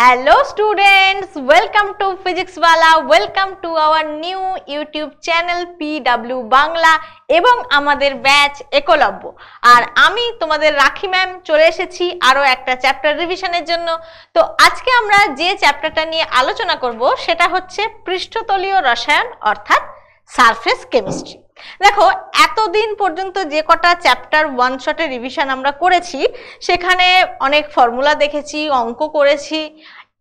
hello students welcome to PhysicsWallah welcome to our new YouTube channel PW Bangla এবং আমাদের batch Eklavya আর আমি তোমাদের রাখি ম্যাম চলে এসেছি আরও একটা চ্যাপ্টার রিভিশনের জন্য তো আজকে আমরা যে চ্যাপ্টারটা নিয়ে আলোচনা করব সেটা হচ্ছে পৃষ্ঠতলীয় রসায়ন অর্থাৎ সারফেস কেমিস্ট্রি দেখো এতদিন পর্যন্ত যে কটা চ্যাপ্টার ওয়ান শটে রিভিশন আমরা করেছি সেখানে অনেক ফর্মুলা দেখেছি অঙ্ক করেছি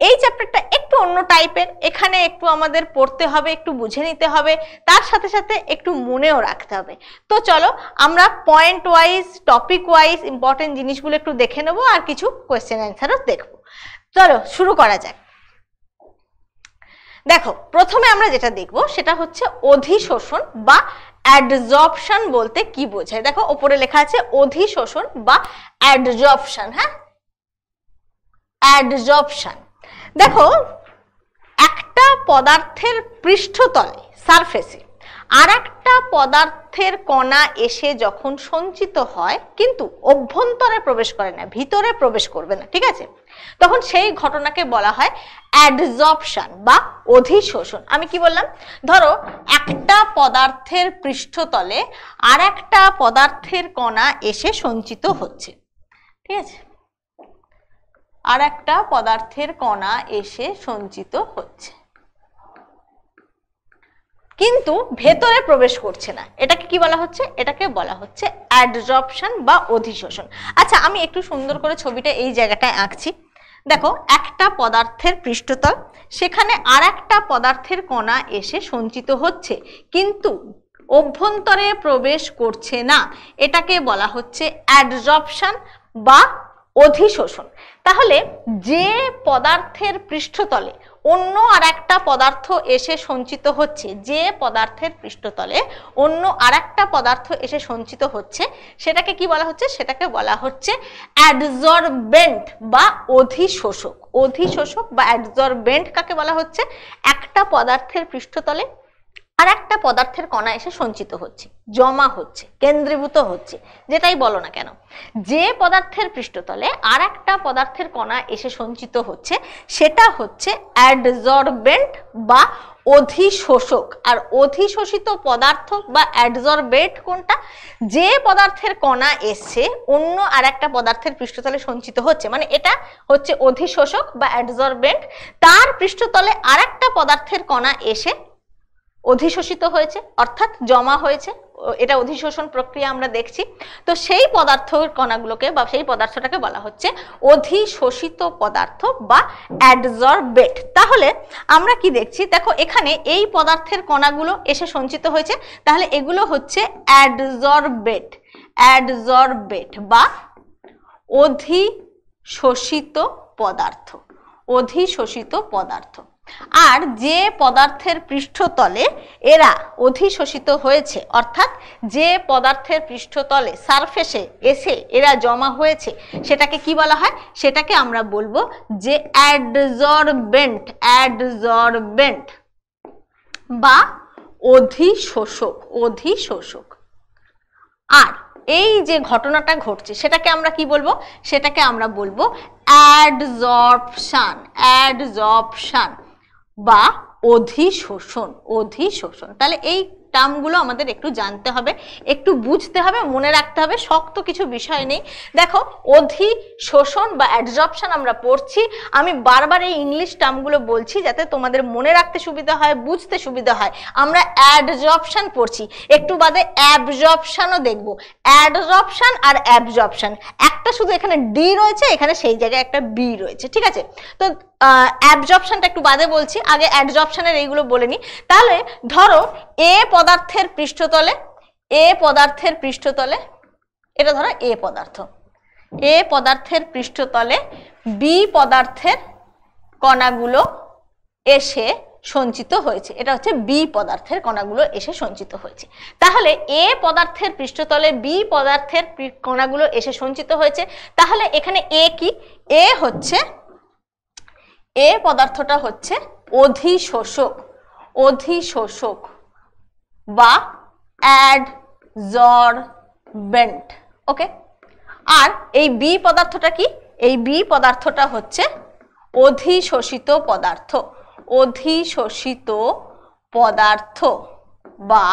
এই চ্যাপ্টারটা একটু অন্য টাইপের এখানে একটু আমাদের পড়তে হবে একটু বুঝে নিতে হবে তার সাথে সাথে একটু মনেও রাখতে হবে তো চলো আমরা point wise topic wise important জিনিসগুলো একটু দেখে নেবো আর কিছু কোয়েশ্চেন অ্যান্সারও দেখবো চলো শুরু করা যাক দেখো প্রথমে আমরা যেটা দেখব সেটা হচ্ছে অধিশোষণ বা অ্যাডজপশন বলতে কি বোঝায় দেখো ওপরে লেখা আছে অধিশোষণ বা অ্যাডজপশন হ্যাঁ অ্যাডজপশন দেখো একটা পদার্থের পৃষ্ঠতলে সারফেসে আর একটা পদার্থের কণা এসে যখন সঞ্চিত হয় কিন্তু অভ্যন্তরে প্রবেশ করে না ভিতরে প্রবেশ করবে না ঠিক আছে তখন সেই ঘটনাকে বলা হয় অ্যাডজর্পশন বা অধিশোষণ আমি কি বললাম ধরো একটা পদার্থের পৃষ্ঠতলে আর একটা পদার্থের কণা এসে সঞ্চিত হচ্ছে ঠিক আছে আর একটা পদার্থের কণা এসে সঞ্চিত হচ্ছে কিন্তু ভেতরে প্রবেশ করছে না এটাকে কি বলা হচ্ছে এটাকে বলা হচ্ছে অ্যাডজর্পশন বা অধিশোষণ আচ্ছা আমি একটু সুন্দর করে ছবিটা এই জায়গাটায় আঁকছি দেখো একটা পদার্থের পৃষ্ঠতল সেখানে আর একটা পদার্থের কণা এসে সঞ্চিত হচ্ছে কিন্তু অভ্যন্তরে প্রবেশ করছে না এটাকে বলা হচ্ছে অ্যাডজপশন বা অধিশোষণ তাহলে যে পদার্থের পৃষ্ঠতলে অন্য আর একটা পদার্থ এসে সঞ্চিত হচ্ছে যে পদার্থের পৃষ্ঠতলে অন্য আর একটা পদার্থ এসে সঞ্চিত হচ্ছে সেটাকে কি বলা হচ্ছে সেটাকে বলা হচ্ছে অ্যাডজর্বেন্ট বা অধিশোষক অধিশোষক বা অ্যাডজর্বেন্ট কাকে বলা হচ্ছে একটা পদার্থের পৃষ্ঠতলে আর একটা পদার্থের কণা এসে সঞ্চিত হচ্ছে জমা হচ্ছে কেন্দ্রীভূত হচ্ছে যেটাই বলো না কেন যে পদার্থের পৃষ্ঠতলে আর একটা পদার্থের কণা এসে সঞ্চিত হচ্ছে সেটা হচ্ছে অ্যাডজর্বেন্ট বা অধিশোষক আর অধিশোষিত পদার্থ বা অ্যাডজর্বেট কোনটা যে পদার্থের কণা এসছে অন্য আর একটা পদার্থের পৃষ্ঠতলে সঞ্চিত হচ্ছে মানে এটা হচ্ছে অধিশোষক বা অ্যাডজর্বেন্ট তার পৃষ্ঠতলে আর একটা পদার্থের কণা এসে অধিশোষিত হয়েছে অর্থাৎ জমা হয়েছে এটা অধিশোষণ প্রক্রিয়া আমরা দেখছি তো সেই পদার্থ কণাগুলোকে বা সেই পদার্থটাকে বলা হচ্ছে অধিশোষিত পদার্থ বা অ্যাডজর্বেট তাহলে আমরা কি দেখছি দেখো এখানে এই পদার্থের কণাগুলো এসে সঞ্চিত হয়েছে তাহলে এগুলো হচ্ছে অ্যাডজর্বেট অ্যাডজর্বেট বা অধিশোষিত পদার্থ অধিশোষিত পদার্থ আর যে পদার্থের পৃষ্ঠতলে এরা অধিশোষিত হয়েছে অর্থাৎ যে পদার্থের পৃষ্ঠতলে সারফেসে এসে এরা জমা হয়েছে সেটাকে কি বলা হয় সেটাকে আমরা বলবো যে অ্যাডজরবেন্ট অ্যাডজরবেন্ট বা অধিশোষক অধিশোষক আর এই যে ঘটনাটা ঘটছে সেটাকে আমরা কি বলবো সেটাকে আমরা বলবো অ্যাডজর্পশান অ্যাডজর্পশান বা অধিশোষণ অধিশোষণ তাহলে এই টার্মগুলো আমাদের একটু জানতে হবে একটু বুঝতে হবে মনে রাখতে হবে শক্ত কিছু বিষয় নেই দেখো অধি শোষণ বা অ্যাডজপশন আমরা পড়ছি আমি বারবার এই ইংলিশ টার্মগুলো বলছি যাতে তোমাদের মনে রাখতে সুবিধা হয় বুঝতে সুবিধা হয় আমরা অ্যাডজপশন পড়ছি একটু বাদে অ্যাবজপশানও দেখব অ্যাডজপশন আর অ্যাবজপশন একটা শুধু এখানে ডি রয়েছে এখানে সেই জায়গায় একটা বি রয়েছে ঠিক আছে তো অ্যাবজপশনটা একটু বাদে বলছি আগে অ্যাডজপশনের এইগুলো বলে নিই তাহলে ধরো এ পদার্থের পৃষ্ঠতলে এ পদার্থের পৃষ্ঠতলে এটা ধরো এ পদার্থ এ পদার্থের পৃষ্ঠতলে বি পদার্থের কণাগুলো এসে সঞ্চিত হয়েছে এটা হচ্ছে বি পদার্থের কণাগুলো এসে সঞ্চিত হয়েছে তাহলে এ পদার্থের পৃষ্ঠতলে বি পদার্থের কণাগুলো এসে সঞ্চিত হয়েছে তাহলে এখানে এ কি এ হচ্ছে এ পদার্থটা হচ্ছে অধিশোষক অধিশোষক বা অ্যাডজরবেন্ট ওকে আর এই বি পদার্থটা কি এই বি পদার্থটা হচ্ছে অধিশোষিত পদার্থ অধিশোষিত পদার্থ বা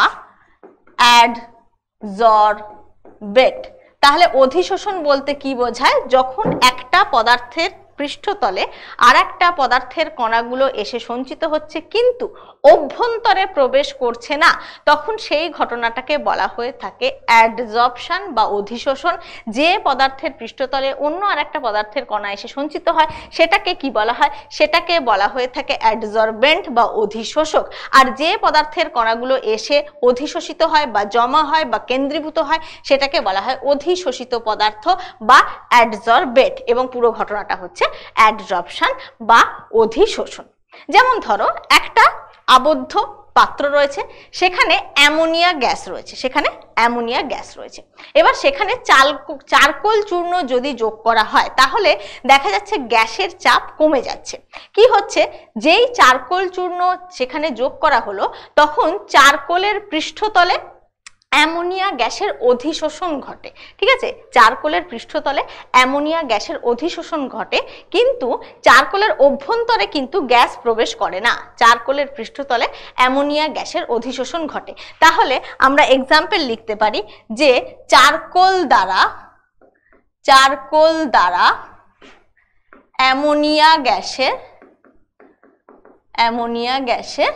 অ্যাডজরবেট তাহলে অধিশোষণ বলতে কি বোঝায় যখন একটা পদার্থের পৃষ্ঠতলে আর একটা পদার্থের কণাগুলো এসে সঞ্চিত হচ্ছে কিন্তু অভ্যন্তরে প্রবেশ করছে না তখন সেই ঘটনাটাকে বলা হয়ে থাকে অ্যাডজপশন বা অধিশোষণ যে পদার্থের পৃষ্ঠতলে অন্য আর একটা পদার্থের কণা এসে সঞ্চিত হয় সেটাকে কি বলা হয় সেটাকে বলা হয়ে থাকে অ্যাডজর্বেন্ট বা অধিশোষক আর যে পদার্থের কণাগুলো এসে অধিশোষিত হয় বা জমা হয় বা কেন্দ্রীভূত হয় সেটাকে বলা হয় অধিশোষিত পদার্থ বা অ্যাডজর্বেট এবং পুরো ঘটনাটা হচ্ছে হচ্ছে অ্যাডজপশন বা অধিশোষণ যেমন ধরো একটা আবদ্ধ পাত্র রয়েছে সেখানে অ্যামোনিয়া গ্যাস রয়েছে সেখানে অ্যামোনিয়া গ্যাস রয়েছে এবার সেখানে চাল চারকোল চূর্ণ যদি যোগ করা হয় তাহলে দেখা যাচ্ছে গ্যাসের চাপ কমে যাচ্ছে কি হচ্ছে যেই চারকোল চূর্ণ সেখানে যোগ করা হলো তখন চারকোলের পৃষ্ঠতলে অ্যামোনিয়া গ্যাসের অধিশোষণ ঘটে ঠিক আছে চারকোলের পৃষ্ঠতলে অ্যামোনিয়া গ্যাসের অধিশোষণ ঘটে কিন্তু চারকোলের অভ্যন্তরে কিন্তু গ্যাস প্রবেশ করে না চারকোলের পৃষ্ঠতলে অ্যামোনিয়া গ্যাসের অধিশোষণ ঘটে তাহলে আমরা এক্সাম্পল লিখতে পারি যে চারকোল দ্বারা চারকোল দ্বারা অ্যামোনিয়া গ্যাসের অ্যামোনিয়া গ্যাসের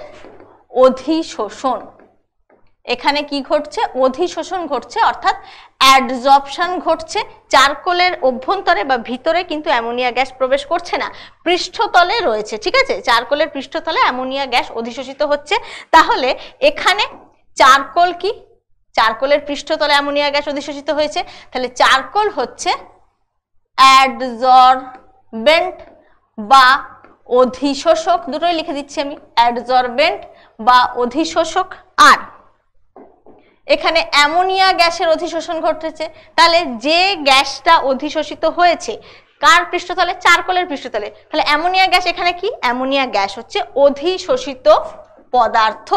অধিশোষণ এখানে কি ঘটছে অধিশোষণ ঘটছে অর্থাৎ অ্যাডজপশন ঘটছে চারকোলের অভ্যন্তরে বা ভিতরে কিন্তু অ্যামোনিয়া গ্যাস প্রবেশ করছে না পৃষ্ঠতলে রয়েছে ঠিক আছে চারকোলের পৃষ্ঠতলে অ্যামোনিয়া গ্যাস অধিশোষিত হচ্ছে তাহলে এখানে চারকোল কি চারকোলের পৃষ্ঠতলে অ্যামোনিয়া গ্যাস অধিশোষিত হয়েছে তাহলে চারকোল হচ্ছে অ্যাডজরবেন্ট বা অধিশোষক দুটোই লিখে দিচ্ছি আমি অ্যাডজরবেন্ট বা অধিশোষক আর এখানে অ্যামোনিয়া গ্যাসের অধিশোষণ ঘটেছে তাহলে যে গ্যাসটা অধিশোষিত হয়েছে কার পৃষ্ঠতলে চারকোলের পৃষ্ঠতলে তাহলে অ্যামোনিয়া গ্যাস এখানে কি অ্যামোনিয়া গ্যাস হচ্ছে অধিশোষিত পদার্থ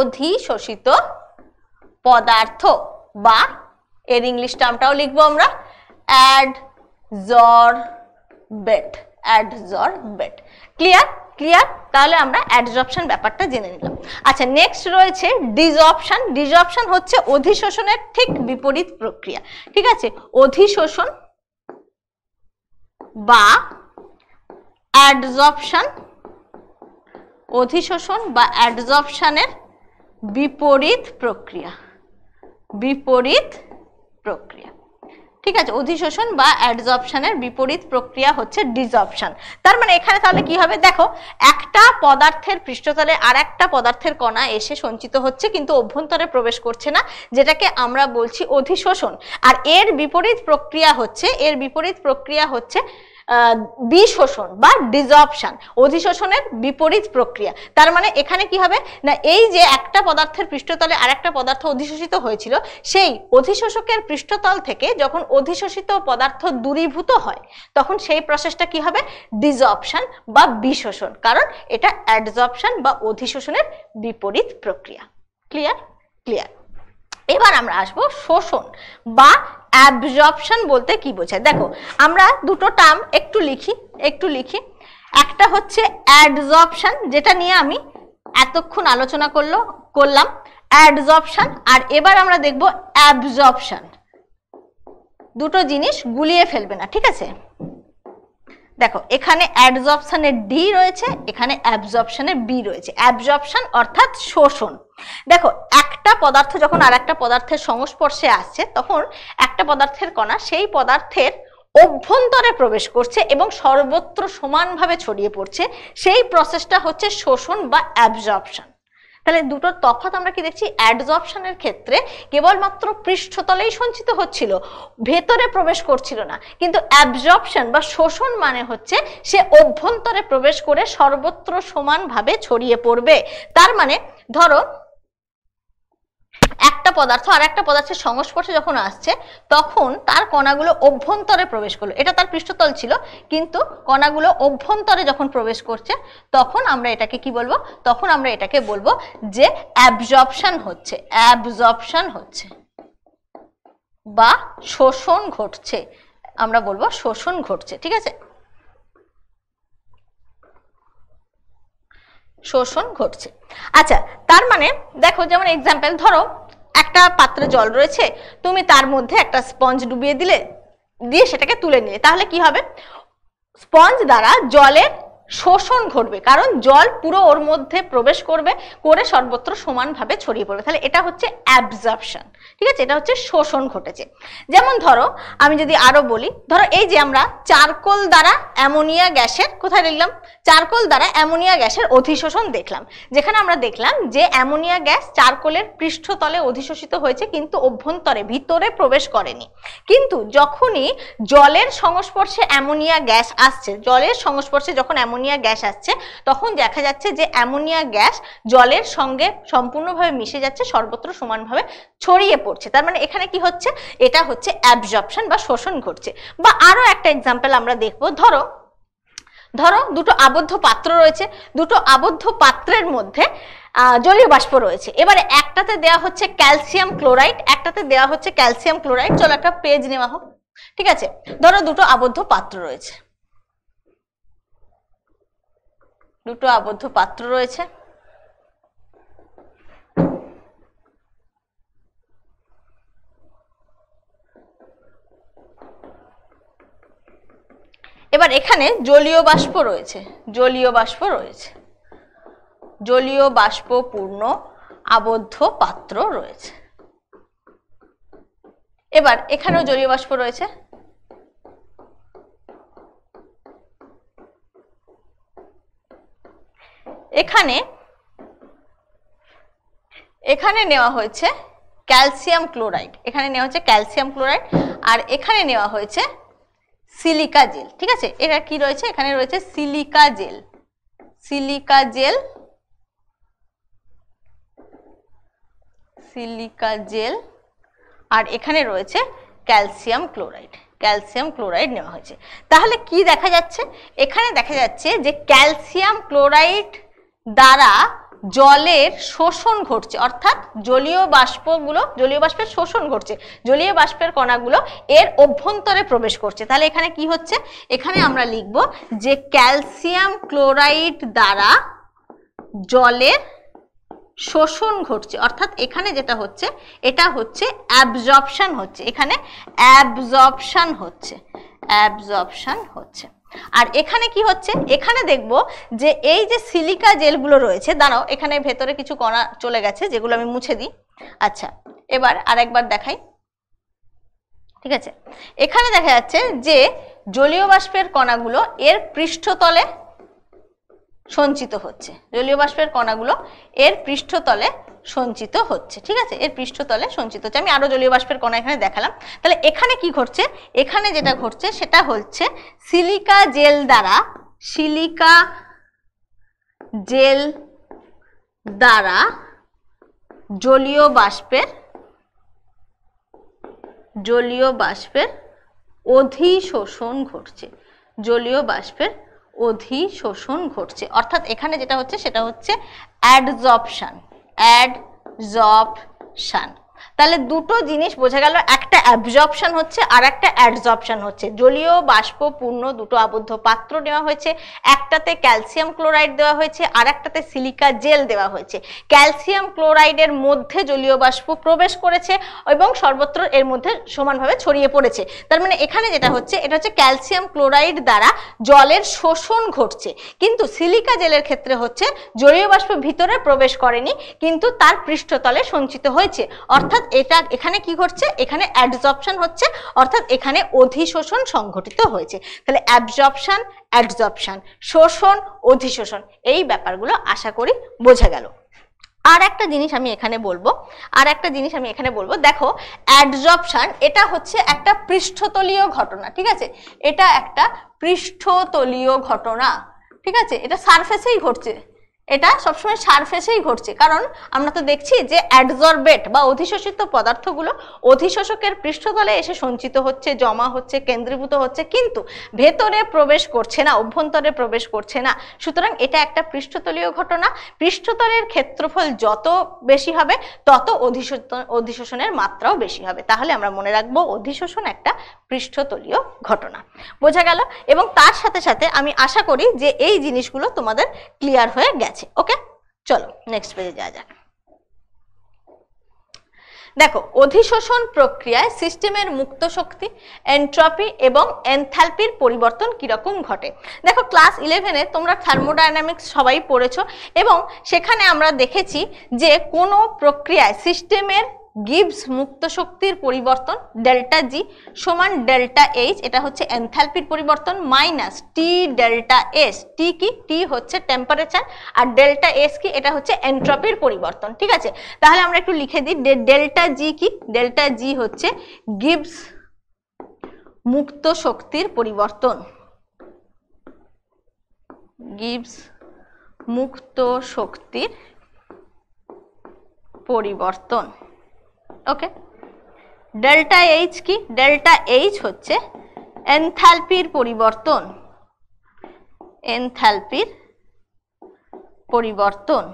অধিশোষিত পদার্থ বা এর ইংলিশ টার্মটাও লিখবো আমরা adsorbate adsorbate clear clear তাহলে আমরা অ্যাডজপশন ব্যাপারটা জেনে নিলাম আচ্ছা নেক্সট রয়েছে ডিজপশন ডিজপশন হচ্ছে অধিশোষণের ঠিক বিপরীত প্রক্রিয়া ঠিক আছে অধিশোষণ বা অ্যাডজপশন অধিশোষণ বা অ্যাডজপশনের বিপরীত প্রক্রিয়া বিপরীত প্রক্রিয়া ঠিক আছে অধিশোষণ বা অ্যাডজপশনের বিপরীত প্রক্রিয়া হচ্ছে ডিজপশন তার মানে এখানে তাহলে কি হবে দেখো একটা পদার্থের পৃষ্ঠতলে আর একটা পদার্থের কণা এসে সঞ্চিত হচ্ছে কিন্তু অভ্যন্তরে প্রবেশ করছে না যেটাকে আমরা বলছি অধিশোষণ আর এর বিপরীত প্রক্রিয়া হচ্ছে এর বিপরীত প্রক্রিয়া হচ্ছে বিশোষণ বা ডিজপশন অধিশোষণের বিপরীত প্রক্রিয়া তার মানে এখানে কি হবে না এই যে একটা পদার্থের পৃষ্ঠতলে আরেকটা পদার্থ অধিশোষিত হয়েছিল সেই অধিশোষকের পৃষ্ঠতল থেকে যখন অধিশোষিত পদার্থ দূরীভূত হয় তখন সেই প্রসেসটা কি হবে ডিজপশন বা বিশোষণ কারণ এটা অ্যাডজপশন বা অধিশোষণের বিপরীত প্রক্রিয়া ক্লিয়ার ক্লিয়ার এবার আমরা আসবো শোষণ বা অ্যাবজর্পশন বলতে কি বোঝায় দেখো আমরা দুটো টার্ম একটু লিখি একটু লিখি একটা হচ্ছে অ্যাডজর্পশন যেটা নিয়ে আমি এতক্ষণ আলোচনা করলো করলাম অ্যাডজর্পশন আর এবার আমরা দেখব অ্যাবজর্পশন দুটো জিনিস গুলিয়ে ফেলবে না ঠিক আছে দেখো এখানে অ্যাডজর্পশনের ডি রয়েছে এখানে অ্যাবজর্পশনের বি রয়েছে অ্যাবজপশন অর্থাৎ শোষণ দেখো একটা পদার্থ যখন আর একটা পদার্থের সংস্পর্শে আসছে তখন একটা পদার্থের কণা সেই পদার্থের অভ্যন্তরে প্রবেশ করছে এবং সর্বত্র সমানভাবে ছড়িয়ে পড়ছে সেই প্রসেসটা হচ্ছে শোষণ বা অ্যাবজপশন তাহলে দুটোর তফাৎ আমরা কি দেখছি অ্যাডজপশনের ক্ষেত্রে কেবলমাত্র পৃষ্ঠতলেই সঞ্চিত হচ্ছিল ভেতরে প্রবেশ করছিল না কিন্তু অ্যাবজপশন বা শোষণ মানে হচ্ছে সে অভ্যন্তরে প্রবেশ করে সর্বত্র সমানভাবে ছড়িয়ে পড়বে তার মানে ধরো একটা পদার্থ আর একটা পদার্থের সংস্পর্শে যখন আসছে তখন তার কণাগুলো অভ্যন্তরে প্রবেশ করলো এটা তার পৃষ্ঠতল ছিল কিন্তু কণাগুলো অভ্যন্তরে যখন প্রবেশ করছে তখন আমরা এটাকে কি বলবো তখন আমরা এটাকে বলবো যে অ্যাবজর্পশন হচ্ছে অ্যাবজর্পশন হচ্ছে বা শোষণ ঘটছে আমরা বলবো শোষণ ঘটছে ঠিক আছে শোষণ ঘটছে আচ্ছা তার মানে দেখো যেমন এক্সাম্পল ধরো একটা পাত্রে জল রয়েছে তুমি তার মধ্যে একটা স্পঞ্জ ডুবিয়ে দিলে দিয়ে সেটাকে তুলে নিলে তাহলে কি হবে স্পঞ্জ দ্বারা জলের শোষণ ঘটবে কারণ জল পুরো ওর মধ্যে প্রবেশ করবে করে সর্বত্র সমানভাবে ছড়িয়ে পড়বে তাহলে এটা হচ্ছে অ্যাবজর্পশন ঠিক আছে এটা হচ্ছে শোষণ ঘটেছে যেমন ধরো আমি যদি আরো বলি ধরো এই যে আমরা চারকোল দ্বারা অ্যামোনিয়া গ্যাসের কোথায় দেখলাম চারকোল দ্বারা অ্যামোনিয়া গ্যাসের অধিশোষণ দেখলাম যেখানে আমরা দেখলাম যে অ্যামোনিয়া গ্যাস চারকোলের পৃষ্ঠতলে অধিশোষিত হয়েছে কিন্তু অভ্যন্তরে ভিতরে প্রবেশ করেনি কিন্তু যখনই জলের সংস্পর্শে অ্যামোনিয়া গ্যাস আসছে জলের সংস্পর্শে যখন অ্যামোনিয়া গ্যাস আসছে তখন দেখা যাচ্ছে যে অ্যামোনিয়া গ্যাস জলের সঙ্গে সম্পূর্ণভাবে মিশে যাচ্ছে সর্বত্র সমানভাবে ছড়িয়ে পড়ছে তার মানে এখানে কি হচ্ছে এটা হচ্ছে অ্যাবজর্পশন বা শোষণ ঘটছে বা আরও একটা এক্সাম্পল আমরা দেখব ধরো ধরো দুটো আবদ্ধ পাত্র রয়েছে দুটো আবদ্ধ পাত্রের মধ্যে জলীয় বাষ্প রয়েছে এবারে একটাতে দেওয়া হচ্ছে ক্যালসিয়াম ক্লোরাইড একটাতে দেওয়া হচ্ছে ক্যালসিয়াম ক্লোরাইড চলো একটা পেজ নেওয়া হোক ঠিক আছে ধরো দুটো আবদ্ধ পাত্র রয়েছে দুটো আবদ্ধ পাত্র রয়েছে এবার এখানে জলীয় বাষ্প রয়েছে জলীয় বাষ্প রয়েছে জলীয় বাষ্প পূর্ণ আবদ্ধ পাত্র রয়েছে এবার এখানেও জলীয় বাষ্প রয়েছে এখানে এখানে নেওয়া হয়েছে ক্যালসিয়াম ক্লোরাইড এখানে নেওয়া হচ্ছে ক্যালসিয়াম ক্লোরাইড আর এখানে নেওয়া হয়েছে সিলিকা জেল ঠিক আছে এটা কি রয়েছে এখানে রয়েছে silica gel silica gel silica gel আর এখানে রয়েছে ক্যালসিয়াম ক্লোরাইড ক্যালসিয়াম ক্লোরাইড নেওয়া হয়েছে তাহলে কি দেখা যাচ্ছে এখানে দেখা যাচ্ছে যে ক্যালসিয়াম ক্লোরাইড দ্বারা জলের শোষণ ঘটছে অর্থাৎ জলীয় বাষ্পগুলো জলীয় বাষ্পের শোষণ ঘটছে জলীয় বাষ্পের কণাগুলো এর অভ্যন্তরে প্রবেশ করছে তাহলে এখানে কি হচ্ছে এখানে আমরা লিখব যে ক্যালসিয়াম ক্লোরাইড দ্বারা জলের শোষণ ঘটছে অর্থাৎ এখানে যেটা হচ্ছে এটা হচ্ছে অ্যাবজর্পশন হচ্ছে এখানে অ্যাবজর্পশন হচ্ছে অ্যাবজর্পশন হচ্ছে আর এখানে কি হচ্ছে এখানে দেখব যে এই যে সিলিকা জেলগুলো রয়েছে দাঁড়াও এখানে ভেতরে কিছু কণা চলে গেছে যেগুলো আমি মুছে দিই আচ্ছা এবার আর একবার দেখাই ঠিক আছে এখানে দেখা যাচ্ছে যে জলীয় বাষ্পের কণাগুলো এর পৃষ্ঠতলে সঞ্চিত হচ্ছে জলীয় বাষ্পের কণাগুলো এর পৃষ্ঠতলে সঞ্চিত হচ্ছে ঠিক আছে এর পৃষ্ঠতলে সঞ্চিত হচ্ছে আমি আরও জলীয় বাষ্পের কণা এখানে দেখালাম তাহলে এখানে কি ঘটছে এখানে যেটা ঘটছে সেটা হচ্ছে সিলিকা জেল দ্বারা সিলিকা জেল দ্বারা জলীয় বাষ্পের জলীয় বাষ্পের অধিশোষণ ঘটছে জলীয় বাষ্পের অধি শোষণ ঘটছে অর্থাৎ এখানে যেটা হচ্ছে সেটা হচ্ছে অ্যাডজপশান অ্যাডজপশান তাহলে দুটো জিনিস বোঝা গেল একটা অ্যাবজর্পশন হচ্ছে আর একটা অ্যাডজর্পশন হচ্ছে জলীয় বাষ্প পূর্ণ দুটো আবদ্ধ পাত্র নেওয়া হয়েছে একটাতে ক্যালসিয়াম ক্লোরাইড দেওয়া হয়েছে আর একটাতে সিলিকা জেল দেওয়া হয়েছে ক্যালসিয়াম ক্লোরাইডের মধ্যে জলীয় বাষ্প প্রবেশ করেছে এবং সর্বত্র এর মধ্যে সমানভাবে ছড়িয়ে পড়েছে তার মানে এখানে যেটা হচ্ছে এটা হচ্ছে ক্যালসিয়াম ক্লোরাইড দ্বারা জলের শোষণ ঘটছে কিন্তু সিলিকা জেলের ক্ষেত্রে হচ্ছে জলীয় বাষ্প ভিতরে প্রবেশ করেনি কিন্তু তার পৃষ্ঠতলে সঞ্চিত হয়েছে অর্থাৎ অর্থাৎ এটা এখানে কি ঘটছে এখানে অ্যাডজপশন হচ্ছে অর্থাৎ এখানে অধিশোষণ সংঘটিত হয়েছে তাহলে অ্যাবজপশন অ্যাডজপশন শোষণ অধিশোষণ এই ব্যাপারগুলো আশা করি বোঝা গেল আর একটা জিনিস আমি এখানে বলবো আর একটা জিনিস আমি এখানে বলবো দেখো অ্যাডজপশন এটা হচ্ছে একটা পৃষ্ঠতলীয় ঘটনা ঠিক আছে এটা একটা পৃষ্ঠতলীয় ঘটনা ঠিক আছে এটা সারফেসেই ঘটছে এটা সবসময় সারফেসেই ঘটছে কারণ আমরা তো দেখছি যে অ্যাডজর্বেট বা অধিশোষিত পদার্থগুলো অধিশোষকের পৃষ্ঠতলে এসে সঞ্চিত হচ্ছে জমা হচ্ছে কেন্দ্রীভূত হচ্ছে কিন্তু ভেতরে প্রবেশ করছে না অভ্যন্তরে প্রবেশ করছে না সুতরাং এটা একটা পৃষ্ঠতলীয় ঘটনা পৃষ্ঠতলের ক্ষেত্রফল যত বেশি হবে তত অধিশোষণের মাত্রাও বেশি হবে তাহলে আমরা মনে রাখবো অধিশোষণ একটা পৃষ্ঠতলীয় ঘটনা বোঝা গেল এবং তার সাথে সাথে আমি আশা করি যে এই জিনিসগুলো তোমাদের ক্লিয়ার হয়ে গেছে গেছে ওকে চলো নেক্সট পেজে যাওয়া যাক দেখো অধিশোষণ প্রক্রিয়ায় সিস্টেমের মুক্ত শক্তি এন্ট্রপি এবং এনথ্যালপির পরিবর্তন কীরকম ঘটে দেখো ক্লাস ইলেভেনে তোমরা থার্মোডায়নামিক্স সবাই পড়েছ এবং সেখানে আমরা দেখেছি যে কোনো প্রক্রিয়ায় সিস্টেমের গিবস মুক্ত শক্তির পরিবর্তন ডেল্টা জি সমান ডেল্টা এইচ এটা হচ্ছে এনথ্যালপির পরিবর্তন minus T delta S T কি টি হচ্ছে টেম্পারেচার আর ডেল্টা এস কি এটা হচ্ছে এন্ট্রপির পরিবর্তন ঠিক আছে তাহলে আমরা একটু লিখে দিই ডেল্টা জি কি ডেল্টা জি হচ্ছে গিভস মুক্ত শক্তির পরিবর্তন গিবস মুক্ত শক্তির পরিবর্তন ওকে ডেল্টা এইচ কি ডেল্টা এইচ হচ্ছে এনথ্যালপির পরিবর্তন এনথ্যালপির পরিবর্তন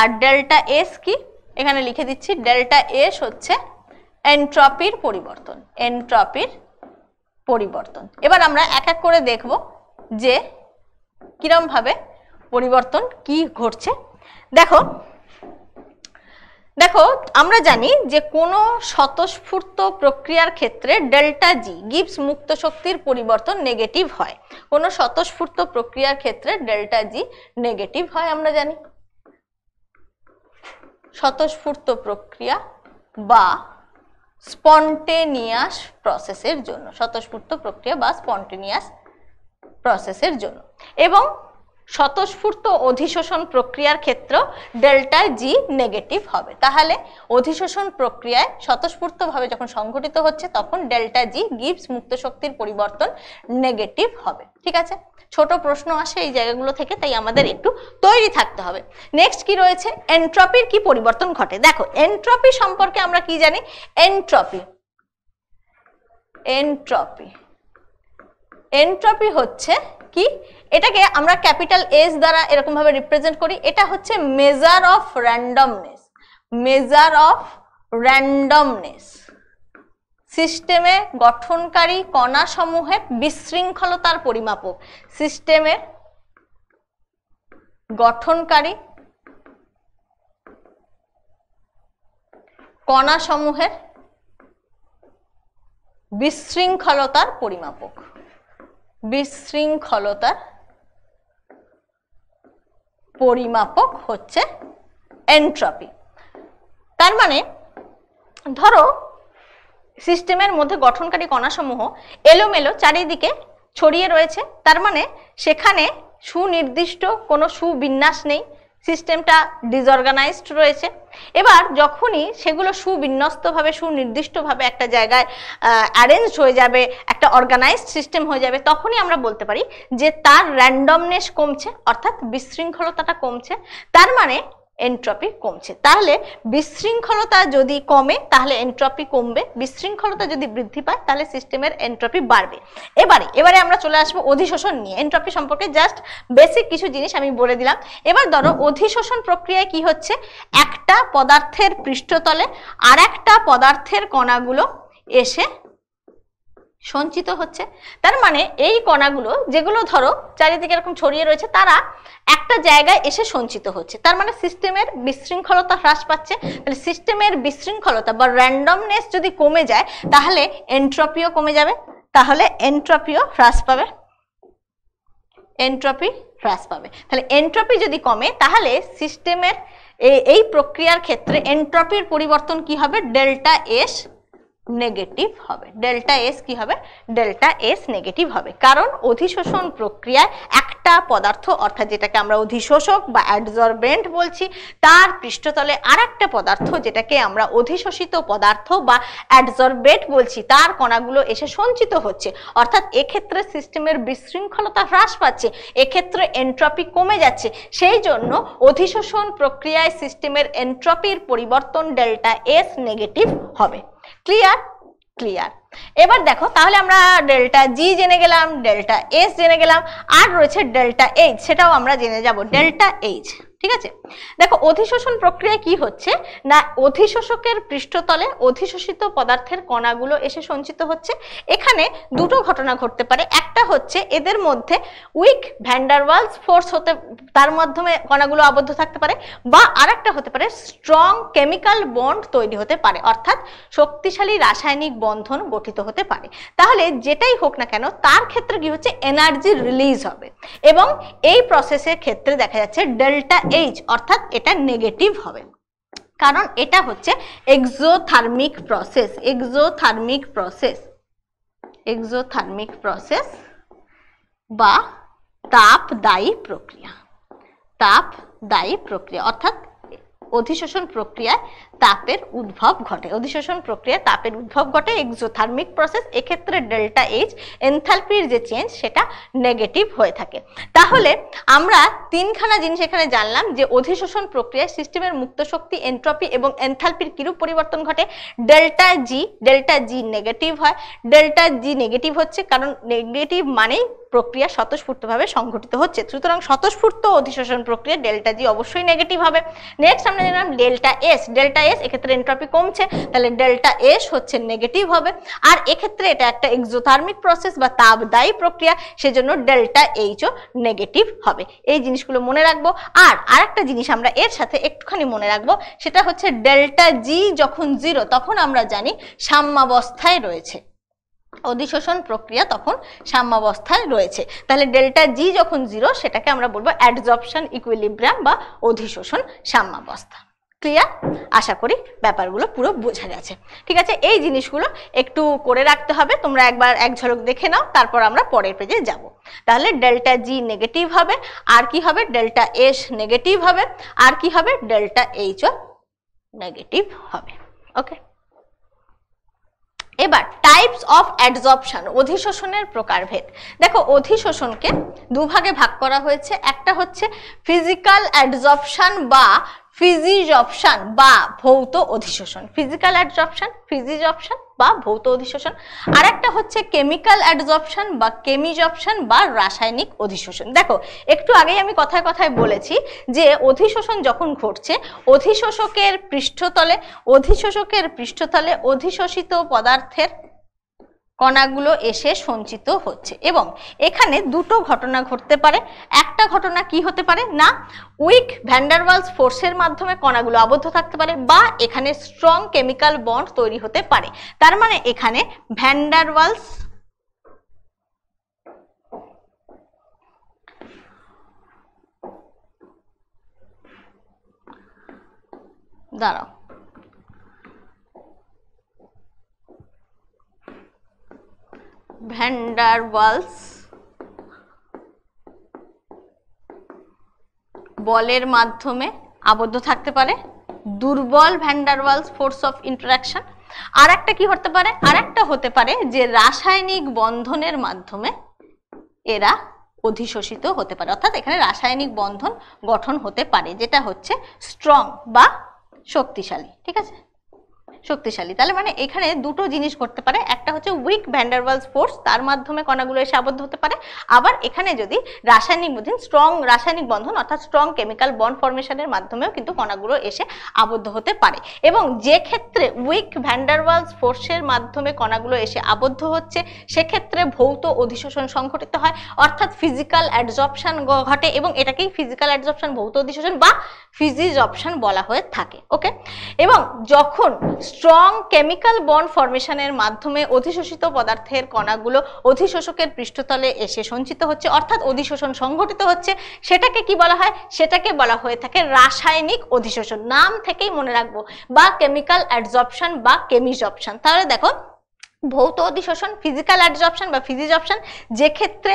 আর ডেল্টা এস কি এখানে লিখে দিচ্ছি ডেল্টা এস হচ্ছে এনট্রপির পরিবর্তন এনট্রপির পরিবর্তন এবার আমরা এক এক করে দেখব যে কিরমভাবে পরিবর্তন কি ঘটছে দেখো দেখো আমরা জানি যে কোনো স্বতঃস্ফূর্ত প্রক্রিয়ার ক্ষেত্রে ডেল্টা জি গিপস মুক্ত শক্তির পরিবর্তন নেগেটিভ হয় কোনো স্বতঃস্ফূর্ত প্রক্রিয়ার ক্ষেত্রে ডেল্টা জি নেগেটিভ হয় আমরা জানি স্বতঃস্ফূর্ত প্রক্রিয়া বা স্পন্টেনিয়াস প্রসেসের জন্য স্বতঃস্ফূর্ত প্রক্রিয়া বা স্পন্টেনিয়াস প্রসেসের জন্য এবং স্বতঃস্ফূর্ত অধিশোষণ প্রক্রিয়ার ক্ষেত্র ডেল্টা জি নেগেটিভ হবে তাহলে অধিশোষণ প্রক্রিয়ায় স্বতঃস্ফূর্তভাবে যখন সংঘটিত হচ্ছে তখন ডেল্টা জি গিভস মুক্ত শক্তির পরিবর্তন নেগেটিভ হবে ঠিক আছে ছোট প্রশ্ন আসে এই জায়গাগুলো থেকে তাই আমাদের একটু তৈরি থাকতে হবে নেক্সট কি রয়েছে এন্ট্রপির কি পরিবর্তন ঘটে দেখো এন্ট্রপি সম্পর্কে আমরা কি জানি এন্ট্রপি এন্ট্রপি এন্ট্রপি হচ্ছে কি এটাকে আমরা ক্যাপিটাল এস দ্বারা এরকমভাবে রিপ্রেজেন্ট করি এটা হচ্ছে measure of randomness measure of randomness সিস্টেমে গঠনকারী কণাসমূহের বিশৃঙ্খলতার পরিমাপক সিস্টেমের গঠনকারী কণাসমূহের বিশৃঙ্খলতার পরিমাপক বিশৃঙ্খলতার পরিমাপক হচ্ছে এন্ট্রপি তার মানে ধরো সিস্টেমের মধ্যে গঠনকারী কণাসমূহ এলোমেলো চারিদিকে ছড়িয়ে রয়েছে তার মানে সেখানে সুনির্দিষ্ট কোনো সুবিন্যাস নেই সিস্টেমটা ডিসঅর্গানাইজড রয়েছে এবার যখনই সেগুলো সুবিন্যস্তভাবে সুনির্দিষ্টভাবে একটা জায়গায় অ্যারেঞ্জ হয়ে যাবে একটা অর্গানাইজড সিস্টেম হয়ে যাবে তখনই আমরা বলতে পারি যে তার র্যান্ডমনেস কমছে অর্থাৎ বিশৃঙ্খলতাটা কমছে তার মানে এন্ট্রপি কমছে তাহলে বিশৃঙ্খলতা যদি কমে তাহলে এন্ট্রপি কমবে বিশৃঙ্খলতা যদি বৃদ্ধি পায় তাহলে সিস্টেমের এন্ট্রপি বাড়বে এবারে এবারে আমরা চলে আসবো অধিশোষণ নিয়ে এন্ট্রপি সম্পর্কে জাস্ট বেসিক কিছু জিনিস আমি বলে দিলাম এবার ধরো অধিশোষণ প্রক্রিয়ায় কি হচ্ছে একটা পদার্থের পৃষ্ঠতলে আর একটা পদার্থের কণাগুলো এসে সঞ্চিত হচ্ছে তার মানে এই কণাগুলো যেগুলো ধরো চারিদিকে এরকম ছড়িয়ে রয়েছে তারা একটা জায়গায় এসে সঞ্চিত হচ্ছে তার মানে সিস্টেমের বিশৃঙ্খলতা হ্রাস পাচ্ছে তাহলে সিস্টেমের বিশৃঙ্খলতা বা র্যান্ডমনেস যদি কমে যায় তাহলে এন্ট্রপিও কমে যাবে তাহলে এন্ট্রপিও হ্রাস পাবে এন্ট্রপি হ্রাস পাবে তাহলে এন্ট্রপি যদি কমে তাহলে সিস্টেমের এই প্রক্রিয়ার ক্ষেত্রে এন্ট্রপির পরিবর্তন কি হবে ডেল্টা এস নেগেটিভ হবে ডেল্টা এস কি হবে ডেল্টা এস নেগেটিভ হবে কারণ অধিশোষণ প্রক্রিয়ায় একটা পদার্থ অর্থাৎ যেটাকে আমরা অধিশোষক বা অ্যাডজর্বেন্ট বলছি তার পৃষ্ঠতলে আর একটা পদার্থ যেটাকে আমরা অধিশোষিত পদার্থ বা অ্যাডজর্বেট বলছি তার কণাগুলো এসে সঞ্চিত হচ্ছে অর্থাৎ এক্ষেত্রে সিস্টেমের বিশৃঙ্খলতা হ্রাস পাচ্ছে এক্ষেত্রে এন্ট্রপি কমে যাচ্ছে সেই জন্য অধিশোষণ প্রক্রিয়ায় সিস্টেমের এন্ট্রপির পরিবর্তন ডেল্টা এস নেগেটিভ হবে ক্লিয়ার ক্লিয়ার এবার দেখো তাহলে আমরা ডেল্টা জি জেনে গেলাম ডেল্টা এস জেনে গেলাম আর রয়েছে ডেল্টা এইচ সেটাও আমরা জেনে যাব ডেল্টা এইচ ঠিক আছে দেখো অধিশোষণ প্রক্রিয়া কি হচ্ছে না অধিশোষকের পৃষ্ঠতলে অধিশোষিত পদার্থের কণাগুলো এসে সঞ্চিত হচ্ছে এখানে দুটো ঘটনা ঘটতে পারে একটা হচ্ছে এদের মধ্যে উইক ভ্যান্ডারওয়ালস ফোর্স হতে তার মাধ্যমে কণাগুলো আবদ্ধ থাকতে পারে বা আরেকটা হতে পারে স্ট্রং কেমিক্যাল বন্ড তৈরি হতে পারে অর্থাৎ শক্তিশালী রাসায়নিক বন্ধন গঠিত হতে পারে তাহলে যেটাই হোক না কেন তার ক্ষেত্রে কি হচ্ছে এনার্জি রিলিজ হবে এবং এই প্রসেসের ক্ষেত্রে দেখা যাচ্ছে ডেল্টা এইচ অর্থাৎ এটা নেগেটিভ হবে কারণ এটা হচ্ছে exothermic process exothermic process exothermic process বা তাপদায়ী প্রক্রিয়া তাপ দায়ী প্রক্রিয়া অর্থাৎ অধিশোষণ প্রক্রিয়ায় তাপের উদ্ভব ঘটে অধিশোষণ প্রক্রিয়া তাপের উদ্ভব ঘটে এক্সোথার্মিক প্রসেস এক্ষেত্রে ডেল্টা এইচ এনথালপির যে চেঞ্জ সেটা নেগেটিভ হয়ে থাকে তাহলে আমরা তিনখানা জিনিস এখানে জানলাম যে অধিশোষণ প্রক্রিয়ায় সিস্টেমের মুক্ত শক্তি এন্ট্রপি এবং এনথালপির কিরূপ পরিবর্তন ঘটে delta G delta G negative হয় ডেল্টা জি নেগেটিভ হচ্ছে কারণ নেগেটিভ মানেই প্রক্রিয়া স্বতঃস্ফূর্তভাবে সংঘটিত হচ্ছে সুতরাং স্বতঃস্ফূর্ত অধিশোষণ প্রক্রিয়া ডেল্টা জি অবশ্যই নেগেটিভ হবে নেক্সট আমরা জানলাম ডেল্টা এস ডেল্টা এস এক্ষেত্রে এন্ট্রপি কমছে তাহলে ডেল্টা এস হচ্ছে নেগেটিভ হবে আর এক্ষেত্রে এটা একটা এক্সোথার্মিক প্রসেস বা তাপদায়ী প্রক্রিয়া সেজন্য ডেল্টা এইচও নেগেটিভ হবে এই জিনিসগুলো মনে রাখবো আর আরেকটা জিনিস আমরা এর সাথে একটুখানি মনে রাখবো সেটা হচ্ছে ডেল্টা জি যখন জিরো তখন আমরা জানি সাম্যাবস্থায় রয়েছে অধিশোষণ প্রক্রিয়া তখন সাম্যাবস্থায় রয়েছে তাহলে ডেল্টা জি যখন জিরো সেটাকে আমরা বলবো অ্যাডজপশন ইকুইলিব্রাম বা অধিশোষণ সাম্যাবস্থা ক্লিয়ার আশা করি ব্যাপারগুলো পুরো বোঝা গেছে ঠিক আছে এই জিনিসগুলো একটু করে রাখতে হবে তোমরা একবার এক ঝলক দেখে নাও তারপর আমরা পরের পেজে যাব তাহলে ডেল্টা জি নেগেটিভ হবে আর কি হবে ডেল্টা এস নেগেটিভ হবে আর কি হবে ডেল্টা এইচও নেগেটিভ হবে ওকে এবার টাইপস অফ অ্যাডজর্পশন অধিশোষণের প্রকারভেদ দেখো অধিশোষণকে দুভাগে ভাগ করা হয়েছে একটা হচ্ছে ফিজিক্যাল অ্যাডজর্পশন বা ফিজিজ অপশান বা ভৌত অধিশোষণ ফিজিক্যাল অ্যাডজপশন ফিজিজ অপশান বা ভৌত অধিশোষণ আর একটা হচ্ছে কেমিক্যাল অ্যাডজপশন বা কেমিজ অপশান বা রাসায়নিক অধিশোষণ দেখো একটু আগেই আমি কথায় কথায় বলেছি যে অধিশোষণ যখন ঘটছে অধিশোষকের পৃষ্ঠতলে অধিশোষকের পৃষ্ঠতলে অধিশোষিত পদার্থের কণাগুলো এসে সঞ্চিত হচ্ছে এবং এখানে দুটো ঘটনা ঘটতে পারে একটা ঘটনা কি হতে পারে না উইক ভ্যান্ডারওয়ালস ফোর্সের মাধ্যমে কণাগুলো আবদ্ধ থাকতে পারে বা এখানে স্ট্রং কেমিক্যাল বন্ড তৈরি হতে পারে তার মানে এখানে ভ্যান্ডারওয়ালস দাঁড়াও ভ্যান্ডার ওয়ালস বলের মাধ্যমে আবদ্ধ থাকতে পারে দুর্বল ওয়ালস ফোর্স অফ ইন্টারাকশন আর একটা কি হতে পারে আর একটা হতে পারে যে রাসায়নিক বন্ধনের মাধ্যমে এরা অধিশোষিত হতে পারে অর্থাৎ এখানে রাসায়নিক বন্ধন গঠন হতে পারে যেটা হচ্ছে স্ট্রং বা শক্তিশালী ঠিক আছে শক্তিশালী তাহলে মানে এখানে দুটো জিনিস ঘটতে পারে একটা হচ্ছে উইক ভ্যান্ডারওয়ালস ফোর্স তার মাধ্যমে কণাগুলো এসে আবদ্ধ হতে পারে আবার এখানে যদি রাসায়নিক বন্ধন স্ট্রং রাসায়নিক বন্ধন অর্থাৎ স্ট্রং কেমিক্যাল বন্ড ফর্মেশনের মাধ্যমেও কিন্তু কণাগুলো এসে আবদ্ধ হতে পারে এবং যে ক্ষেত্রে উইক ভ্যান্ডারওয়ালস ফোর্সের মাধ্যমে কণাগুলো এসে আবদ্ধ হচ্ছে সেক্ষেত্রে ভৌত অধিশোষণ সংঘটিত হয় অর্থাৎ ফিজিক্যাল অ্যাডজপশন ঘটে এবং এটাকেই ফিজিক্যাল অ্যাডজপশন ভৌত অধিশোষণ বা ফিজিজ অপশন বলা হয়ে থাকে ওকে এবং যখন স্ট্রং কেমিক্যাল বন্ড ফর্মেশনের মাধ্যমে অধিশোষিত পদার্থের কণাগুলো অধিশোষকের পৃষ্ঠতলে এসে সঞ্চিত হচ্ছে অর্থাৎ অধিশোষণ সংঘটিত হচ্ছে সেটাকে কি বলা হয় সেটাকে বলা হয়ে থাকে রাসায়নিক অধিশোষণ নাম থেকেই মনে রাখবো বা কেমিক্যাল অ্যাডজপশন বা কেমিজপশন তাহলে দেখো ভৌত অধিশোষণ ফিজিক্যাল অ্যাডজপশন বা ফিজিজপশন যে ক্ষেত্রে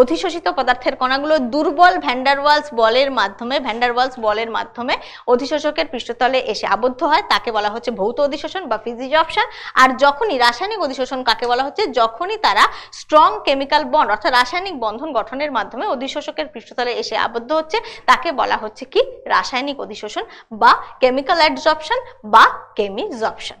অধিশোষিত পদার্থের কণাগুলো দুর্বল ভ্যান্ডারওয়ালস বলের মাধ্যমে ভ্যান্ডারওয়ালস বলের মাধ্যমে অধিশোষকের পৃষ্ঠতলে এসে আবদ্ধ হয় তাকে বলা হচ্ছে ভৌত অধিশোষণ বা ফিজিজপশন আর যখনই রাসায়নিক অধিশোষণ কাকে বলা হচ্ছে যখনই তারা স্ট্রং কেমিক্যাল বন্ড অর্থাৎ রাসায়নিক বন্ধন গঠনের মাধ্যমে অধিশোষকের পৃষ্ঠতলে এসে আবদ্ধ হচ্ছে তাকে বলা হচ্ছে কি রাসায়নিক অধিশোষণ বা কেমিক্যাল অ্যাডজপশন বা কেমিজপশন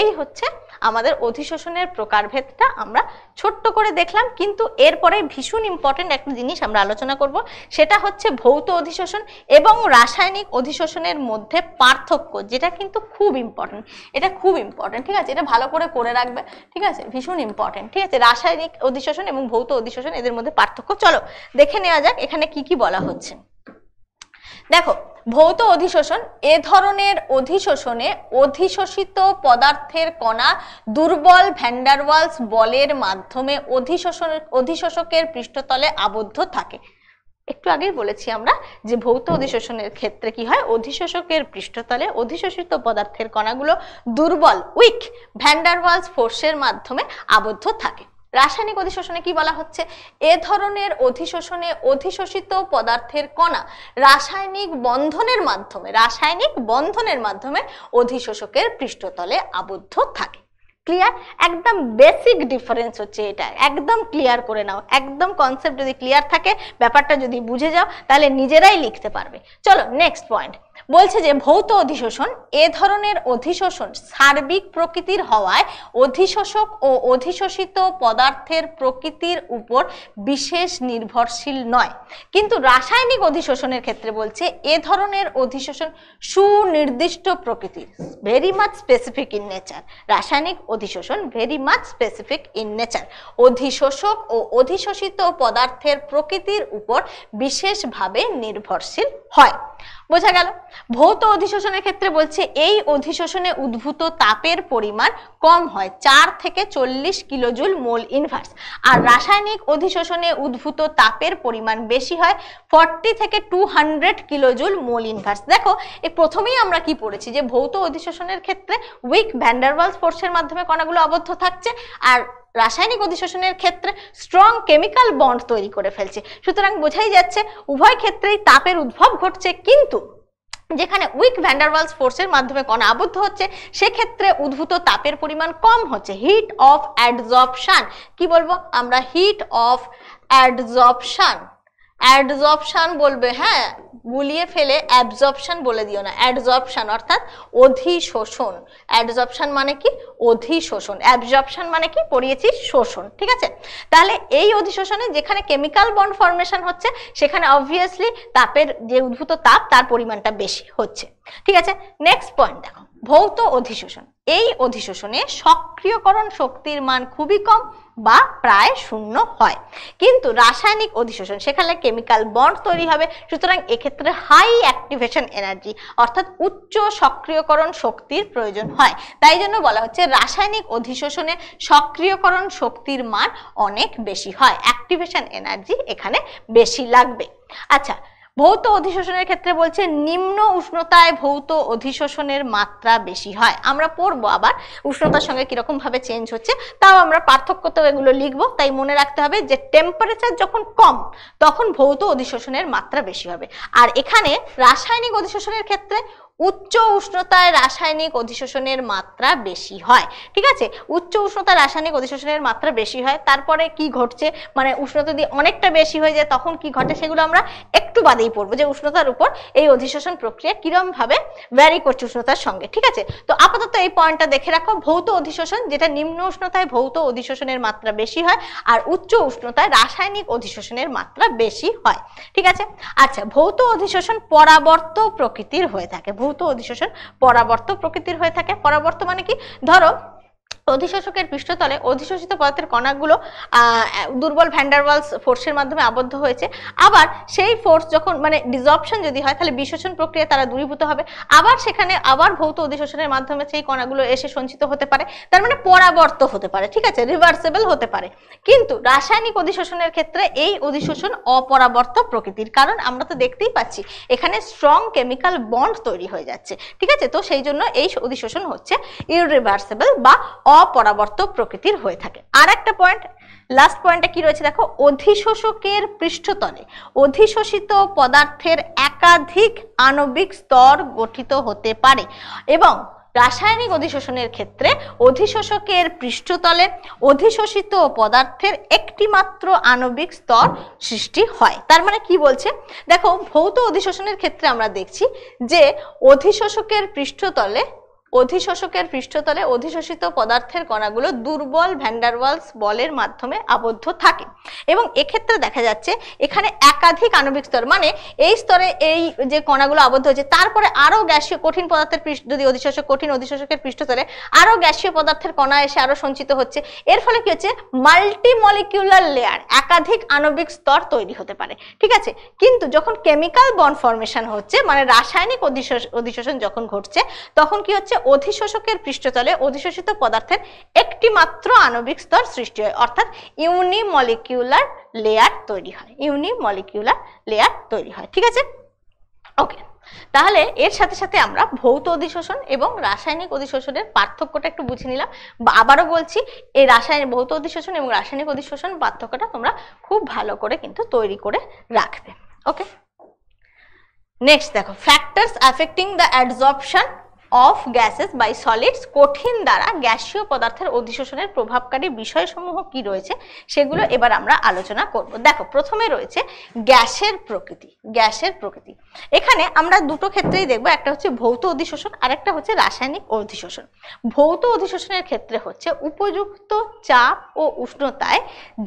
এই হচ্ছে আমাদের অধিশোষণের প্রকারভেদটা আমরা ছোট্ট করে দেখলাম কিন্তু এরপরে ভীষণ ইম্পর্টেন্ট একটা জিনিস আমরা আলোচনা করব সেটা হচ্ছে ভৌত অধিশোষণ এবং রাসায়নিক অধিশোষণের মধ্যে পার্থক্য যেটা কিন্তু খুব ইম্পর্টেন্ট এটা খুব ইম্পর্টেন্ট ঠিক আছে এটা ভালো করে করে রাখবে ঠিক আছে ভীষণ ইম্পর্টেন্ট ঠিক আছে রাসায়নিক অধিশোষণ এবং ভৌত অধিশোষণ এদের মধ্যে পার্থক্য চলো দেখে নেওয়া যাক এখানে কি কি বলা হচ্ছে দেখো ভৌত অধিশোষণ এ ধরনের অধিশোষণে অধিশোষিত পদার্থের কণা দুর্বল ভ্যান্ডারওয়ালস বলের মাধ্যমে অধিশোষণ অধিশোষকের পৃষ্ঠতলে আবদ্ধ থাকে একটু আগেই বলেছি আমরা যে ভৌত অধিশোষণের ক্ষেত্রে কি হয় অধিশোষকের পৃষ্ঠতলে অধিশোষিত পদার্থের কণাগুলো দুর্বল উইক ভ্যান্ডারওয়ালস ফোর্সের মাধ্যমে আবদ্ধ থাকে রাসায়নিক অধিশোষণে কি বলা হচ্ছে এ ধরনের অধিশোষণে অধিশোষিত পদার্থের কণা রাসায়নিক বন্ধনের মাধ্যমে রাসায়নিক বন্ধনের মাধ্যমে অধিশোষকের পৃষ্ঠতলে আবদ্ধ থাকে ক্লিয়ার একদম বেসিক ডিফারেন্স হচ্ছে এটা একদম ক্লিয়ার করে নাও একদম কনসেপ্ট যদি ক্লিয়ার থাকে ব্যাপারটা যদি বুঝে যাও তাহলে নিজেরাই লিখতে পারবে চলো নেক্সট পয়েন্ট বলছে যে ভৌত অধিশোষণ এ ধরনের অধিশোষণ সার্বিক প্রকৃতির হওয়ায় অধিশোষক ও অধিশোষিত পদার্থের প্রকৃতির উপর বিশেষ নির্ভরশীল নয় কিন্তু রাসায়নিক অধিশোষণের ক্ষেত্রে বলছে এ ধরনের অধিশোষণ সুনির্দিষ্ট প্রকৃতির very much specific in nature রাসায়নিক অধিশোষণ very much specific in nature অধিশোষক ও অধিশোষিত পদার্থের প্রকৃতির উপর বিশেষভাবে নির্ভরশীল হয় বোঝা গেল ভৌত অধিশোষণের ক্ষেত্রে বলছে এই অধিশোষণে উদ্ভূত তাপের পরিমাণ কম হয় চার থেকে চল্লিশ কিলোজুল মোল ইনভার্স আর রাসায়নিক অধিশোষণে উদ্ভূত তাপের পরিমাণ বেশি হয় ফর্টি থেকে two hundred kilojoule mole inverse দেখো এ প্রথমেই আমরা কি পড়েছি যে ভৌত অধিশোষণের ক্ষেত্রে উইক ভ্যান্ডারওয়ালস ফোর্সের মাধ্যমে কণাগুলো আবদ্ধ থাকছে আর রাসায়নিক অধিশোষণের ক্ষেত্রে স্ট্রং কেমিক্যাল বন্ড তৈরি করে ফেলছে সুতরাং বোঝাই যাচ্ছে উভয় ক্ষেত্রেই তাপের উদ্ভব ঘটছে কিন্তু যেখানে উইক ভ্যান্ডারওয়ালস ফোর্সের মাধ্যমে কণা আবদ্ধ হচ্ছে সেক্ষেত্রে উদ্ভূত তাপের পরিমাণ কম হচ্ছে হিট অফ অ্যাডজপশান কি বলবো আমরা হিট অফ অ্যাডজপশান অ্যাডজপশান বলবে হ্যাঁ গুলিয়ে ফেলে অ্যাবজপশন বলে দিও না অ্যাডজপশন অর্থাৎ অধিশোষণ অ্যাডজর্পশান মানে কি অধিশোষণ অ্যাবজপশন মানে কি পড়িয়েছি শোষণ ঠিক আছে তাহলে এই অধিশোষণে যেখানে কেমিক্যাল বন্ড ফর্মেশন হচ্ছে সেখানে অবভিয়াসলি তাপের যে উদ্ভূত তাপ তার পরিমাণটা বেশি হচ্ছে ঠিক আছে নেক্সট পয়েন্ট দেখো ভৌত অধিশোষণ এই অধিশোষণে সক্রিয়করণ শক্তির মান খুবই কম বা প্রায় শূন্য হয় কিন্তু রাসায়নিক অধিশোষণ সেখানে কেমিক্যাল বন্ড তৈরি হবে সুতরাং এক্ষেত্রে হাই অ্যাক্টিভেশন এনার্জি অর্থাৎ উচ্চ সক্রিয়করণ শক্তির প্রয়োজন হয় তাই জন্য বলা হচ্ছে রাসায়নিক অধিশোষণে সক্রিয়করণ শক্তির মান অনেক বেশি হয় অ্যাক্টিভেশন এনার্জি এখানে বেশি লাগবে আচ্ছা ভৌত অধিশোষণের ক্ষেত্রে বলছে নিম্ন উষ্ণতায় ভৌত অধিশোষণের মাত্রা বেশি হয় আমরা পড়বো আবার উষ্ণতার সঙ্গে কিরকম ভাবে চেঞ্জ হচ্ছে তাও আমরা পার্থক্য তো এগুলো লিখবো তাই মনে রাখতে হবে যে টেম্পারেচার যখন কম তখন ভৌত অধিশোষণের মাত্রা বেশি হবে আর এখানে রাসায়নিক অধিশোষণের ক্ষেত্রে উচ্চ উষ্ণতায় রাসায়নিক অধিশোষণের মাত্রা বেশি হয় ঠিক আছে উচ্চ উষ্ণতায় রাসায়নিক অধিশোষণের মাত্রা বেশি হয় তারপরে কি ঘটছে মানে উষ্ণতা যদি অনেকটা বেশি হয়ে যায় তখন কি ঘটে সেগুলো আমরা একটু বাদেই পড়বো যে উষ্ণতার উপর এই অধিশোষণ প্রক্রিয়া কিরমভাবে ভ্যারি করছে উষ্ণতার সঙ্গে ঠিক আছে তো আপাতত এই পয়েন্টটা দেখে রাখো ভৌত অধিশোষণ যেটা নিম্ন উষ্ণতায় ভৌত অধিশোষণের মাত্রা বেশি হয় আর উচ্চ উষ্ণতায় রাসায়নিক অধিশোষণের মাত্রা বেশি হয় ঠিক আছে আচ্ছা ভৌত অধিশোষণ পরাবর্ত প্রকৃতির হয়ে থাকে ভৌত অধিশোষণ পরাবর্ত প্রকৃতির হয়ে থাকে পরাবর্ত মানে কি ধরো অধিশোষকের পৃষ্ঠতলে অধিশোষিত পদার্থের কণাগুলো দুর্বল ভ্যান্ডারওয়ালস ফোর্সের মাধ্যমে আবদ্ধ হয়েছে আবার সেই ফোর্স যখন মানে ডিজপশন যদি হয় তাহলে বিশোষণ প্রক্রিয়া তারা দূরীভূত হবে আবার সেখানে আবার ভৌত অধিশোষণের মাধ্যমে সেই কণাগুলো এসে সঞ্চিত হতে পারে তার মানে পরাবর্ত হতে পারে ঠিক আছে রিভার্সেবল হতে পারে কিন্তু রাসায়নিক অধিশোষণের ক্ষেত্রে এই অধিশোষণ অপরাবর্ত প্রকৃতির কারণ আমরা তো দেখতেই পাচ্ছি এখানে স্ট্রং কেমিক্যাল বন্ড তৈরি হয়ে যাচ্ছে ঠিক আছে তো সেই জন্য এই অধিশোষণ হচ্ছে ইরিভার্সেবল বা অপরাবর্ত প্রকৃতির হয়ে থাকে আর একটা পয়েন্ট লাস্ট পয়েন্টে কি রয়েছে দেখো অধিশোষকের পৃষ্ঠতলে অধিশোষিত পদার্থের একাধিক আণবিক স্তর গঠিত হতে পারে এবং রাসায়নিক অধিশোষণের ক্ষেত্রে অধিশোষকের পৃষ্ঠতলে অধিশোষিত পদার্থের একটি মাত্র আণবিক স্তর সৃষ্টি হয় তার মানে কি বলছে দেখো ভৌত অধিশোষণের ক্ষেত্রে আমরা দেখছি যে অধিশোষকের পৃষ্ঠতলে অধিশোষকের পৃষ্ঠতলে অধিশোষিত পদার্থের কণাগুলো দুর্বল ভ্যান্ডারওয়ালস বলের মাধ্যমে আবদ্ধ থাকে এবং এক্ষেত্রে দেখা যাচ্ছে এখানে একাধিক আণবিক স্তর মানে এই স্তরে এই যে কণাগুলো আবদ্ধ হয়েছে তারপরে আরও গ্যাসীয় কঠিন পদার্থের পৃষ্ঠ যদি অধিশোষক কঠিন অধিশোষকের পৃষ্ঠতলে আরও গ্যাসীয় পদার্থের কণা এসে আরও সঞ্চিত হচ্ছে এর ফলে কী হচ্ছে মাল্টিমলিকুলার লেয়ার একাধিক আণবিক স্তর তৈরি হতে পারে ঠিক আছে কিন্তু যখন কেমিক্যাল বন ফর্মেশন হচ্ছে মানে রাসায়নিক অধিশোষণ যখন ঘটছে তখন কি হচ্ছে অধিশোষকের পৃষ্ঠতলে অধিশোষিত পদার্থের একটি মাত্র আণবিক স্তর সৃষ্টি হয় অর্থাৎ ইউনিমলিকিউলার লেয়ার তৈরি হয় ইউনিমলিকিউলার লেয়ার তৈরি হয় ঠিক আছে ওকে তাহলে এর সাথে সাথে আমরা ভৌত অধিশোষণ এবং রাসায়নিক অধিশোষণের পার্থক্যটা একটু বুঝে নিলাম আবারও বলছি এই রাসায়নিক ভৌত অধিশোষণ এবং রাসায়নিক অধিশোষণ পার্থক্যটা তোমরা খুব ভালো করে কিন্তু তৈরি করে রাখবে ওকে নেক্সট দেখো factors affecting the adsorption of gases by solids কঠিন দ্বারা গ্যাসীয় পদার্থের অধিশোষণের প্রভাবকারী বিষয়সমূহ কি রয়েছে সেগুলো এবার আমরা আলোচনা করব দেখো প্রথমে রয়েছে গ্যাসের প্রকৃতি গ্যাসের প্রকৃতি এখানে আমরা দুটো ক্ষেত্রেই দেখব একটা হচ্ছে ভৌত অধিশোষণ আর একটা হচ্ছে রাসায়নিক অধিশোষণ ভৌত অধিশোষণের ক্ষেত্রে হচ্ছে উপযুক্ত চাপ ও উষ্ণতায়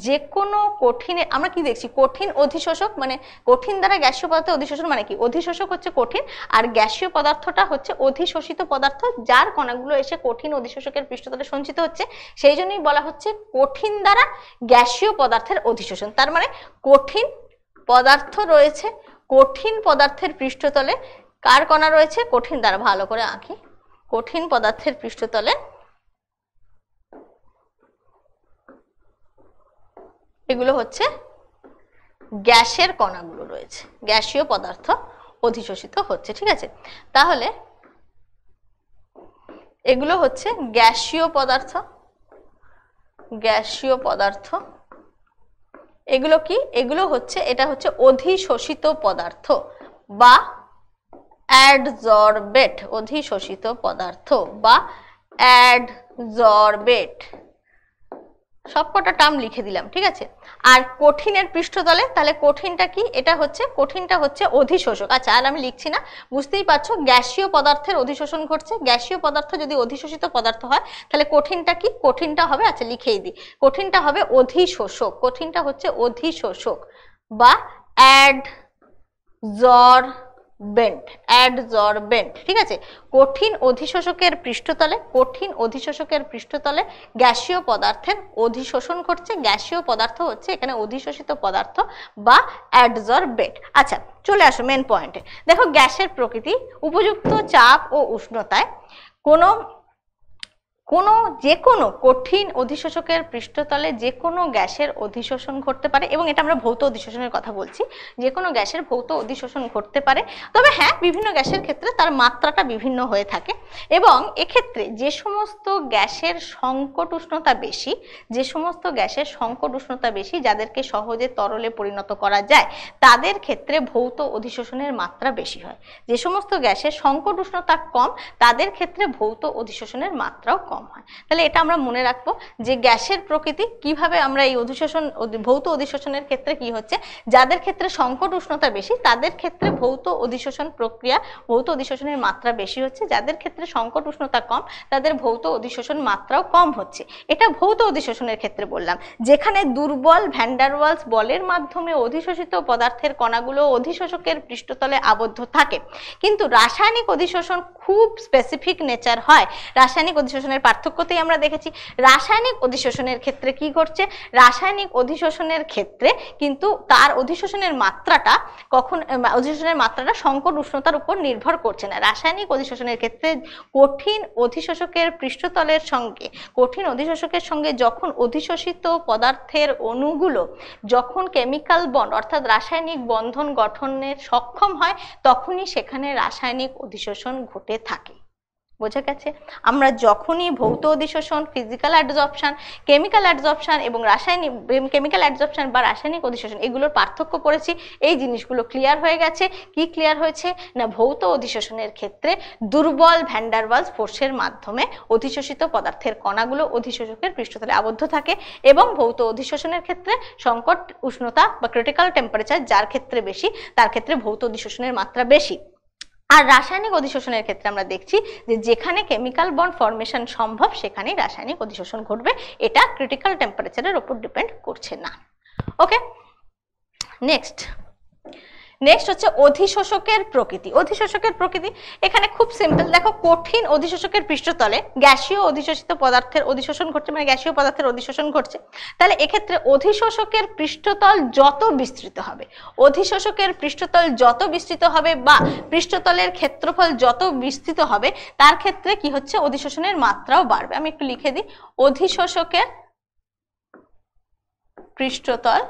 যে কোনো কঠিনে আমরা কি দেখছি কঠিন অধিশোষক মানে কঠিন দ্বারা গ্যাসীয় পদার্থের অধিশোষণ মানে কি অধিশোষক হচ্ছে কঠিন আর গ্যাসীয় পদার্থটা হচ্ছে অধিশোষিত সঞ্চিত পদার্থ যার কণাগুলো এসে কঠিন অধিশোষকের পৃষ্ঠতলে সঞ্চিত হচ্ছে সেই জন্যই বলা হচ্ছে কঠিন দ্বারা গ্যাসীয় পদার্থের অধিশোষণ তার মানে কঠিন পদার্থ রয়েছে কঠিন পদার্থের পৃষ্ঠতলে কার কণা রয়েছে কঠিন দ্বারা ভালো করে আঁকি কঠিন পদার্থের পৃষ্ঠতলে এগুলো হচ্ছে গ্যাসের কণাগুলো রয়েছে গ্যাসীয় পদার্থ অধিশোষিত হচ্ছে ঠিক আছে তাহলে এগুলো হচ্ছে গ্যাসীয় পদার্থ গ্যাসীয় পদার্থ এগুলো কি এগুলো হচ্ছে এটা হচ্ছে অধিশোষিত পদার্থ বা অ্যাডজর্বেট অধিশোষিত পদার্থ বা অ্যাডজর্বেট সবকটা টার্ম লিখে দিলাম ঠিক আছে আর কঠিনের পৃষ্ঠতলে তাহলে কঠিনটা কি এটা হচ্ছে কঠিনটা হচ্ছে অধিশোষক আচ্ছা আর আমি লিখছি না বুঝতেই পারছো গ্যাসীয় পদার্থের অধিশোষণ ঘটছে গ্যাসীয় পদার্থ যদি অধিশোষিত পদার্থ হয় তাহলে কঠিনটা কি কঠিনটা হবে আচ্ছা লিখেই দিই কঠিনটা হবে অধিশোষক কঠিনটা হচ্ছে অধিশোষক বা অ্যাড জ্বর বেন্ট অ্যাডজর্বেন্ট ঠিক আছে কঠিন অধিশোষকের পৃষ্ঠতলে কঠিন অধিশোষকের পৃষ্ঠতলে গ্যাসীয় পদার্থের অধিশোষণ করছে গ্যাসীয় পদার্থ হচ্ছে এখানে অধিশোষিত পদার্থ বা বেন্ট আচ্ছা চলে আসো মেন পয়েন্টে দেখো গ্যাসের প্রকৃতি উপযুক্ত চাপ ও উষ্ণতায় কোনো কোনো যে কোনো কঠিন অধিশোষকের পৃষ্ঠতলে যে কোনো গ্যাসের অধিশোষণ ঘটতে পারে এবং এটা আমরা ভৌত অধিশোষণের কথা বলছি যে কোনো গ্যাসের ভৌত অধিশোষণ ঘটতে পারে তবে হ্যাঁ বিভিন্ন গ্যাসের ক্ষেত্রে তার মাত্রাটা বিভিন্ন হয়ে থাকে এবং এক্ষেত্রে যে সমস্ত গ্যাসের সংকট উষ্ণতা বেশি যে সমস্ত গ্যাসের সংকট উষ্ণতা বেশি যাদেরকে সহজে তরলে পরিণত করা যায় তাদের ক্ষেত্রে ভৌত অধিশোষণের মাত্রা বেশি হয় যে সমস্ত গ্যাসের সংকট উষ্ণতা কম তাদের ক্ষেত্রে ভৌত অধিশোষণের মাত্রাও কম কম হয় তাহলে এটা আমরা মনে রাখবো যে গ্যাসের প্রকৃতি কিভাবে আমরা এই অধিশোষণ ভৌত অধিশোষণের ক্ষেত্রে কি হচ্ছে যাদের ক্ষেত্রে সংকট উষ্ণতা বেশি তাদের ক্ষেত্রে ভৌত অধিশোষণ প্রক্রিয়া ভৌত অধিশোষণের মাত্রা বেশি হচ্ছে যাদের ক্ষেত্রে সংকট উষ্ণতা কম তাদের ভৌত অধিশোষণ মাত্রাও কম হচ্ছে এটা ভৌত অধিশোষণের ক্ষেত্রে বললাম যেখানে দুর্বল ভ্যান্ডারওয়ালস বলের মাধ্যমে অধিশোষিত পদার্থের কণাগুলো অধিশোষকের পৃষ্ঠতলে আবদ্ধ থাকে কিন্তু রাসায়নিক অধিশোষণ খুব স্পেসিফিক নেচার হয় রাসায়নিক অধিশোষণের পার্থক্যতেই আমরা দেখেছি রাসায়নিক অধিশোষণের ক্ষেত্রে কি ঘটছে রাসায়নিক অধিশোষণের ক্ষেত্রে কিন্তু তার অধিশোষণের মাত্রাটা কখন অধিশোষণের মাত্রাটা সংকট উষ্ণতার উপর নির্ভর করছে না রাসায়নিক অধিশোষণের ক্ষেত্রে কঠিন অধিশোষকের পৃষ্ঠতলের সঙ্গে কঠিন অধিশোষকের সঙ্গে যখন অধিশোষিত পদার্থের অণুগুলো যখন কেমিক্যাল বন্ড অর্থাৎ রাসায়নিক বন্ধন গঠনের সক্ষম হয় তখনই সেখানে রাসায়নিক অধিশোষণ ঘটে থেকে থাকে বোঝা গেছে আমরা যখনই ভৌত অধিশোষণ ফিজিক্যাল অ্যাডজপশন কেমিক্যাল অ্যাডজপশন এবং রাসায়নিক কেমিক্যাল অ্যাডজপশন বা রাসায়নিক অধিশোষণ এগুলোর পার্থক্য করেছি এই জিনিসগুলো ক্লিয়ার হয়ে গেছে কি ক্লিয়ার হয়েছে না ভৌত অধিশোষণের ক্ষেত্রে দুর্বল ভ্যান্ডারওয়ালস ফোর্সের মাধ্যমে অধিশোষিত পদার্থের কণাগুলো অধিশোষকের পৃষ্ঠতলে আবদ্ধ থাকে এবং ভৌত অধিশোষণের ক্ষেত্রে সংকট উষ্ণতা বা ক্রিটিক্যাল টেম্পারেচার যার ক্ষেত্রে বেশি তার ক্ষেত্রে ভৌত অধিশোষণের মাত্রা বেশি আর রাসায়নিক অধিশোষণের ক্ষেত্রে আমরা দেখছি যে যেখানে কেমিক্যাল বন্ড ফর্মেশন সম্ভব সেখানে রাসায়নিক অধিশোষণ ঘটবে এটা ক্রিটিক্যাল টেম্পারেচারের ওপর ডিপেন্ড করছে না ওকে নেক্সট নেক্সট হচ্ছে অধিশোষকের প্রকৃতি অধিশোষকের প্রকৃতি এখানে খুব সিম্পল দেখো কঠিন অধিশোষকের পৃষ্ঠতলে গ্যাসীয় অধিশোষিত পদার্থের অধিশোষণ ঘটছে মানে গ্যাসীয় পদার্থের অধিশোষণ ঘটছে তাহলে এক্ষেত্রে অধিশোষকের পৃষ্ঠতল যত বিস্তৃত হবে অধিশোষকের পৃষ্ঠতল যত বিস্তৃত হবে বা পৃষ্ঠতলের ক্ষেত্রফল যত বিস্তৃত হবে তার ক্ষেত্রে কি হচ্ছে অধিশোষণের মাত্রাও বাড়বে আমি একটু লিখে দিই অধিশোষকের পৃষ্ঠতল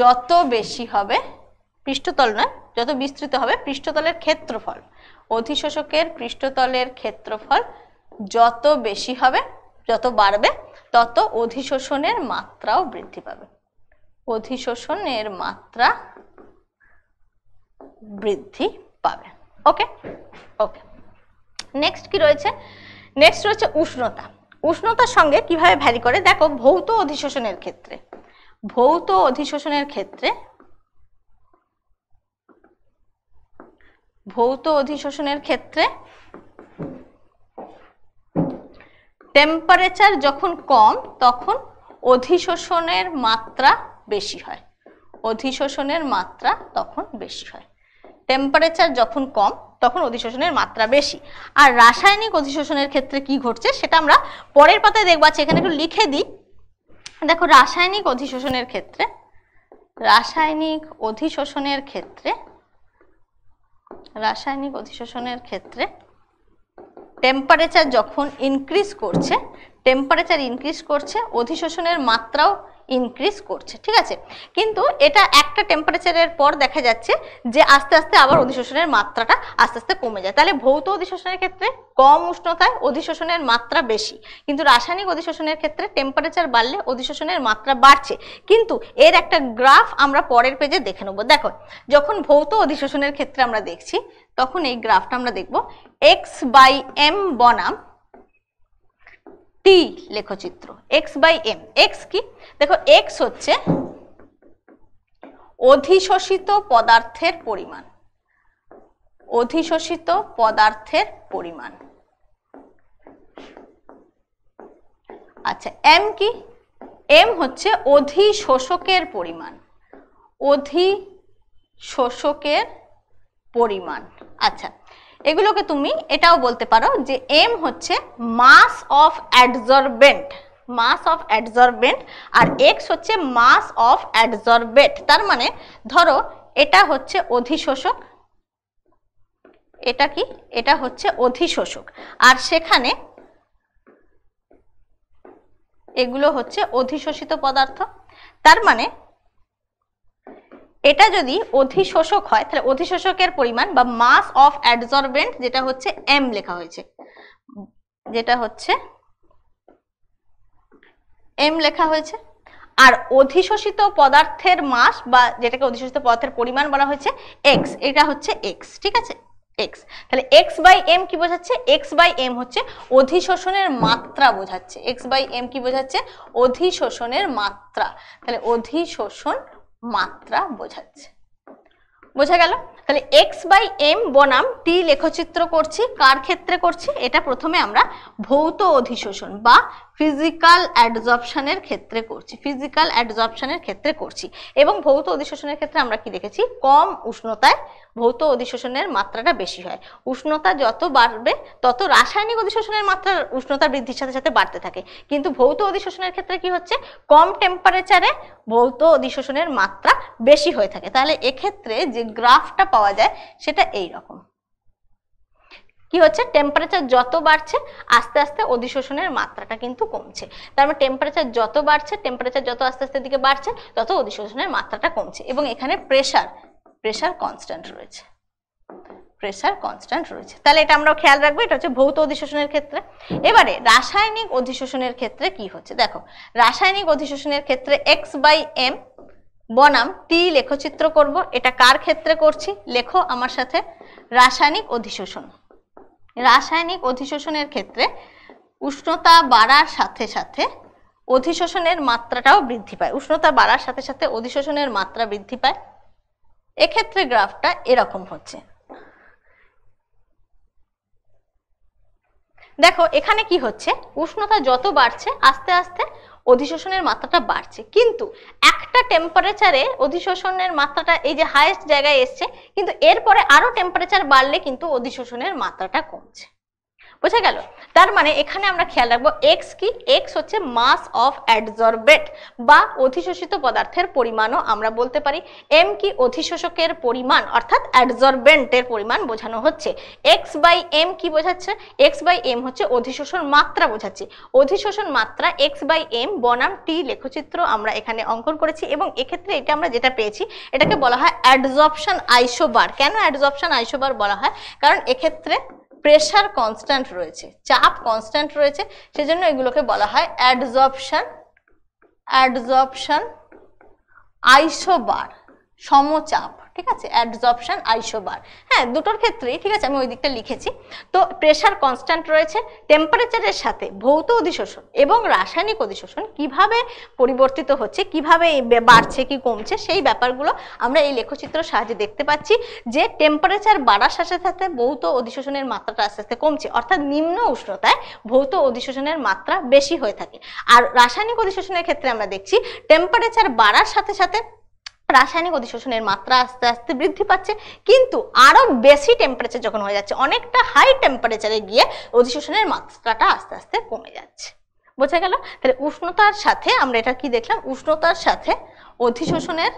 যত বেশি হবে পৃষ্ঠতল নয় যত বিস্তৃত হবে পৃষ্ঠতলের ক্ষেত্রফল অধিশোষকের পৃষ্ঠতলের ক্ষেত্রফল যত বেশি হবে যত বাড়বে তত অধিশোষণের মাত্রাও বৃদ্ধি পাবে অধিশোষণের মাত্রা বৃদ্ধি পাবে ওকে ওকে নেক্সট কি রয়েছে নেক্সট রয়েছে উষ্ণতা উষ্ণতার সঙ্গে কিভাবে ভ্যারি করে দেখো ভৌত অধিশোষণের ক্ষেত্রে ভৌত অধিশোষণের ক্ষেত্রে ভৌত অধিশোষণের ক্ষেত্রে টেম্পারেচার যখন কম তখন অধিশোষণের মাত্রা বেশি হয় অধিশোষণের মাত্রা তখন বেশি হয় টেম্পারেচার যখন কম তখন অধিশোষণের মাত্রা বেশি আর রাসায়নিক অধিশোষণের ক্ষেত্রে কি ঘটছে সেটা আমরা পরের পাতায় দেখব আচ্ছা এখানে একটু লিখে দিই দেখো রাসায়নিক অধিশোষণের ক্ষেত্রে রাসায়নিক অধিশোষণের ক্ষেত্রে রাসায়নিক অধিশোষণের ক্ষেত্রে টেম্পারেচার যখন ইনক্রিজ করছে টেম্পারেচার ইনক্রিজ করছে অধিশোষণের মাত্রাও ইনক্রিজ করছে ঠিক আছে কিন্তু এটা একটা টেম্পারেচারের পর দেখা যাচ্ছে যে আস্তে আস্তে আবার অধিশোষণের মাত্রাটা আস্তে আস্তে কমে যায় তাহলে ভৌত অধিশোষণের ক্ষেত্রে কম উষ্ণতায় অধিশোষণের মাত্রা বেশি কিন্তু রাসায়নিক অধিশোষণের ক্ষেত্রে টেম্পারেচার বাড়লে অধিশোষণের মাত্রা বাড়ছে কিন্তু এর একটা গ্রাফ আমরা পরের পেজে দেখে নেবো দেখো যখন ভৌত অধিশোষণের ক্ষেত্রে আমরা দেখছি তখন এই গ্রাফটা আমরা দেখব এক্স বাই এম বনাম টি লেখচিত্র এক্স বাই এম এক্স কি দেখো এক্স হচ্ছে অধিশোষিত পদার্থের পরিমাণ অধিশোষিত পদার্থের পরিমাণ আচ্ছা এম কি এম হচ্ছে অধিশোষকের পরিমাণ অধি শোষকের পরিমাণ আচ্ছা এগুলোকে তুমি এটাও বলতে পারো যে এম হচ্ছে mass of adsorbent mass of adsorbent আর এক্স হচ্ছে মাস অফ অ্যাডজর্বেট তার মানে ধরো এটা হচ্ছে অধিশোষক এটা কি এটা হচ্ছে অধিশোষক আর সেখানে এগুলো হচ্ছে অধিশোষিত পদার্থ তার মানে এটা যদি অধিশোষক হয় তাহলে অধিশোষকের পরিমাণ বা মাস অফ অ্যাডজর্বেন্ট যেটা হচ্ছে এম লেখা হয়েছে যেটা হচ্ছে এম লেখা হয়েছে আর অধিশোষিত পদার্থের মাস বা যেটাকে অধিশোষিত পদার্থের পরিমাণ বলা হয়েছে এক্স এটা হচ্ছে এক্স ঠিক আছে এক্স তাহলে এক্স বাই এম কি বোঝাচ্ছে এক্স বাই এম হচ্ছে অধিশোষণের মাত্রা বোঝাচ্ছে এক্স বাই এম কি বোঝাচ্ছে অধিশোষণের মাত্রা তাহলে অধিশোষণ মাত্রা বোঝাচ্ছে বোঝা গেল তাহলে এক্স বাই এম বনাম টি লেখচিত্র করছি কার ক্ষেত্রে করছি এটা প্রথমে আমরা ভৌত অধিশোষণ বা ফিজিক্যাল অ্যাডজপশনের ক্ষেত্রে করছি ফিজিক্যাল অ্যাডজপশনের ক্ষেত্রে করছি এবং ভৌত অধিশোষণের ক্ষেত্রে আমরা কি দেখেছি কম উষ্ণতায় ভৌত অধিশোষণের মাত্রাটা বেশি হয় উষ্ণতা যত বাড়বে তত রাসায়নিক অধিশোষণের মাত্রা উষ্ণতা বৃদ্ধির সাথে সাথে বাড়তে থাকে কিন্তু ভৌত অধিশোষণের ক্ষেত্রে কি হচ্ছে কম টেম্পারেচারে ভৌত অধিশোষণের মাত্রা বেশি হয়ে থাকে তাহলে এক্ষেত্রে যে গ্রাফটা পাওয়া যায় সেটা এই রকম কি হচ্ছে টেম্পারেচার যত বাড়ছে আস্তে আস্তে অধিশোষণের মাত্রাটা কিন্তু কমছে তার মানে টেম্পারেচার যত বাড়ছে টেম্পারেচার যত আস্তে আস্তে দিকে বাড়ছে তত অধিশোষণের মাত্রাটা কমছে এবং এখানে প্রেশার প্রেশার কনস্ট্যান্ট রয়েছে প্রেশার কনস্ট্যান্ট রয়েছে তাহলে এটা আমরা খেয়াল রাখবো এটা হচ্ছে ভৌত অধিশোষণের ক্ষেত্রে এবারে রাসায়নিক অধিশোষণের ক্ষেত্রে কি হচ্ছে দেখো রাসায়নিক অধিশোষণের ক্ষেত্রে এক্স বাই এম বনাম টি লেখচিত্র করব এটা কার ক্ষেত্রে করছি লেখো আমার সাথে রাসায়নিক অধিশোষণ রাসায়নিক অধিশোষণের ক্ষেত্রে উষ্ণতা বাড়ার সাথে সাথে অধিশোষণের মাত্রাটাও বৃদ্ধি পায় উষ্ণতা বাড়ার সাথে সাথে অধিশোষণের মাত্রা বৃদ্ধি পায় এক্ষেত্রে গ্রাফটা এরকম হচ্ছে দেখো এখানে কি হচ্ছে উষ্ণতা যত বাড়ছে আস্তে আস্তে অধিশোষণের মাত্রাটা বাড়ছে কিন্তু একটা টেম্পারেচারে অধিশোষণের মাত্রাটা এই যে হায়েস্ট জায়গায় এসছে কিন্তু এরপরে আরও টেম্পারেচার বাড়লে কিন্তু অধিশোষণের মাত্রাটা কমছে বোঝা গেল তার মানে এখানে আমরা খেয়াল রাখবো এক্স কি এক্স হচ্ছে মাস অফ অ্যাডজর্বেট বা অধিশোষিত পদার্থের পরিমাণও আমরা বলতে পারি এম কি অধিশোষকের পরিমাণ অর্থাৎ অ্যাডজর্বেন্টের পরিমাণ বোঝানো হচ্ছে এক্স বাই এম কি বোঝাচ্ছে এক্স বাই এম হচ্ছে অধিশোষণ মাত্রা বোঝাচ্ছে অধিশোষণ মাত্রা এক্স বাই এম বনাম টি লেখচিত্র আমরা এখানে অঙ্কন করেছি এবং এক্ষেত্রে এটা আমরা যেটা পেয়েছি এটাকে বলা হয় অ্যাডজর্পশন আইসোবার কেন অ্যাডজর্পশন আইসোবার বলা হয় কারণ এক্ষেত্রে প্রেশার কনস্ট্যান্ট রয়েছে চাপ কনস্ট্যান্ট রয়েছে সেজন্য এগুলোকে বলা হয় অ্যাডজর্পশন অ্যাডজর্পশন আইসোবার সমচাপ ঠিক আছে অ্যাডজর্পশন আইসোবার হ্যাঁ দুটোর ক্ষেত্রেই ঠিক আছে আমি ওই দিকটা লিখেছি তো প্রেশার কনস্ট্যান্ট রয়েছে টেম্পারেচারের সাথে ভৌত অধিশোষণ এবং রাসায়নিক অধিশোষণ কিভাবে পরিবর্তিত হচ্ছে কিভাবে বাড়ছে কি কমছে সেই ব্যাপারগুলো আমরা এই লেখচিত্র সাহায্যে দেখতে পাচ্ছি যে টেম্পারেচার বাড়ার সাথে সাথে ভৌত অধিশোষণের মাত্রাটা আস্তে আস্তে কমছে অর্থাৎ নিম্ন উষ্ণতায় ভৌত অধিশোষণের মাত্রা বেশি হয়ে থাকে আর রাসায়নিক অধিশোষণের ক্ষেত্রে আমরা দেখছি টেম্পারেচার বাড়ার সাথে সাথে রাসায়নিক অধিশোষণের মাত্রা আস্তে আস্তে বৃদ্ধি পাচ্ছে কিন্তু আরও বেশি টেম্পারেচার যখন হয়ে যাচ্ছে অনেকটা হাই টেম্পারেচারে গিয়ে অধিশোষণের মাত্রাটা আস্তে আস্তে কমে যাচ্ছে বোঝা গেল তাহলে উষ্ণতার সাথে আমরা এটা কি দেখলাম উষ্ণতার সাথে অধিশোষণের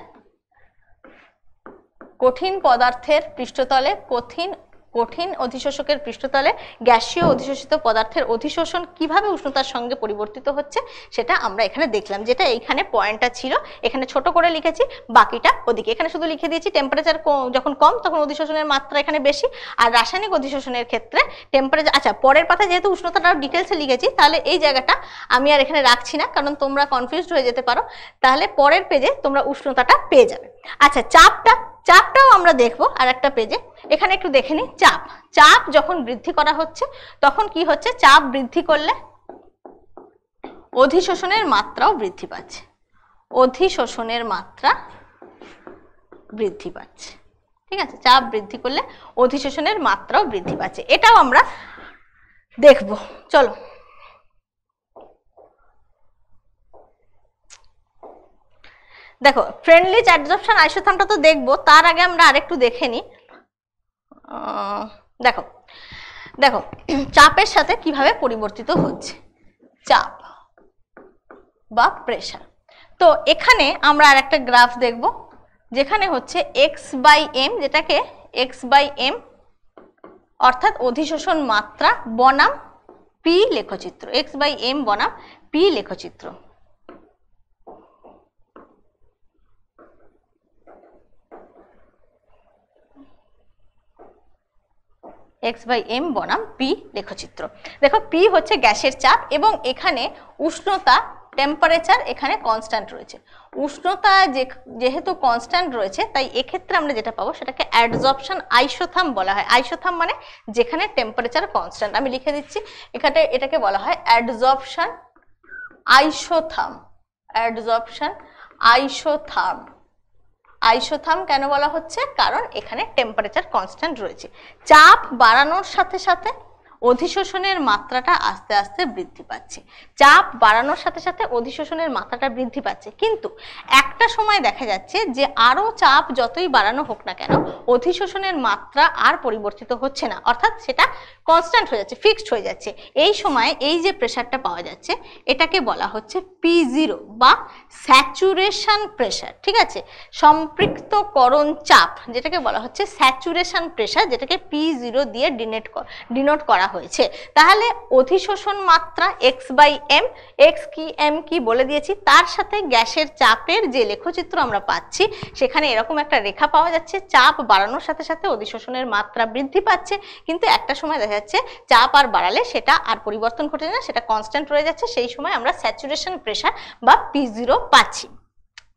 কঠিন পদার্থের পৃষ্ঠতলে কঠিন কঠিন অধিশোষকের পৃষ্ঠতলে গ্যাসীয় অধিশোষিত পদার্থের অধিশোষণ কিভাবে উষ্ণতার সঙ্গে পরিবর্তিত হচ্ছে সেটা আমরা এখানে দেখলাম যেটা এইখানে পয়েন্টটা ছিল এখানে ছোট করে লিখেছি বাকিটা ওদিকে এখানে শুধু লিখে দিয়েছি টেম্পারেচার যখন কম তখন অধিশোষণের মাত্রা এখানে বেশি আর রাসায়নিক অধিশোষণের ক্ষেত্রে টেম্পারেচার আচ্ছা পরের পাতা যেহেতু উষ্ণতাটা ডিটেলসে লিখেছি তাহলে এই জায়গাটা আমি আর এখানে রাখছি না কারণ তোমরা কনফিউজড হয়ে যেতে পারো তাহলে পরের পেজে তোমরা উষ্ণতাটা পেয়ে যাবে আচ্ছা চাপটা চাপটাও আমরা দেখব আর একটা পেজে এখানে একটু দেখে নিই চাপ চাপ যখন বৃদ্ধি করা হচ্ছে তখন কি হচ্ছে চাপ বৃদ্ধি করলে অধিশোষণের মাত্রাও বৃদ্ধি পাচ্ছে অধিশোষণের মাত্রা বৃদ্ধি পাচ্ছে ঠিক আছে চাপ বৃদ্ধি করলে অধিশোষণের মাত্রাও বৃদ্ধি পাচ্ছে এটাও আমরা দেখব চলো দেখো ফ্রেন্ডলি অ্যাডজপশন আইসোথামটা তো দেখবো তার আগে আমরা আরেকটু দেখে নিই দেখো দেখো চাপের সাথে কিভাবে পরিবর্তিত হচ্ছে চাপ বা প্রেশার তো এখানে আমরা আর একটা গ্রাফ দেখব যেখানে হচ্ছে এক্স বাই এম যেটাকে এক্স বাই এম অর্থাৎ অধিশোষণ মাত্রা বনাম পি লেখচিত্র এক্স বাই এম বনাম পি লেখচিত্র এক্স বাই এম বনাম পি লেখচিত্র দেখো পি হচ্ছে গ্যাসের চাপ এবং এখানে উষ্ণতা টেম্পারেচার এখানে কনস্ট্যান্ট রয়েছে উষ্ণতা যেহেতু কনস্ট্যান্ট রয়েছে তাই এক্ষেত্রে আমরা যেটা পাবো সেটাকে অ্যাডজপশন আইসোথাম বলা হয় আইসোথাম মানে যেখানে টেম্পারেচার কনস্ট্যান্ট আমি লিখে দিচ্ছি এখানে এটাকে বলা হয় অ্যাডজপশন আইসোথাম অ্যাডজপশন আইসোথাম আইসোথাম কেন বলা হচ্ছে কারণ এখানে টেম্পারেচার কনস্ট্যান্ট রয়েছে চাপ বাড়ানোর সাথে সাথে অধিশোষণের মাত্রাটা আস্তে আস্তে বৃদ্ধি পাচ্ছে চাপ বাড়ানোর সাথে সাথে অধিশোষণের মাত্রাটা বৃদ্ধি পাচ্ছে কিন্তু একটা সময় দেখা যাচ্ছে যে আরও চাপ যতই বাড়ানো হোক না কেন অধিশোষণের মাত্রা আর পরিবর্তিত হচ্ছে না অর্থাৎ সেটা কনস্ট্যান্ট হয়ে যাচ্ছে ফিক্সড হয়ে যাচ্ছে এই সময় এই যে প্রেশারটা পাওয়া যাচ্ছে এটাকে বলা হচ্ছে পি জিরো বা স্যাচুরেশান প্রেশার ঠিক আছে সম্পৃক্তকরণ চাপ যেটাকে বলা হচ্ছে স্যাচুরেশান প্রেশার যেটাকে পি জিরো দিয়ে ডিনেট ডিনোট করা হয়েছে তাহলে অধিশোষণ মাত্রা এক্স বাই এম এক্স কি এম কি বলে দিয়েছি তার সাথে গ্যাসের চাপের যে লেখচিত্র আমরা পাচ্ছি সেখানে এরকম একটা রেখা পাওয়া যাচ্ছে চাপ বাড়ানোর সাথে সাথে অধিশোষণের মাত্রা বৃদ্ধি পাচ্ছে কিন্তু একটা সময় দেখা যাচ্ছে চাপ আর বাড়ালে সেটা আর পরিবর্তন ঘটে না সেটা কনস্ট্যান্ট রয়ে যাচ্ছে সেই সময় আমরা স্যাচুরেশন প্রেশার বা পি জিরো পাচ্ছি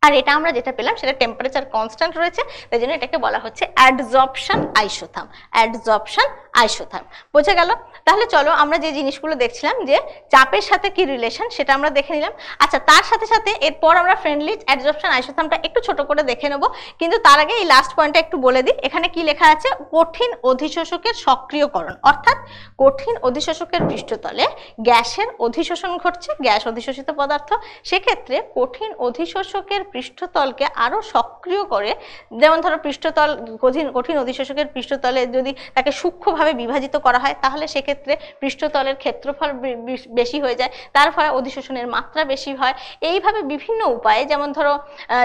আর এটা আমরা যেটা পেলাম সেটা টেম্পারেচার কনস্ট্যান্ট রয়েছে তাই জন্য এটাকে বলা হচ্ছে অ্যাডজপশন আইসোথাম অ্যাডজপশন আইসোথার্ম বোঝা গেল তাহলে চলো আমরা যে জিনিসগুলো দেখছিলাম যে চাপের সাথে কি রিলেশন সেটা আমরা দেখে নিলাম আচ্ছা তার সাথে সাথে এরপর আমরা ফ্রেন্ডলি অ্যাডজপশন আইসোথার্মটা একটু ছোট করে দেখে নেব কিন্তু তার আগে এই লাস্ট পয়েন্টটা একটু বলে দিই এখানে কি লেখা আছে কঠিন অধিশোষকের সক্রিয়করণ অর্থাৎ কঠিন অধিশোষকের পৃষ্ঠতলে গ্যাসের অধিশোষণ ঘটছে গ্যাস অধিশোষিত পদার্থ সেক্ষেত্রে কঠিন অধিশোষকের পৃষ্ঠতলকে আরও সক্রিয় করে যেমন ধরো পৃষ্ঠতল কঠিন কঠিন অধিশোষকের পৃষ্ঠতলে যদি তাকে সূক্ষ্মভাবে ভাবে বিভাজিত করা হয় তাহলে সেক্ষেত্রে পৃষ্ঠতলের ক্ষেত্রফল বেশি হয়ে যায় তার ফলে অধিশোষণের মাত্রা বেশি হয় এইভাবে বিভিন্ন উপায়ে যেমন ধরো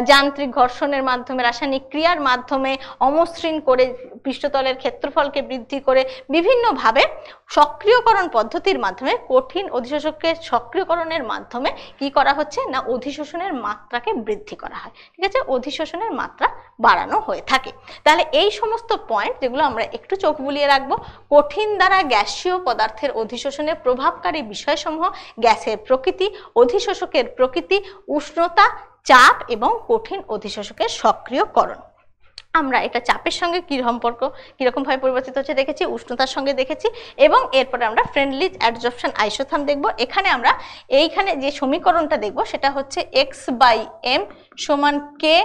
যান্ত্রিক ঘর্ষণের মাধ্যমে রাসায়নিক ক্রিয়ার মাধ্যমে অমসৃণ করে পৃষ্ঠতলের ক্ষেত্রফলকে বৃদ্ধি করে বিভিন্নভাবে সক্রিয়করণ পদ্ধতির মাধ্যমে কঠিন অধিশোষককে সক্রিয়করণের মাধ্যমে কি করা হচ্ছে না অধিশোষণের মাত্রাকে বৃদ্ধি করা হয় ঠিক আছে অধিশোষণের মাত্রা বাড়ানো হয়ে থাকে তাহলে এই সমস্ত পয়েন্ট যেগুলো আমরা একটু চোখ বুলিয়ে রাখবো কঠিন দ্বারা গ্যাসীয় পদার্থের অধিশোষণের প্রভাবকারী বিষয়সমূহ গ্যাসের প্রকৃতি অধিশোষকের প্রকৃতি উষ্ণতা চাপ এবং কঠিন অধিশোষকের সক্রিয়করণ আমরা এটা চাপের সঙ্গে কী সম্পর্ক কীরকমভাবে পরিবর্তিত হচ্ছে দেখেছি উষ্ণতার সঙ্গে দেখেছি এবং এরপরে আমরা ফ্রেন্ডলি অ্যাডজপশন আইসোথাম দেখব এখানে আমরা এইখানে যে সমীকরণটা দেখব সেটা হচ্ছে এক্স বাই এম সমান K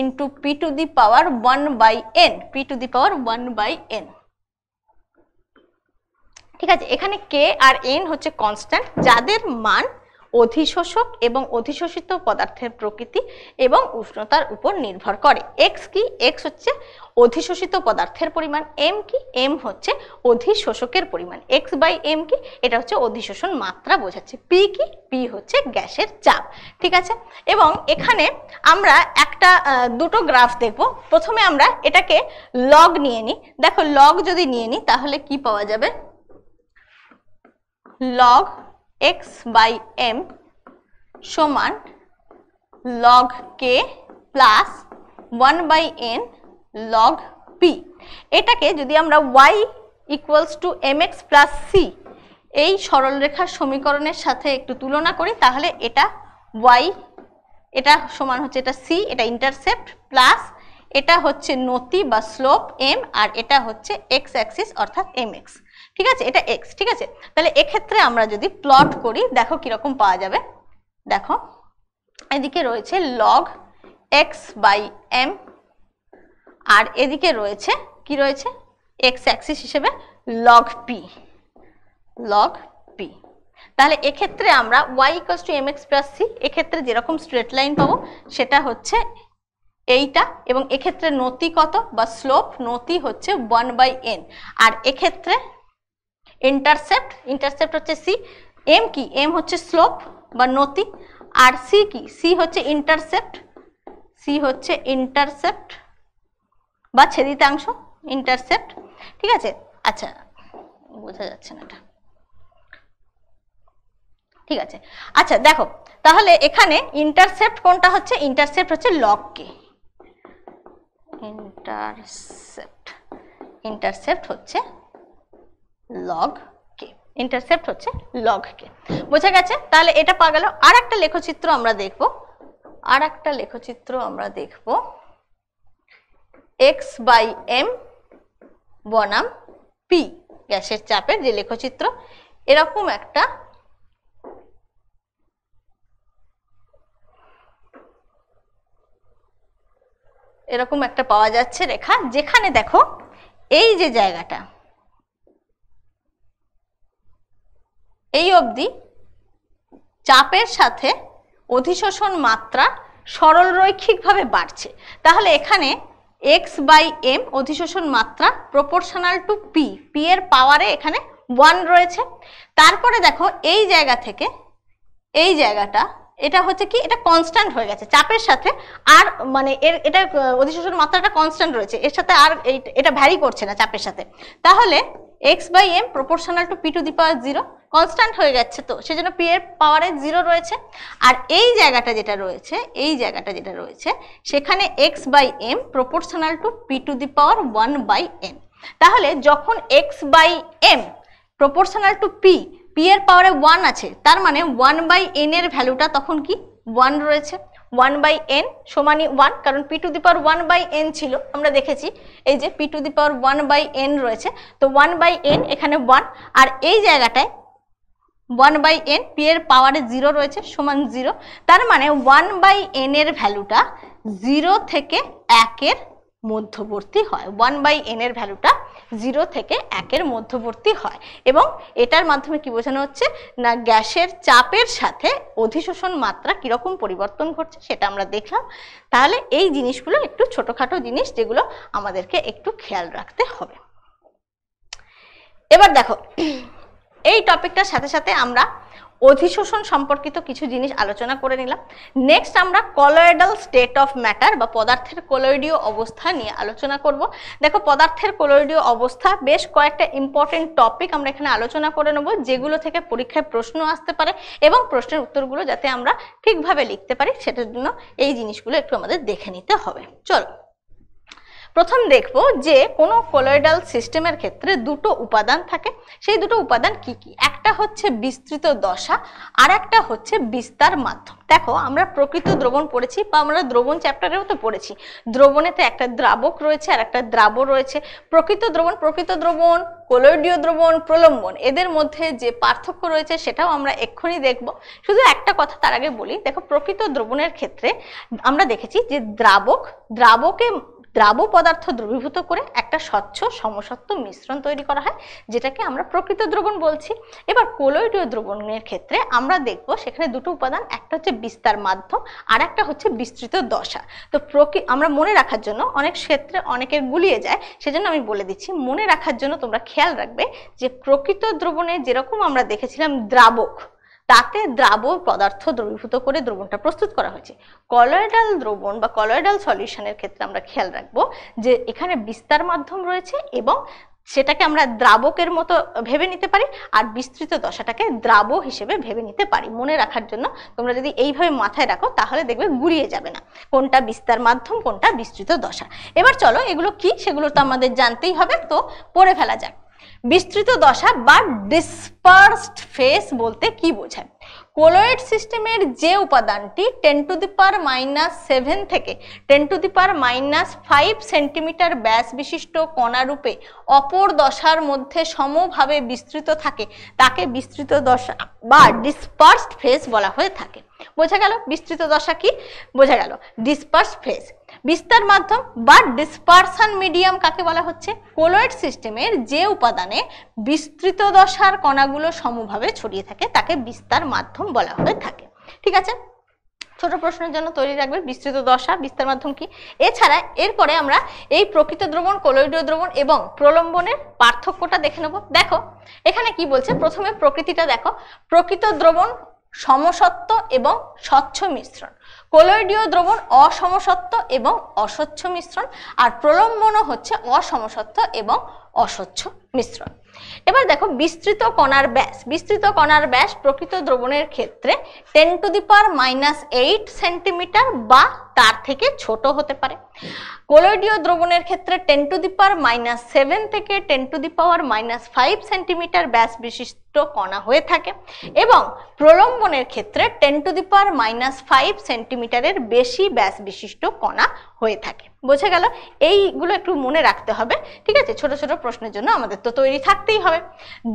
into P to the power one by N P to the power one by N ঠিক আছে এখানে কে আর এন হচ্ছে কনস্ট্যান্ট যাদের মান অধিশোষক এবং অধিশোষিত পদার্থের প্রকৃতি এবং উষ্ণতার উপর নির্ভর করে এক্স কি এক্স হচ্ছে অধিশোষিত পদার্থের পরিমাণ এম কি এম হচ্ছে অধিশোষকের পরিমাণ এক্স বাই এম কি এটা হচ্ছে অধিশোষণ মাত্রা বোঝাচ্ছে পি কি পি হচ্ছে গ্যাসের চাপ ঠিক আছে এবং এখানে আমরা একটা দুটো গ্রাফ দেখব প্রথমে আমরা এটাকে লগ নিয়ে নিই দেখো লগ যদি নিয়ে নিই তাহলে কি পাওয়া যাবে লগ এক্স বাই এম সমান log K plus one by N log P এটাকে যদি আমরা Y equals to M X plus C এই সরলরেখার সমীকরণের সাথে একটু তুলনা করি তাহলে এটা ওয়াই এটা সমান হচ্ছে এটা সি এটা ইন্টারসেপ্ট প্লাস এটা হচ্ছে নতি বা স্লোপ এম আর এটা হচ্ছে এক্স অ্যাক্সিস অর্থাৎ এম এক্স ঠিক আছে এটা এক্স ঠিক আছে তাহলে এক্ষেত্রে আমরা যদি প্লট করি দেখো কিরকম পাওয়া যাবে দেখো এদিকে রয়েছে লগ এক্স বাই এম আর এদিকে রয়েছে কি রয়েছে এক্স অ্যাক্সিস হিসেবে লগ পি লগ পি তাহলে এক্ষেত্রে আমরা Y equals to M X plus C এক্ষেত্রে যেরকম স্ট্রেট লাইন পাবো সেটা হচ্ছে এইটা এবং এক্ষেত্রে নতি কত বা স্লোপ নতি হচ্ছে ওয়ান বাই এন আর এক্ষেত্রে ইন্টারসেপ্ট ইন্টারসেপ্ট হচ্ছে সি এম কি এম হচ্ছে স্লোপ বা নতি আর সি কি সি হচ্ছে ইন্টারসেপ্ট সি হচ্ছে ইন্টারসেপ্ট বা ছেদিতাংশ ইন্টারসেপ্ট ঠিক আছে আচ্ছা বোঝা যাচ্ছে না এটা ঠিক আছে আচ্ছা দেখো তাহলে এখানে ইন্টারসেপ্ট কোনটা হচ্ছে ইন্টারসেপ্ট হচ্ছে লক কে ইন্টারসেপ্ট ইন্টারসেপ্ট হচ্ছে log k ইন্টারসেপ্ট হচ্ছে log k বোঝা গেছে তাহলে এটা পা গেল আর একটা লেখচিত্র আমরা দেখব আর একটা লেখচিত্র আমরা দেখব এক্স বাই এম বনাম পি গ্যাসের চাপের যে লেখচিত্র এরকম একটা এরকম একটা পাওয়া যাচ্ছে রেখা যেখানে দেখো এই যে জায়গাটা এই অবধি চাপের সাথে অধিশোষণ মাত্রা সরল বাড়ছে তাহলে এখানে এক্স বাই এম অধিশোষণ মাত্রা প্রপোর্শনাল টু পি পি এর পাওয়ারে এখানে ওয়ান রয়েছে তারপরে দেখো এই জায়গা থেকে এই জায়গাটা এটা হচ্ছে কি এটা কনস্ট্যান্ট হয়ে গেছে চাপের সাথে আর মানে এর এটা অধিশোষণ মাত্রাটা কনস্ট্যান্ট রয়েছে এর সাথে আর এটা ভ্যারি করছে না চাপের সাথে তাহলে X by M proportional to P to the power zero constant হয়ে যাচ্ছে তো সেজন্য পি এর পাওয়ারে জিরো রয়েছে আর এই জায়গাটা যেটা রয়েছে এই জায়গাটা যেটা রয়েছে সেখানে X by M proportional to P to the power one by M তাহলে যখন X by M proportional to P P এর পাওয়ারে ওয়ান আছে তার মানে ওয়ান বাই এন এর ভ্যালুটা তখন কি ওয়ান রয়েছে ওয়ান বাই এন সমানই ওয়ান কারণ P to the power one by N ছিল আমরা দেখেছি এই যে P to the power one by N রয়েছে তো ওয়ান বাই এন এখানে ওয়ান আর এই জায়গাটায় ওয়ান বাই এন পি এর পাওয়ারে জিরো রয়েছে সমান জিরো তার মানে ওয়ান বাই এন এর ভ্যালুটা জিরো থেকে একের মধ্যবর্তী হয় ওয়ান বাই এন এর ভ্যালুটা জিরো থেকে একের মধ্যবর্তী হয় এবং এটার মাধ্যমে কি বোঝানো হচ্ছে না গ্যাসের চাপের সাথে অধিশোষণ মাত্রা কীরকম পরিবর্তন ঘটছে সেটা আমরা দেখলাম তাহলে এই জিনিসগুলো একটু ছোটোখাটো জিনিস যেগুলো আমাদেরকে একটু খেয়াল রাখতে হবে এবার দেখো এই টপিকটার সাথে সাথে আমরা অধিশোষণ সম্পর্কিত কিছু জিনিস আলোচনা করে নিলাম নেক্সট আমরা কলয়েডাল স্টেট অফ ম্যাটার বা পদার্থের কলয়েডীয় অবস্থা নিয়ে আলোচনা করব দেখো পদার্থের কলয়েডীয় অবস্থা বেশ কয়েকটা ইম্পর্টেন্ট টপিক আমরা এখানে আলোচনা করে নেব যেগুলো থেকে পরীক্ষায় প্রশ্ন আসতে পারে এবং প্রশ্নের উত্তরগুলো যাতে আমরা ঠিকভাবে লিখতে পারি সেটার জন্য এই জিনিসগুলো একটু আমাদের দেখে নিতে হবে চলো প্রথম দেখব যে কোনো কোলয়েডাল সিস্টেমের ক্ষেত্রে দুটো উপাদান থাকে সেই দুটো উপাদান কি কি একটা হচ্ছে বিস্তৃত দশা আর একটা হচ্ছে বিস্তার মাধ্যম দেখো আমরা প্রকৃত দ্রবণ পড়েছি বা আমরা দ্রবণ চ্যাপ্টারেও তো পড়েছি দ্রবণেতে একটা দ্রাবক রয়েছে আর একটা দ্রাব রয়েছে প্রকৃত দ্রবণ প্রকৃত দ্রবণ কোলয়েডীয় দ্রবণ প্রলম্বন এদের মধ্যে যে পার্থক্য রয়েছে সেটাও আমরা এক্ষুনি দেখব শুধু একটা কথা তার আগে বলি দেখো প্রকৃত দ্রবণের ক্ষেত্রে আমরা দেখেছি যে দ্রাবক দ্রাবকে দ্রাব্য পদার্থ দ্রবীভূত করে একটা স্বচ্ছ সমসত্ব মিশ্রণ তৈরি করা হয় যেটাকে আমরা প্রকৃত দ্রবণ বলছি এবার কোলয়ডীয় দ্রবণের ক্ষেত্রে আমরা দেখব সেখানে দুটো উপাদান একটা হচ্ছে বিস্তার মাধ্যম আর একটা হচ্ছে বিস্তৃত দশা তো প্রকৃ আমরা মনে রাখার জন্য অনেক ক্ষেত্রে অনেকের গুলিয়ে যায় সেজন্য আমি বলে দিচ্ছি মনে রাখার জন্য তোমরা খেয়াল রাখবে যে প্রকৃত দ্রবণে যেরকম আমরা দেখেছিলাম দ্রাবক তাতে দ্রাব পদার্থ দ্রবীভূত করে দ্রবণটা প্রস্তুত করা হয়েছে কলয়েডাল দ্রবণ বা কলয়েডাল সলিউশনের ক্ষেত্রে আমরা খেয়াল রাখবো যে এখানে বিস্তার মাধ্যম রয়েছে এবং সেটাকে আমরা দ্রাবকের মতো ভেবে নিতে পারি আর বিস্তৃত দশাটাকে দ্রাব হিসেবে ভেবে নিতে পারি মনে রাখার জন্য তোমরা যদি এইভাবে মাথায় রাখো তাহলে দেখবে গুড়িয়ে যাবে না কোনটা বিস্তার মাধ্যম কোনটা বিস্তৃত দশা এবার চলো এগুলো কি সেগুলো তো আমাদের জানতেই হবে তো পড়ে ফেলা যাক বিস্তৃত দশা বা ডিসপার্সড ফেস বলতে কি বোঝায় কোলোয়েড সিস্টেমের যে উপাদানটি ten to the per minus seven থেকে ten to the per minus five centimetre ব্যাস বিশিষ্ট কণারূপে অপর দশার মধ্যে সমভাবে বিস্তৃত থাকে তাকে বিস্তৃত দশা বা ডিসপার্সড ফেস বলা হয়ে থাকে বোঝা গেল বিস্তৃত দশা কি বোঝা গেল ডিসপার্স ফেস বিস্তার মাধ্যম বা ডিসপারশন মিডিয়াম কাকে বলা হচ্ছে কোলয়েড সিস্টেমের যে উপাদানে বিস্তৃত দশার কণাগুলো সমভাবে ছড়িয়ে থাকে তাকে বিস্তার মাধ্যম বলা হয়ে থাকে ঠিক আছে ছোট প্রশ্নের জন্য তৈরি রাখবে বিস্তৃত দশা বিস্তার মাধ্যম কি এছাড়া এরপরে আমরা এই প্রকৃত দ্রবণ কলোইডীয় দ্রবণ এবং প্রলম্বনের পার্থক্যটা দেখে নেব দেখো এখানে কি বলছে প্রথমে প্রকৃতিটা দেখো প্রকৃত দ্রবণ সমসত্ব এবং স্বচ্ছ মিশ্রণ কোলয়েডীয় দ্রবণ অসমসত্ব এবং অস্বচ্ছ মিশ্রণ আর প্রলম্বনও হচ্ছে অসমসত্ব এবং অস্বচ্ছ মিশ্রণ এবার দেখো বিস্তৃত কণার ব্যাস বিস্তৃত কণার ব্যাস প্রকৃত দ্রবণের ক্ষেত্রে ten to the power minus eight centimetre বা তার থেকে ছোট হতে পারে কোলোইডীয় দ্রবণের ক্ষেত্রে ten to the power minus seven থেকে ten to the power minus five centimetre ব্যাস বিশিষ্ট কণা হয়ে থাকে এবং প্রলম্বনের ক্ষেত্রে ten to the power minus five সেন্টিমিটারের বেশি ব্যাস বিশিষ্ট কণা হয়ে থাকে বোঝা গেল এইগুলো একটু মনে রাখতে হবে ঠিক আছে ছোট ছোট প্রশ্নের জন্য আমাদের তো তৈরি থাকতেই হবে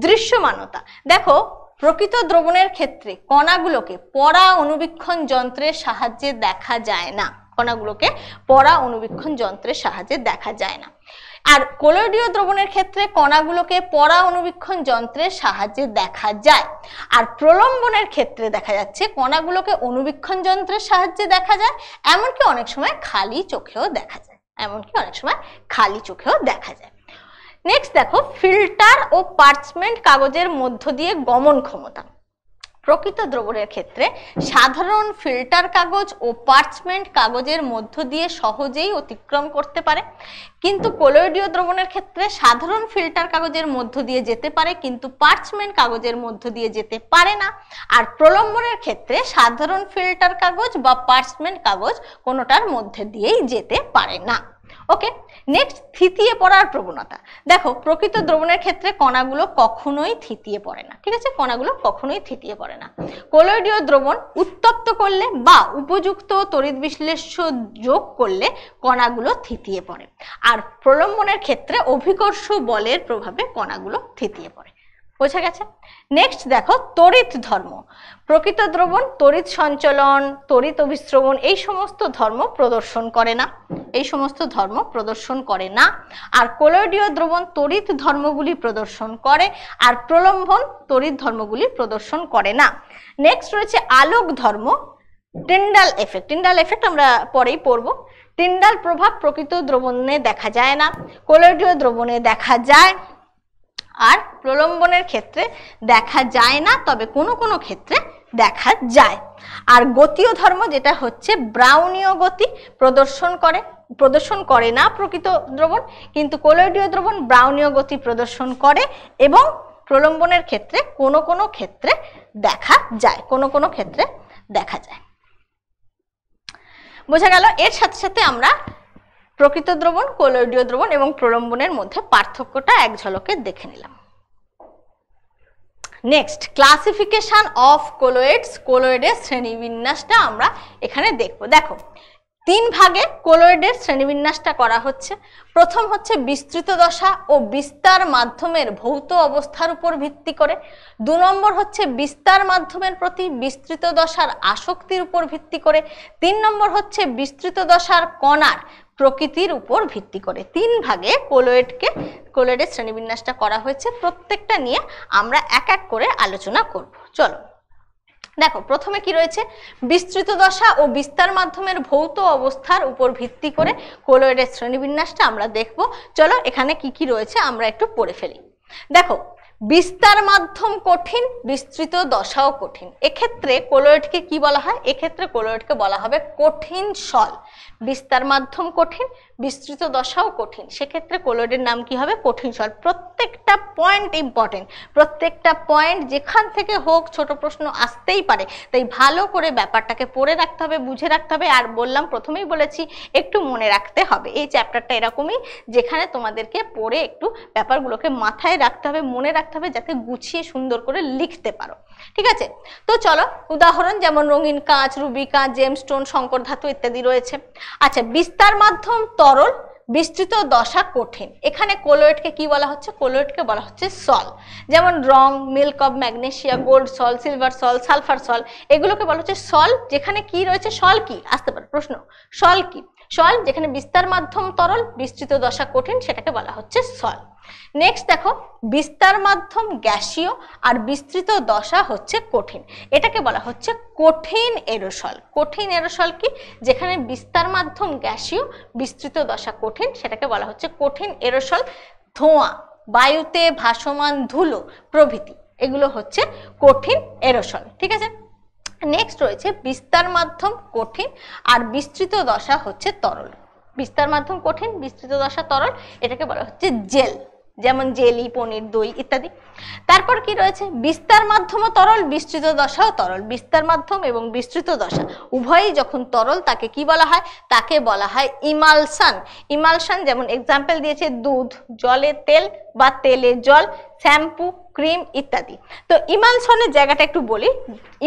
দৃশ্যমানতা দেখো প্রকৃত দ্রবণের ক্ষেত্রে কণাগুলোকে পরা অনুবীক্ষণ যন্ত্রের সাহায্যে দেখা যায় না কণাগুলোকে পরা অনুবীক্ষণ যন্ত্রের সাহায্যে দেখা যায় না আর কোলোডীয় দ্রবণের ক্ষেত্রে কণাগুলোকে পরা অনুবীক্ষণ যন্ত্রের সাহায্যে দেখা যায় আর প্রলম্বনের ক্ষেত্রে দেখা যাচ্ছে কণাগুলোকে অনুবীক্ষণ যন্ত্রের সাহায্যে দেখা যায় এমনকি অনেক সময় খালি চোখেও দেখা যায় এমনকি অনেক সময় খালি চোখেও দেখা যায় নেক্সট দেখো ফিল্টার ও পার্চমেন্ট কাগজের মধ্য দিয়ে গমন ক্ষমতা প্রকৃত দ্রবণের ক্ষেত্রে সাধারণ ফিল্টার কাগজ ও পার্চমেন্ট কাগজের মধ্য দিয়ে সহজেই অতিক্রম করতে পারে কিন্তু কোলোইডীয় দ্রবণের ক্ষেত্রে সাধারণ ফিল্টার কাগজের মধ্য দিয়ে যেতে পারে কিন্তু পার্চমেন্ট কাগজের মধ্য দিয়ে যেতে পারে না আর প্রলম্বনের ক্ষেত্রে সাধারণ ফিল্টার কাগজ বা পার্চমেন্ট কাগজ কোনোটার মধ্যে দিয়েই যেতে পারে না ওকে নেক্সট থিতিয়ে পড়ার প্রবণতা দেখো প্রকৃত দ্রবণের ক্ষেত্রে কণাগুলো কখনোই থিতিয়ে পড়ে না ঠিক আছে কণাগুলো কখনোই থিতিয়ে পড়ে না কোলয়েডীয় দ্রবণ উত্তপ্ত করলে বা উপযুক্ত তড়িৎ বিশ্লেষ্য যোগ করলে কণাগুলো থিতিয়ে পড়ে আর প্রলম্বনের ক্ষেত্রে অভিকর্ষ বলের প্রভাবে কণাগুলো থিতিয়ে পড়ে বোঝা গেছে নেক্সট দেখো তড়িৎ ধর্ম প্রকৃত দ্রবণ তড়িৎ সঞ্চলন তড়িৎ অভিশ্রবণ এই সমস্ত ধর্ম প্রদর্শন করে না এই সমস্ত ধর্ম প্রদর্শন করে না আর কোলয়ডীয় দ্রবণ তড়িৎ ধর্মগুলি প্রদর্শন করে আর প্রলম্বন তড়িৎ ধর্মগুলি প্রদর্শন করে না নেক্সট রয়েছে আলোক ধর্ম টিন্ডাল এফেক্ট টিন্ডাল এফেক্ট আমরা পরেই পড়বো টিন্ডাল প্রভাব প্রকৃত দ্রবণে দেখা যায় না কোলয়ডীয় দ্রবণে দেখা যায় আর প্রলম্বনের ক্ষেত্রে দেখা যায় না তবে কোনো কোনো ক্ষেত্রে দেখা যায় আর গতীয় ধর্ম যেটা হচ্ছে ব্রাউনীয় গতি প্রদর্শন করে প্রদর্শন করে না প্রকৃত দ্রবণ কিন্তু কোলয়ডীয় দ্রবণ ব্রাউনীয় গতি প্রদর্শন করে এবং প্রলম্বনের ক্ষেত্রে কোনো কোনো ক্ষেত্রে দেখা যায় কোনো কোনো ক্ষেত্রে দেখা যায় বোঝা গেল এর সাথে সাথে আমরা প্রকৃত দ্রবণ কোলয়ডীয় দ্রবণ এবং প্রলম্বনের মধ্যে পার্থক্যটা এক ঝলকে দেখে নিলাম নেক্সট ক্লাসিফিকেশন অফ কোলোয়েডস কোলোয়েডের শ্রেণীবিন্যাসটা আমরা এখানে দেখব দেখো তিন ভাগে কোলোয়েডের শ্রেণীবিন্যাসটা করা হচ্ছে প্রথম হচ্ছে বিস্তৃত দশা ও বিস্তার মাধ্যমের ভৌত অবস্থার উপর ভিত্তি করে দু নম্বর হচ্ছে বিস্তার মাধ্যমের প্রতি বিস্তৃত দশার আসক্তির উপর ভিত্তি করে তিন নম্বর হচ্ছে বিস্তৃত দশার কণার প্রকৃতির উপর ভিত্তি করে তিন ভাগে কোলোয়েডকে কোলোয়েডের শ্রেণীবিন্যাসটা করা হয়েছে প্রত্যেকটা নিয়ে আমরা এক এক করে আলোচনা করব চলো দেখো প্রথমে কি রয়েছে বিস্তৃত দশা ও বিস্তার মাধ্যমের ভৌত অবস্থার উপর ভিত্তি করে কোলোয়েডের শ্রেণীবিন্যাসটা আমরা দেখব চলো এখানে কি কি রয়েছে আমরা একটু পড়ে ফেলি দেখো বিস্তার মাধ্যম কঠিন বিস্তৃত দশাও কঠিন এক্ষেত্রে কোলোয়েডকে কি বলা হয় এক্ষেত্রে কোলোয়েডকে বলা হবে কঠিন সল বিস্তার মাধ্যম কঠিন বিস্তৃত দশাও কঠিন সেক্ষেত্রে কোলোডের নাম কি হবে কঠিন স্বর প্রত্যেকটা পয়েন্ট ইম্পর্টেন্ট প্রত্যেকটা পয়েন্ট যেখান থেকে হোক ছোট প্রশ্ন আসতেই পারে তাই ভালো করে ব্যাপারটাকে পড়ে রাখতে হবে বুঝে রাখতে হবে আর বললাম প্রথমেই বলেছি একটু মনে রাখতে হবে এই চ্যাপ্টারটা এরকমই যেখানে তোমাদেরকে পড়ে একটু ব্যাপারগুলোকে মাথায় রাখতে হবে মনে রাখতে হবে যাতে গুছিয়ে সুন্দর করে লিখতে পারো ঠিক আছে তো চলো উদাহরণ যেমন রঙিন কাঁচ রুবি কাঁচ জেমস্টোন শঙ্কর ধাতু ইত্যাদি রয়েছে আচ্ছা বিস্তার মাধ্যম তরল বিস্তৃত দশা কঠিন এখানে কোলোয়েডকে কি বলা হচ্ছে কোলোয়েডকে বলা হচ্ছে সল যেমন রং milk of magnesia gold sol silver sol sulphur sol এগুলোকে বলা হচ্ছে সল যেখানে কি রয়েছে সল কি আসতে পারে প্রশ্ন সল কি সল যেখানে বিস্তার মাধ্যম তরল বিস্তৃত দশা কঠিন সেটাকে বলা হচ্ছে সল নেক্সট দেখো বিস্তার মাধ্যম গ্যাসীয় আর বিস্তৃত দশা হচ্ছে কঠিন এটাকে বলা হচ্ছে কঠিন এরোসল কঠিন এরোসল কি যেখানে বিস্তার মাধ্যম গ্যাসীয় বিস্তৃত দশা কঠিন সেটাকে বলা হচ্ছে কঠিন এরোসল ধোঁয়া বায়ুতে ভাসমান ধুলো প্রভৃতি এগুলো হচ্ছে কঠিন এরোসল ঠিক আছে নেক্সট রয়েছে বিস্তার মাধ্যম কঠিন আর বিস্তৃত দশা হচ্ছে তরল বিস্তার মাধ্যম কঠিন বিস্তৃত দশা তরল এটাকে বলা হচ্ছে জেল যেমন জেলি পনির দই ইত্যাদি তারপর কি রয়েছে বিস্তার মাধ্যমও তরল বিস্তৃত দশাও তরল বিস্তার মাধ্যম এবং বিস্তৃত দশা উভয়ই যখন তরল তাকে কি বলা হয় তাকে বলা হয় ইমালসান ইমালসান যেমন এক্সাম্পল দিয়েছে দুধ জলে তেল বা তেলে জল শ্যাম্পু ক্রিম ইত্যাদি তো ইমালসনের জায়গাটা একটু বলি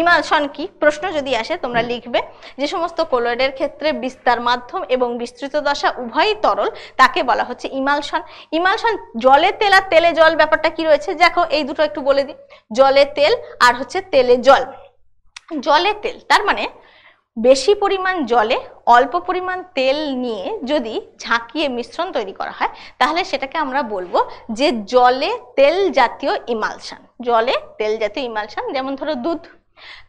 ইমালসন কি প্রশ্ন যদি আসে তোমরা লিখবে যে সমস্ত কোলয়েডের ক্ষেত্রে বিস্তার মাধ্যম এবং বিস্তৃত দশা উভয়ই তরল তাকে বলা হচ্ছে ইমালসন ইমালসন জলে তেল আর তেলে জল ব্যাপারটা কি রয়েছে দেখো এই দুটো একটু বলে দিই জলে তেল আর হচ্ছে তেলে জল জলে তেল তার মানে বেশি পরিমাণ জলে অল্প পরিমাণ তেল নিয়ে যদি ঝাঁকিয়ে মিশ্রণ তৈরি করা হয় তাহলে সেটাকে আমরা বলবো যে জলে তেল জাতীয় ইমালশান জলে তেল জাতীয় ইমালশান যেমন ধরো দুধ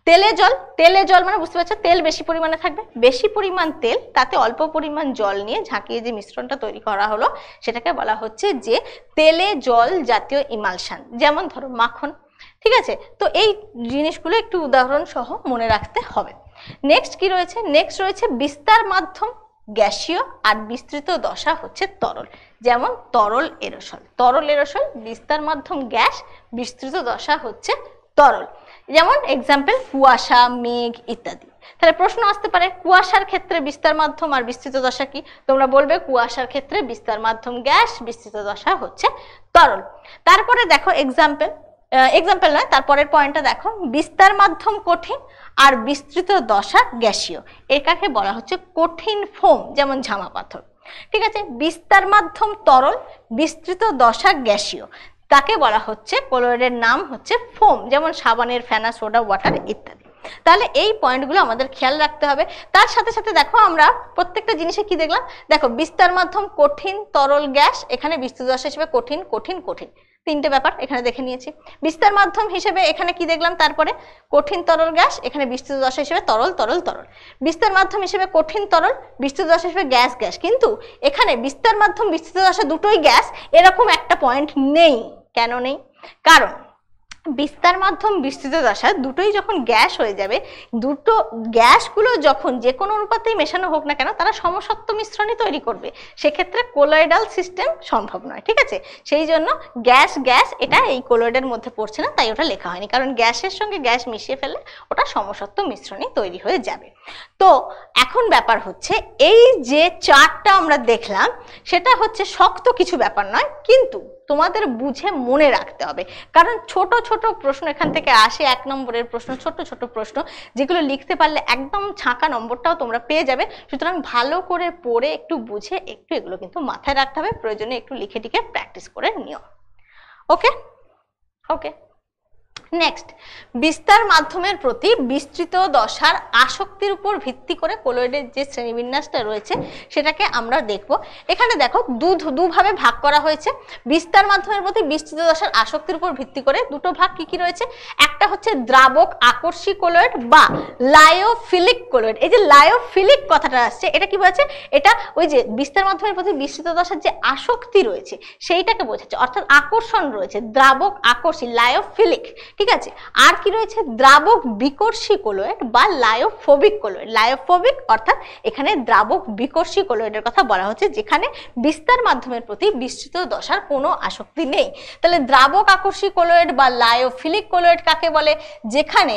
তেলে জল তেলে জল মানে বুঝতে পারছো তেল বেশি পরিমাণে থাকবে বেশি পরিমাণ তেল তাতে অল্প পরিমাণ জল নিয়ে ঝাঁকিয়ে যে মিশ্রণটা তৈরি করা হলো সেটাকে বলা হচ্ছে যে তেলে জল জাতীয় ইমালশান যেমন ধরো মাখন ঠিক আছে তো এই জিনিসগুলো একটু উদাহরণ সহ মনে রাখতে হবে নেক্সট কি রয়েছে নেক্সট রয়েছে বিস্তার মাধ্যম গ্যাসীয় আর বিস্তৃত দশা হচ্ছে তরল যেমন তরল এরসল তরল এরসল বিস্তার মাধ্যম গ্যাস বিস্তৃত দশা হচ্ছে তরল যেমন এক্সাম্পল কুয়াশা মেঘ ইত্যাদি তাহলে প্রশ্ন আসতে পারে কুয়াশার ক্ষেত্রে বিস্তার মাধ্যম আর বিস্তৃত দশা কি তোমরা বলবে কুয়াশার ক্ষেত্রে বিস্তার মাধ্যম গ্যাস বিস্তৃত দশা হচ্ছে তরল তারপরে দেখো এক্সাম্পল এক্সাম্পল নয় তারপরের পয়েন্টটা দেখো বিস্তার মাধ্যম কঠিন আর বিস্তৃত দশা গ্যাসীয় এর কাকে বলা হচ্ছে কঠিন ফোম যেমন ঝামা পাথর ঠিক আছে বিস্তার মাধ্যম তরল বিস্তৃত দশা গ্যাসীয় তাকে বলা হচ্ছে কোলোয়েডের নাম হচ্ছে ফোম যেমন সাবানের ফেনা সোডা ওয়াটার ইত্যাদি তাহলে এই পয়েন্টগুলো আমাদের খেয়াল রাখতে হবে তার সাথে সাথে দেখো আমরা প্রত্যেকটা জিনিসে কি দেখলাম দেখো বিস্তার মাধ্যম কঠিন তরল গ্যাস এখানে বিস্তৃত দশা হিসেবে কঠিন কঠিন কঠিন তিনটে ব্যাপার এখানে দেখে নিয়েছি বিস্তার মাধ্যম হিসেবে এখানে কি দেখলাম তারপরে কঠিন তরল গ্যাস এখানে বিস্তৃত দশা হিসেবে তরল তরল তরল বিস্তার মাধ্যম হিসেবে কঠিন তরল বিস্তৃত দশা হিসেবে গ্যাস গ্যাস কিন্তু এখানে বিস্তার মাধ্যম বিস্তৃত দশা দুটোই গ্যাস এরকম একটা পয়েন্ট নেই কেন নেই কারণ বিস্তার মাধ্যম বিস্তৃত দশা দুটোই যখন গ্যাস হয়ে যাবে দুটো গ্যাসগুলো যখন যে কোনো অনুপাতেই মেশানো হোক না কেন তারা সমসত্ব মিশ্রণই তৈরি করবে সেক্ষেত্রে কোলয়েডাল সিস্টেম সম্ভব নয় ঠিক আছে সেই জন্য গ্যাস গ্যাস এটা এই কোলয়েডের মধ্যে পড়ছে না তাই ওটা লেখা হয়নি কারণ গ্যাসের সঙ্গে গ্যাস মিশিয়ে ফেলে ওটা সমসত্ব মিশ্রণই তৈরি হয়ে যাবে তো এখন ব্যাপার হচ্ছে এই যে চারটা আমরা দেখলাম সেটা হচ্ছে শক্ত কিছু ব্যাপার নয় কিন্তু তোমাদের বুঝে মনে রাখতে হবে কারণ ছোট ছোট প্রশ্ন এখান থেকে আসে এক নম্বরের প্রশ্ন ছোট ছোট প্রশ্ন যেগুলো লিখতে পারলে একদম ছাঁকা নম্বরটাও তোমরা পেয়ে যাবে সুতরাং ভালো করে পড়ে একটু বুঝে একটু এগুলো কিন্তু মাথায় রাখতে হবে প্রয়োজনে একটু লিখে টিখে প্র্যাকটিস করে নিও ওকে ওকে নেক্সট বিস্তার মাধ্যমের প্রতি বিস্তৃত দশার আসক্তির উপর ভিত্তি করে কোলয়েডের যে শ্রেণীবিন্যাসটা রয়েছে সেটাকে আমরা দেখব এখানে দেখো দু দুভাবে ভাগ করা হয়েছে বিস্তার মাধ্যমের প্রতি বিস্তৃত দশার আসক্তির উপর ভিত্তি করে দুটো ভাগ কি কি রয়েছে একটা হচ্ছে দ্রাবক আকর্ষী কোলয়েড বা লায়োফিলিক কোলয়েড এই যে লায়োফিলিক কথাটা আসছে এটা কি বলেছে এটা ওই যে বিস্তার মাধ্যমের প্রতি বিস্তৃত দশার যে আসক্তি রয়েছে সেইটাকে বোঝাচ্ছে অর্থাৎ আকর্ষণ রয়েছে দ্রাবক আকর্ষী লায়োফিলিক ঠিক আছে আর কি রয়েছে দ্রাবক বিকর্ষী কোলোয়েড বা লায়োফোবিক কোলোয়েড লায়োফোবিক অর্থাৎ এখানে দ্রাবক বিকর্ষী কোলোয়েডের কথা বলা হচ্ছে যেখানে বিস্তার মাধ্যমের প্রতি বিস্তৃত দশার কোনো আসক্তি নেই তাহলে দ্রাবক আকর্ষী কোলোয়েড বা লায়োফিলিক কোলোয়েড কাকে বলে যেখানে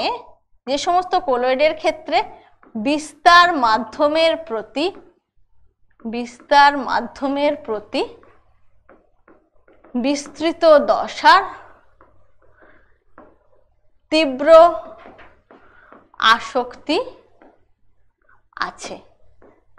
যে সমস্ত কোলোয়েডের ক্ষেত্রে বিস্তার মাধ্যমের প্রতি বিস্তার মাধ্যমের প্রতি বিস্তৃত দশার তীব্র আসক্তি আছে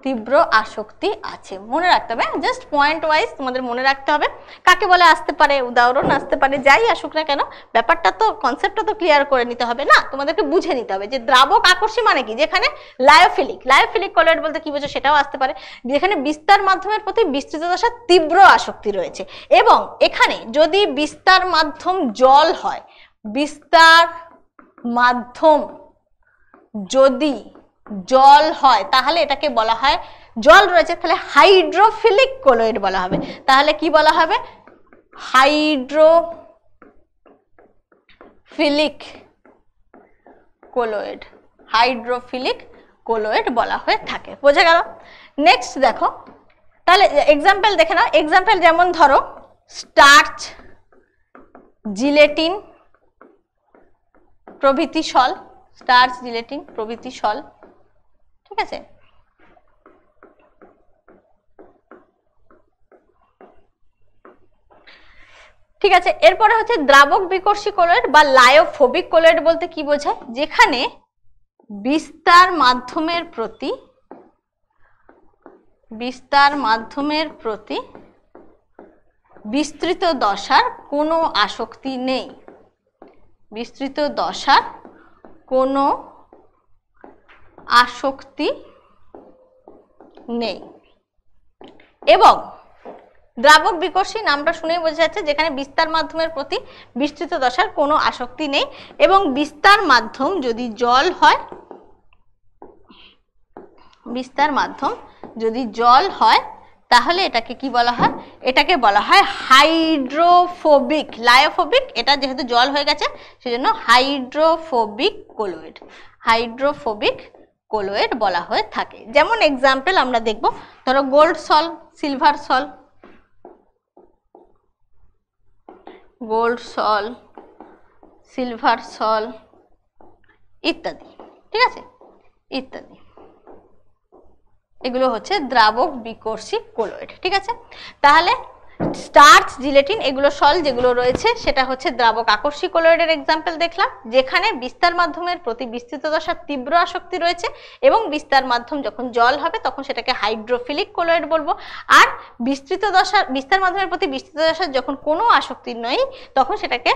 তীব্র আসক্তি আছে মনে রাখতে হবে জাস্ট পয়েন্ট ওয়াইজ তোমাদের মনে রাখতে হবে কাকে বলে আসতে পারে উদাহরণ আসতে পারে যাই আসুক না কেন ব্যাপারটা তো কনসেপ্টটা তো ক্লিয়ার করে নিতে হবে না তোমাদেরকে বুঝে নিতে হবে যে দ্রাবক আকর্ষী মানে কি যেখানে লায়োফিলিক লায়োফিলিক কলয়েড বলতে কি বোঝো সেটাও আসতে পারে যেখানে বিস্তার মাধ্যমের প্রতি বিস্তৃত দশার তীব্র আসক্তি রয়েছে এবং এখানে যদি বিস্তার মাধ্যম জল হয় বিস্তার মাধ্যম যদি জল হয় তাহলে এটাকে বলা হয় জল রয়েছে তাহলে হাইড্রোফিলিক কোলোয়েড বলা হবে তাহলে কি বলা হবে হাইড্রোফিলিক কোলোয়েড হাইড্রোফিলিক কোলোয়েড বলা হয়ে থাকে বোঝা গেল নেক্সট দেখো তাহলে এক্সাম্পল দেখে নাও এক্সাম্পল যেমন ধরো স্টার্চ জিলেটিন প্রভৃতি সল স্টার্স রিলেটিং প্রভৃতি সল ঠিক আছে ঠিক আছে এরপরে হচ্ছে দ্রাবক বিকর্ষী কোলয়েড বা লায়োফোবিক কোলয়েড বলতে কি বোঝায় যেখানে বিস্তার মাধ্যমের প্রতি বিস্তার মাধ্যমের প্রতি বিস্তৃত দশার কোনো আসক্তি নেই বিস্তৃত দশার কোনো আসক্তি নেই এবং দ্রাবক বিকর্ষী নামটা শুনেই বোঝা যাচ্ছে যেখানে বিস্তার মাধ্যমের প্রতি বিস্তৃত দশার কোনো আসক্তি নেই এবং বিস্তার মাধ্যম যদি জল হয় বিস্তার মাধ্যম যদি জল হয় তাহলে এটাকে কি বলা হয় এটাকে বলা হয় হাইড্রোফোবিক লায়োফোবিক এটা যেহেতু জল হয়ে গেছে সেজন্য হাইড্রোফোবিক কোলোয়েড হাইড্রোফোবিক কোলোয়েড বলা হয়ে থাকে যেমন এক্সাম্পল আমরা দেখব ধরো gold sol silver sol gold sol silver sol ইত্যাদি ঠিক আছে ইত্যাদি এগুলো হচ্ছে দ্রাবক বিকর্ষী কোলোয়েড ঠিক আছে তাহলে স্টার্চ জিলেটিন এগুলো সল যেগুলো রয়েছে সেটা হচ্ছে দ্রাবক আকর্ষী কোলয়েডের এক্সাম্পল দেখলাম যেখানে বিস্তার মাধ্যমের প্রতি বিস্তৃত দশার তীব্র আসক্তি রয়েছে এবং বিস্তার মাধ্যম যখন জল হবে তখন সেটাকে হাইড্রোফিলিক কোলয়েড বলবো আর বিস্তৃত দশার বিস্তার মাধ্যমের প্রতি বিস্তৃত দশার যখন কোনো আসক্তি নেই তখন সেটাকে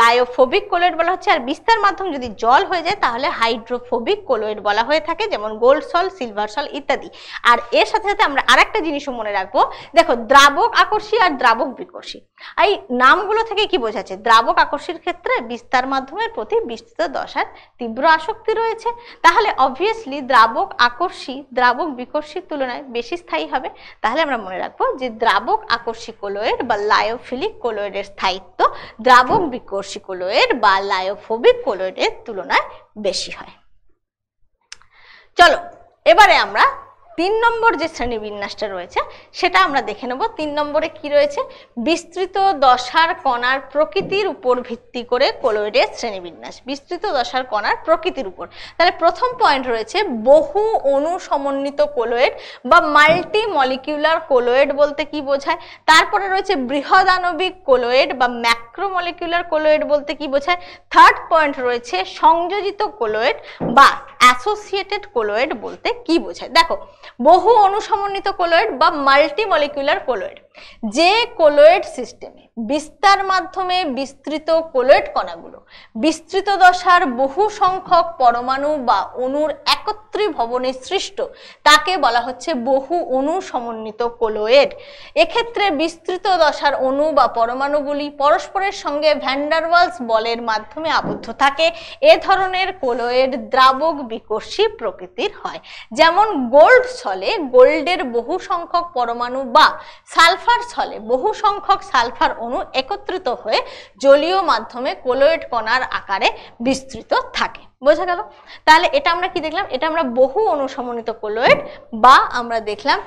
লায়োফোবিক কোলয়েড বলা হচ্ছে আর বিস্তার মাধ্যম যদি জল হয়ে যায় তাহলে হাইড্রোফোবিক কোলয়েড বলা হয়ে থাকে যেমন গোল্ড সল সিলভার সল ইত্যাদি আর এর সাথে সাথে আমরা আরেকটা জিনিসও মনে রাখবো দেখো দ্রাবক আকর্ষী আর দ্রাবক বিকর্ষী এই নামগুলো থেকে কি বোঝাচ্ছে দ্রাবক আকর্ষীর ক্ষেত্রে বিস্তার মাধ্যমের প্রতি বিস্তৃত দশার তীব্র আসক্তি রয়েছে তাহলে অবভিয়াসলি দ্রাবক আকর্ষী দ্রাবক বিকর্ষীর তুলনায় বেশি স্থায়ী হবে তাহলে আমরা মনে রাখবো যে দ্রাবক আকর্ষী কোলোয়েড বা লায়োফিলিক কোলোয়েডের স্থায়িত্ব দ্রাবক বিকর্ষী কোলোয়েড বা লায়োফোবিক কোলোয়েডের তুলনায় বেশি হয় চলো এবারে আমরা তিন নম্বর যে শ্রেণীবিন্যাসটা রয়েছে সেটা আমরা দেখে নেব তিন নম্বরে কি রয়েছে বিস্তৃত দশার কণার প্রকৃতির উপর ভিত্তি করে কোলয়েডের শ্রেণীবিন্যাস বিস্তৃত দশার কণার প্রকৃতির উপর তাহলে প্রথম পয়েন্ট রয়েছে বহু অনু সমন্বিত কোলোয়েড বা মাল্টি মলিকিউলার কোলোয়েড বলতে কি বোঝায় তারপরে রয়েছে বৃহদানবিক কোলোয়েড বা ম্যাক্রোমলিকিউলার কোলোয়েড বলতে কি বোঝায় থার্ড পয়েন্ট রয়েছে সংযোজিত কোলোয়েড বা অ্যাসোসিয়েটেড কোলোয়েড বলতে কি বোঝায় দেখো বহু অনুসমন্বিত কোলয়েড বা মাল্টিমলিকুলার কোলয়েড যে কোলয়েড সিস্টেমে বিস্তার মাধ্যমে বিস্তৃত কোলয়েড কণাগুলো বিস্তৃত দশার বহু সংখ্যক পরমাণু বা অণুর একত্রী ভবনে সৃষ্ট তাকে বলা হচ্ছে বহু অণু সমন্বিত কোলোয়েড এক্ষেত্রে বিস্তৃত দশার অণু বা পরমাণুগুলি পরস্পরের সঙ্গে ভ্যান্ডারওয়ালস বলের মাধ্যমে আবদ্ধ থাকে এ ধরনের কোলোয়েড দ্রাবক বিকর্ষী প্রকৃতির হয় যেমন গোল্ড ছলে গোল্ডের বহু সংখ্যক পরমাণু বা সালফার ছলে বহু সংখ্যক সালফার অণু অণু একত্রিত হয়ে জলীয় মাধ্যমে কোলোয়েড কণার আকারে বিস্তৃত থাকে বোঝা গেল তাহলে এটা আমরা কি দেখলাম এটা আমরা বহু অনুসমন্বিত কোলোয়েড বা আমরা দেখলাম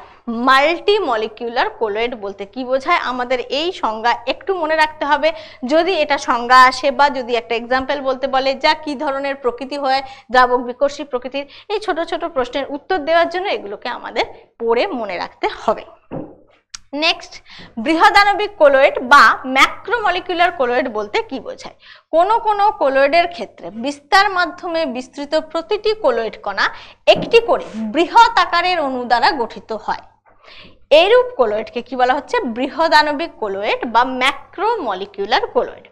মাল্টি মলিকিউলার কোলোয়েড বলতে কি বোঝায় আমাদের এই সংজ্ঞা একটু মনে রাখতে হবে যদি এটা সংজ্ঞা আসে বা যদি একটা এক্সাম্পল বলতে বলে যা কি ধরনের প্রকৃতি হয় দ্রাবক বিকর্ষী প্রকৃতির এই ছোট ছোট প্রশ্নের উত্তর দেওয়ার জন্য এগুলোকে আমাদের পড়ে মনে রাখতে হবে নেক্সট বৃহদানবিক কোলোয়েড বা ম্যাক্রোমলিকুলার কোলোয়েড বলতে কি বোঝায় কোন কোন কোলোয়েডের ক্ষেত্রে বিস্তার মাধ্যমে বিস্তৃত প্রতিটি কোলোয়েড কণা একটি করে বৃহৎ আকারের অণু দ্বারা গঠিত হয় এইরূপ কোলোয়েডকে কি বলা হচ্ছে বৃহদানবিক কোলোয়েড বা ম্যাক্রোমলিকুলার কোলোয়েড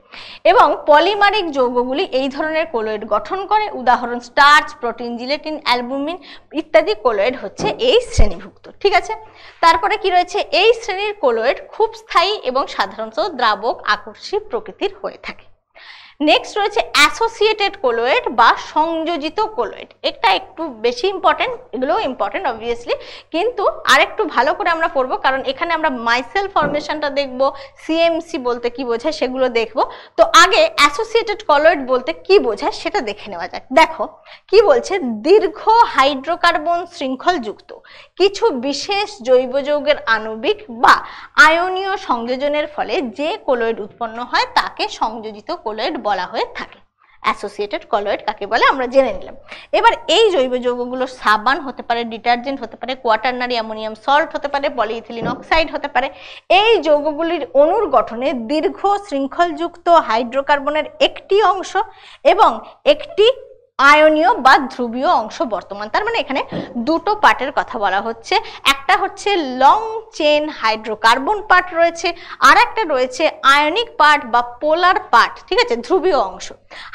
এবং পলিমারিক যৌগগুলি এই ধরনের কোলোয়েড গঠন করে উদাহরণ স্টার্চ প্রোটিন জিলেটিন অ্যালবুমিন ইত্যাদি কোলোয়েড হচ্ছে এই শ্রেণীভুক্ত ঠিক আছে তারপরে কি রয়েছে এই শ্রেণীর কোলোয়েড খুব স্থায়ী এবং সাধারণত দ্রাবক আকর্ষী প্রকৃতির হয়ে থাকে নেক্সট রয়েছে অ্যাসোসিয়েটেড কোলোয়েড বা সংযোজিত কোলোয়েড এটা একটু বেশি ইম্পর্টেন্ট এগুলো ইম্পর্টেন্ট অবভিয়াসলি কিন্তু আরেকটু ভালো করে আমরা পড়বো কারণ এখানে আমরা মাইসেল ফর্মেশনটা দেখব সিএমসি বলতে কি বোঝায় সেগুলো দেখব তো আগে অ্যাসোসিয়েটেড কোলোয়েড বলতে কি বোঝায় সেটা দেখে নেওয়া যাক দেখো কি বলছে দীর্ঘ হাইড্রোকার্বন শৃঙ্খলযুক্ত কিছু বিশেষ জৈব যৌগের আণবিক বা আয়নীয় সংযোজনের ফলে যে কোলোয়েড উৎপন্ন হয় তাকে সংযোজিত কোলোয়েড বলা হয়ে থাকে অ্যাসোসিয়েটেড কলয়েড কাকে বলে আমরা জেনে নিলাম এবার এই জৈব যৌগগুলো সাবান হতে পারে ডিটারজেন্ট হতে পারে কোয়াটারনারি অ্যামোনিয়াম সল্ট হতে পারে পলিইথিলিন অক্সাইড হতে পারে এই যৌগগুলির অনুর গঠনে দীর্ঘ শৃঙ্খলযুক্ত হাইড্রোকার্বনের একটি অংশ এবং একটি আয়নীয় বা ধ্রুবীয় অংশ বর্তমান তার মানে এখানে দুটো পার্টের কথা বলা হচ্ছে একটা হচ্ছে লং চেন হাইড্রোকার্বন পার্ট রয়েছে আর একটা রয়েছে আয়নিক পার্ট বা পোলার পার্ট ঠিক আছে ধ্রুবীয় অংশ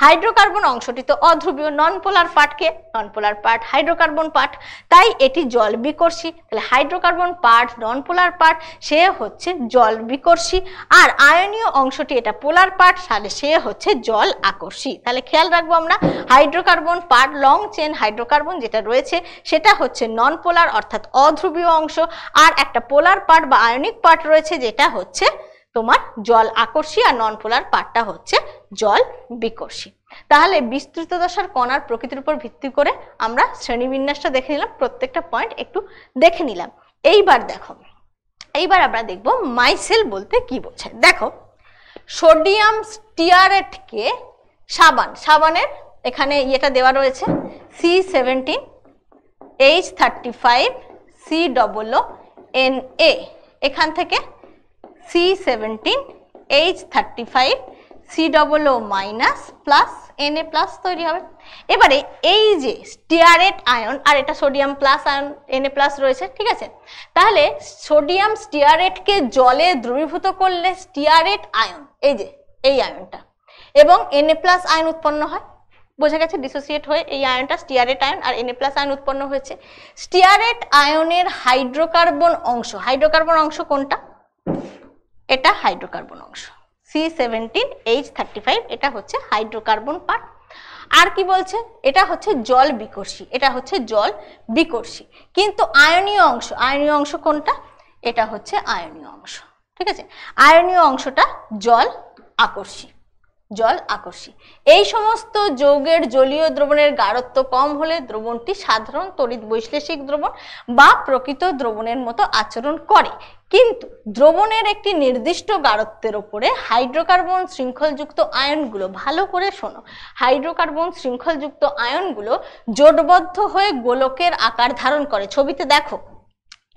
হাইড্রোকার্বন অংশটি তো অধ্রুবীয় নন পোলার পার্টকে non polar part hydrocarbon part তাই এটি জল বিকর্ষী তাহলে hydrocarbon part non polar part সে হচ্ছে জল বিকর্ষী আর আয়নীয় অংশটি এটা পোলার পার্ট তাহলে সে হচ্ছে জল আকর্ষী তাহলে খেয়াল রাখবো আমরা হাইড্রো হাইড্রোকার্বন পার লং চেন হাইড্রোকার্বন যেটা রয়েছে সেটা হচ্ছে নন পোলার অর্থাৎ অধ্রুবীয় অংশ আর একটা পোলার পার্ট বা আয়নিক পার্ট রয়েছে যেটা হচ্ছে তোমার জল আকর্ষী আর নন পোলার পার্টটা হচ্ছে জল বিকর্ষী তাহলে বিস্তৃত দশার কণার প্রকৃতির উপর ভিত্তি করে আমরা শ্রেণীবিন্যাসটা দেখে নিলাম প্রত্যেকটা পয়েন্ট একটু দেখে নিলাম এইবার দেখো এইবার আমরা দেখব মাইসেল বলতে কি বোঝায় দেখো সোডিয়াম স্টিয়ারেটকে সাবান সাবানের এখানে ইয়েটা দেওয়া রয়েছে C seventeen H thirty five C double O N A এখান থেকে C seventeen H thirty five C double O minus plus N A plus তৈরি হবে এবারে এই যে স্টিয়ারেট আয়ন আর এটা sodium plus ion N A plus রয়েছে ঠিক আছে তাহলে সোডিয়াম স্টিয়ারেটকে জলে দ্রবীভূত করলে স্টিয়ারেট আয়ন এই যে এই আয়নটা এবং এন এ প্লাস আয়ন উৎপন্ন হয় বোঝা গেছে ডিসোসিয়েট হয়ে এই আয়নটা স্টিয়ারেট আয়ন আর এনএ প্লাস আয়ন উৎপন্ন হয়েছে স্টিয়ারেট আয়নের হাইড্রোকার্বন অংশ হাইড্রোকার্বন অংশ কোনটা এটা হাইড্রোকার্বন অংশ C seventeen H thirty five এটা হচ্ছে হাইড্রোকার্বন পার্ট আর কি বলছে এটা হচ্ছে জল বিকর্ষী এটা হচ্ছে জল বিকর্ষী কিন্তু আয়নীয় অংশ আয়নীয় অংশ কোনটা এটা হচ্ছে আয়নীয় অংশ ঠিক আছে আয়নীয় অংশটা জল আকর্ষী জল আকর্ষী এই সমস্ত যৌগের জলীয় দ্রবণের গাঢ়ত্ব কম হলে দ্রবণটি সাধারণ তড়িৎ বৈশ্লেষিক দ্রবণ বা প্রকৃত দ্রবণের মতো আচরণ করে কিন্তু দ্রবণের একটি নির্দিষ্ট গাঢ়ত্বের ওপরে হাইড্রোকার্বন শৃঙ্খলযুক্ত আয়নগুলো ভালো করে শোনো হাইড্রোকার্বন শৃঙ্খলযুক্ত আয়নগুলো জোটবদ্ধ হয়ে গোলকের আকার ধারণ করে ছবিতে দেখো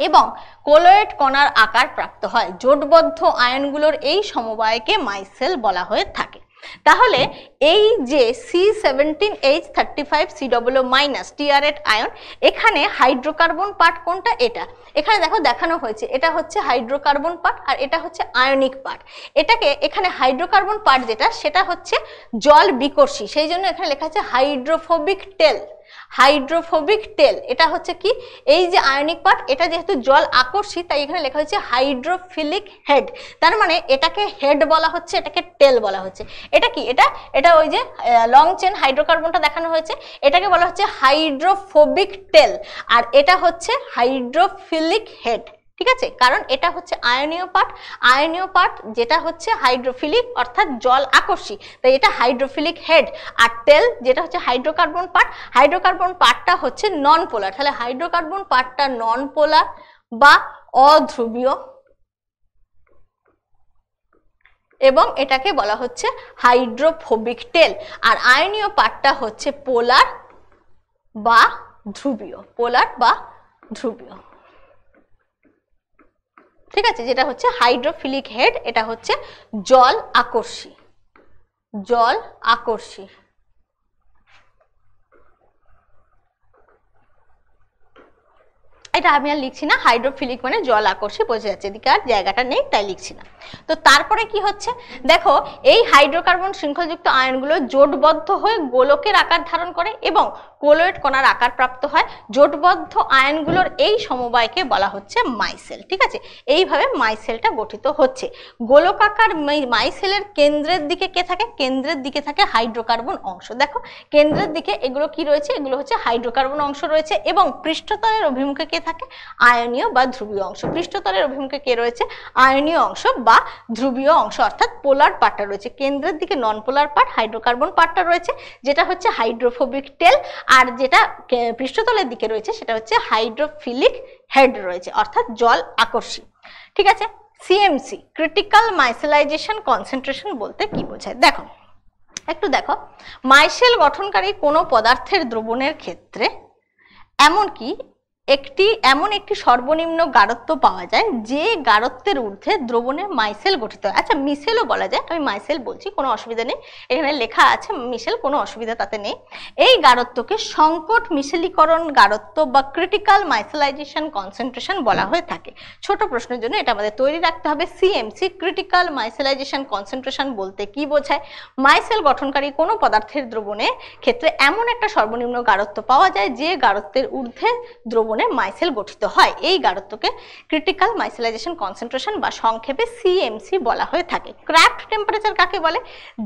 এবং কোলোয়েট কণার আকার প্রাপ্ত হয় জোটবদ্ধ আয়নগুলোর এই সমবায়কে মাইসেল বলা হয়ে থাকে তাহলে এই যে C seventeen H thirty five C O minus stearate ion এখানে হাইড্রোকার্বন পার্ট কোনটা এটা এখানে দেখো দেখানো হয়েছে এটা হচ্ছে হাইড্রোকার্বন পার্ট আর এটা হচ্ছে আয়নিক পার্ট এটাকে এখানে হাইড্রোকার্বন পার্ট যেটা সেটা হচ্ছে জল বিকর্ষী সেই জন্য এখানে লেখা আছে হাইড্রোফোবিক টেল হাইড্রোফোবিক টেল এটা হচ্ছে কি এই যে আয়নিক পাট এটা যেহেতু জল আকর্ষী তাই এখানে লেখা হয়েছে হাইড্রোফিলিক হেড তার মানে এটাকে হেড বলা হচ্ছে এটাকে টেল বলা হচ্ছে এটা কি এটা এটা ওই যে লং চেন হাইড্রোকার্বনটা দেখানো হয়েছে এটাকে বলা হচ্ছে হাইড্রোফোবিক টেল আর এটা হচ্ছে হাইড্রোফিলিক হেড ঠিক আছে কারণ এটা হচ্ছে আয়নীয় পাট আয়নীয় পাট যেটা হচ্ছে হাইড্রোফিলিক অর্থাৎ জল আকর্ষী তাই এটা হাইড্রোফিলিক হেড আর তেল যেটা হচ্ছে হাইড্রোকার্বন পাট হাইড্রোকার্বন পাটটা হচ্ছে নন পোলার তাহলে হাইড্রোকার্বন পাটটা নন পোলার বা অধ্রুবীয় এবং এটাকে বলা হচ্ছে হাইড্রোফোবিক টেল আর আয়নীয় পাটটা হচ্ছে পোলার বা ধ্রুবীয় পোলার বা ধ্রুবীয় ঠিক আছে যেটা হচ্ছে হাইড্রোফিলিক হেড এটা হচ্ছে জল আকর্ষী জল আকর্ষী এটা আমি আর লিখছি না হাইড্রোফিলিক মানে জল আকর্ষী বোঝা যাচ্ছে এদিকে আর জায়গাটা নেই তাই লিখছি না তো তারপরে কি হচ্ছে দেখো এই হাইড্রোকার্বন শৃঙ্খলযুক্ত আয়নগুলো জোটবদ্ধ হয়ে গোলকের আকার ধারণ করে এবং কোলোয়েড কণার আকার প্রাপ্ত হয় জোটবদ্ধ আয়নগুলোর এই সমবায়কে বলা হচ্ছে মাইসেল ঠিক আছে এইভাবে মাইসেলটা গঠিত হচ্ছে গোলকাকার মাইসেলের কেন্দ্রের দিকে কে থাকে কেন্দ্রের দিকে থাকে হাইড্রোকার্বন অংশ দেখো কেন্দ্রের দিকে এগুলো কি রয়েছে এগুলো হচ্ছে হাইড্রোকার্বন অংশ রয়েছে এবং পৃষ্ঠতলের অভিমুখে কে থাকে আয়নীয় বা ধ্রুবীয় অংশ পৃষ্ঠতলের অভিমুখে কে রয়েছে আয়নীয় অংশ বা ধ্রুবীয় অংশ অর্থাৎ পোলার পার্টটা রয়েছে কেন্দ্রের দিকে নন পোলার পার্ট হাইড্রোকার্বন পার্টটা রয়েছে যেটা হচ্ছে হাইড্রোফোবিক টেল আর যেটা পৃষ্ঠতলের দিকে রয়েছে সেটা হচ্ছে হাইড্রোফিলিক হেড রয়েছে অর্থাৎ জল আকর্ষী ঠিক আছে সিএমসি ক্রিটিক্যাল মাইসেলাইজেশন কনসেন্ট্রেশন বলতে কি বোঝায় দেখো একটু দেখো মাইসেল গঠনকারী কোনো পদার্থের দ্রবণের ক্ষেত্রে এমনকি একটি এমন একটি সর্বনিম্ন গাঢ়ত্ব পাওয়া যায় যে গাঢ়ত্বের ঊর্ধ্বে দ্রবণে মাইসেল গঠিত হয় আচ্ছা মিসেলও বলা যায় আমি মাইসেল বলছি কোনো অসুবিধা নেই এখানে লেখা আছে মিশেল কোনো অসুবিধা তাতে নেই এই গাঢ়ত্বকে সংকট মিশেলীকরণ গাঢ়ত্ব বা ক্রিটিক্যাল মাইসেলাইজেশন কনসেন্ট্রেশন বলা হয়ে থাকে ছোট প্রশ্নের জন্য এটা আমাদের তৈরি রাখতে হবে সিএমসি ক্রিটিক্যাল মাইসেলাইজেশন কনসেন্ট্রেশন বলতে কি বোঝায় মাইসেল গঠনকারী কোনো পদার্থের দ্রবণের ক্ষেত্রে এমন একটা সর্বনিম্ন গাঢ়ত্ব পাওয়া যায় যে গাঢ়ত্বের ঊর্ধ্বে দ্রবণে ধরনের মাইসেল গঠিত হয় এই গাঢ়ত্বকে ক্রিটিক্যাল মাইসেলাইজেশন কনসেন্ট্রেশন বা সংক্ষেপে সিএমসি বলা হয়ে থাকে ক্র্যাফ্ট টেম্পারেচার কাকে বলে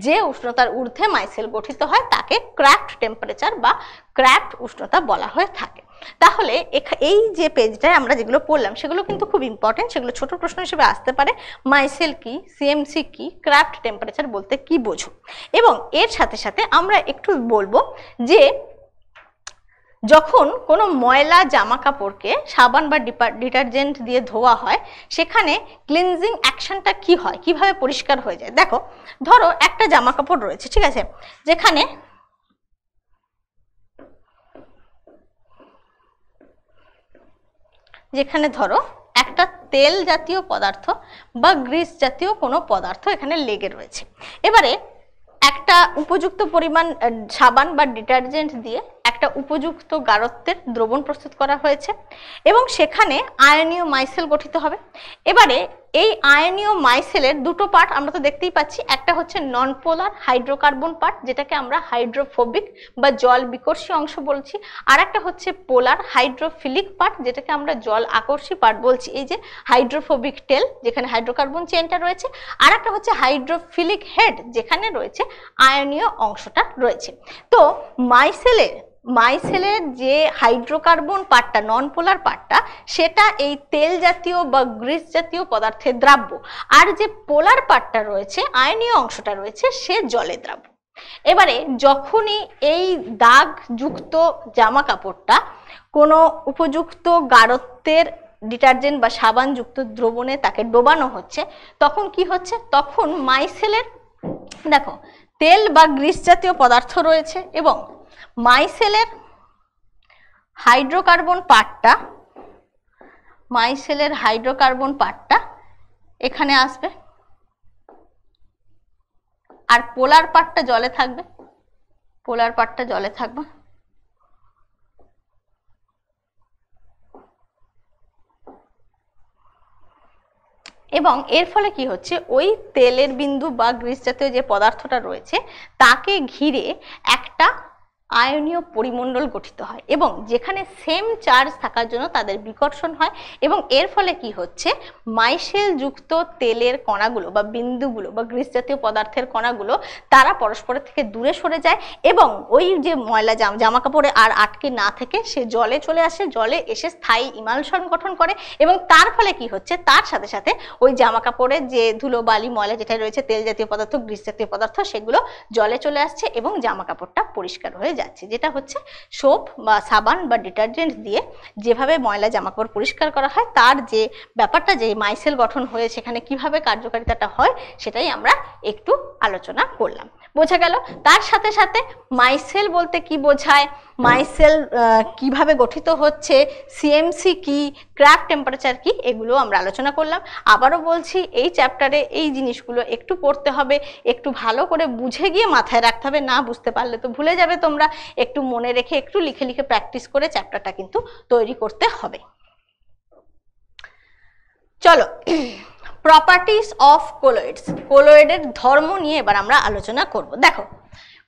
যে উষ্ণতার ঊর্ধ্বে মাইসেল গঠিত হয় তাকে ক্র্যাফ্ট টেম্পারেচার বা ক্র্যাফট উষ্ণতা বলা হয়ে থাকে তাহলে এই যে পেজটায় আমরা যেগুলো পড়লাম সেগুলো কিন্তু খুব ইম্পর্টেন্ট সেগুলো ছোট প্রশ্ন হিসেবে আসতে পারে মাইসেল কি সিএমসি কি ক্র্যাফ্ট টেম্পারেচার বলতে কি বোঝো এবং এর সাথে সাথে আমরা একটু বলবো যে যখন কোনো ময়লা জামা কাপড়কে সাবান বা ডিটারজেন্ট দিয়ে ধোয়া হয় সেখানে ক্লিনজিং অ্যাকশনটা কি হয় কিভাবে পরিষ্কার হয়ে যায় দেখো ধরো একটা জামা কাপড় রয়েছে ঠিক আছে যেখানে যেখানে ধরো একটা তেল জাতীয় পদার্থ বা গ্রিস জাতীয় কোনো পদার্থ এখানে লেগে রয়েছে এবারে একটা উপযুক্ত পরিমাণ সাবান বা ডিটারজেন্ট দিয়ে একটা উপযুক্ত গারত্বের দ্রবণ প্রস্তুত করা হয়েছে এবং সেখানে আয়নীয় মাইসেল গঠিত হবে এবারে এই আয়নীয় মাইসেলের দুটো পার্ট আমরা তো দেখতেই পাচ্ছি একটা হচ্ছে নন পোলার হাইড্রোকার্বন পার্ট যেটাকে আমরা হাইড্রোফোবিক বা জল বিকর্ষী অংশ বলছি আর একটা হচ্ছে পোলার হাইড্রোফিলিক পার্ট যেটাকে আমরা জল আকর্ষী পার্ট বলছি এই যে হাইড্রোফোবিক টেল যেখানে হাইড্রোকার্বন চেনটা রয়েছে আর একটা হচ্ছে হাইড্রোফিলিক হেড যেখানে রয়েছে আয়নীয় অংশটা রয়েছে তো মাইসেলের মাইসেলের যে হাইড্রোকার্বন পার্টটা নন পোলার পার্টটা সেটা এই তেল জাতীয় বা গ্রিস জাতীয় পদার্থে দ্রাব্য আর যে পোলার পার্টটা রয়েছে আয়নীয় অংশটা রয়েছে সে জলে দ্রাব্য এবারে যখনই এই দাগযুক্ত জামা কাপড়টা কোনো উপযুক্ত গাড়ত্বের ডিটারজেন্ট বা সাবানযুক্ত দ্রবণে তাকে ডোবানো হচ্ছে তখন কি হচ্ছে তখন মাইসেলের দেখো তেল বা গ্রিস জাতীয় পদার্থ রয়েছে এবং মাইসেলের হাইড্রোকার্বন পার্টটা মাইসেলের হাইড্রোকার্বন পার্টটা এখানে আসবে আর পোলার পার্টটা জলে থাকবে পোলার পার্টটা জলে থাকবে এবং এর ফলে কি হচ্ছে ওই তেলের বিন্দু বা গ্রিস জাতীয় যে পদার্থটা রয়েছে তাকে ঘিরে একটা আয়নীয় পরিমণ্ডল গঠিত হয় এবং যেখানে সেম চার্জ থাকার জন্য তাদের বিকর্ষণ হয় এবং এর ফলে কি হচ্ছে মাইসেল যুক্ত তেলের কণাগুলো বা বিন্দুগুলো বা গ্রিস জাতীয় পদার্থের কণাগুলো তারা পরস্পরের থেকে দূরে সরে যায় এবং ওই যে ময়লা জাম জামা কাপড়ে আর আটকে না থেকে সে জলে চলে আসে জলে এসে স্থায়ী ইমালসন গঠন করে এবং তার ফলে কি হচ্ছে তার সাথে সাথে ওই জামা কাপড়ের যে ধুলো বালি ময়লা যেটা রয়েছে তেল জাতীয় পদার্থ গ্রিস জাতীয় পদার্থ সেগুলো জলে চলে আসছে এবং জামা কাপড়টা পরিষ্কার হয়ে যায় যাচ্ছে যেটা হচ্ছে সোপ বা সাবান বা ডিটারজেন্ট দিয়ে যেভাবে ময়লা জামাকাপড় পরিষ্কার করা হয় তার যে ব্যাপারটা যে মাইসেল গঠন হয়ে সেখানে কিভাবে কার্যকারিতাটা হয় সেটাই আমরা একটু আলোচনা করলাম বোঝা গেল তার সাথে সাথে মাইসেল বলতে কি বোঝায় মাইসেল কিভাবে গঠিত হচ্ছে সিএমসি কি ক্র্যাপ টেম্পারেচার কি এগুলো আমরা আলোচনা করলাম আবারও বলছি এই চ্যাপ্টারে এই জিনিসগুলো একটু পড়তে হবে একটু ভালো করে বুঝে গিয়ে মাথায় রাখতে হবে না বুঝতে পারলে তো ভুলে যাবে তোমরা একটু মনে রেখে একটু লিখে লিখে প্র্যাকটিস করে চ্যাপ্টারটা কিন্তু তৈরি করতে হবে চলো প্রপার্টিস অফ কোলয়েডস কোলয়েডের ধর্ম নিয়ে এবার আমরা আলোচনা করব দেখো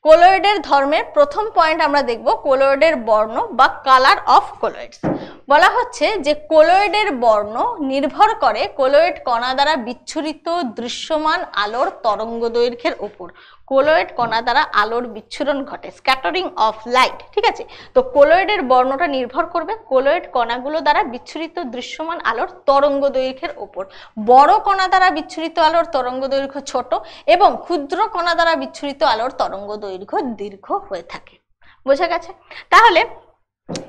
কোলয়েডের ধর্মের প্রথম পয়েন্ট আমরা দেখব কোলয়েডের বর্ণ বা কালার অফ কোলয়েডস বলা হচ্ছে যে কোলয়েডের বর্ণ নির্ভর করে কোলয়েড কণা দ্বারা বিচ্ছুরিত দৃশ্যমান আলোর তরঙ্গ দৈর্ঘ্যের উপর কোলোয়েড কণা দ্বারা আলোর বিচ্ছুরণ ঘটে স্ক্যাটারিং অফ লাইট ঠিক আছে তো কোলোয়েডের বর্ণটা নির্ভর করবে কোলোয়েড কণাগুলো দ্বারা বিচ্ছুরিত দৃশ্যমান আলোর তরঙ্গ দৈর্ঘ্যের ওপর বড় কণা দ্বারা বিচ্ছুরিত আলোর তরঙ্গ দৈর্ঘ্য ছোট এবং ক্ষুদ্র কণা দ্বারা বিচ্ছুরিত আলোর তরঙ্গ দৈর্ঘ্য দীর্ঘ হয়ে থাকে বোঝা গেছে তাহলে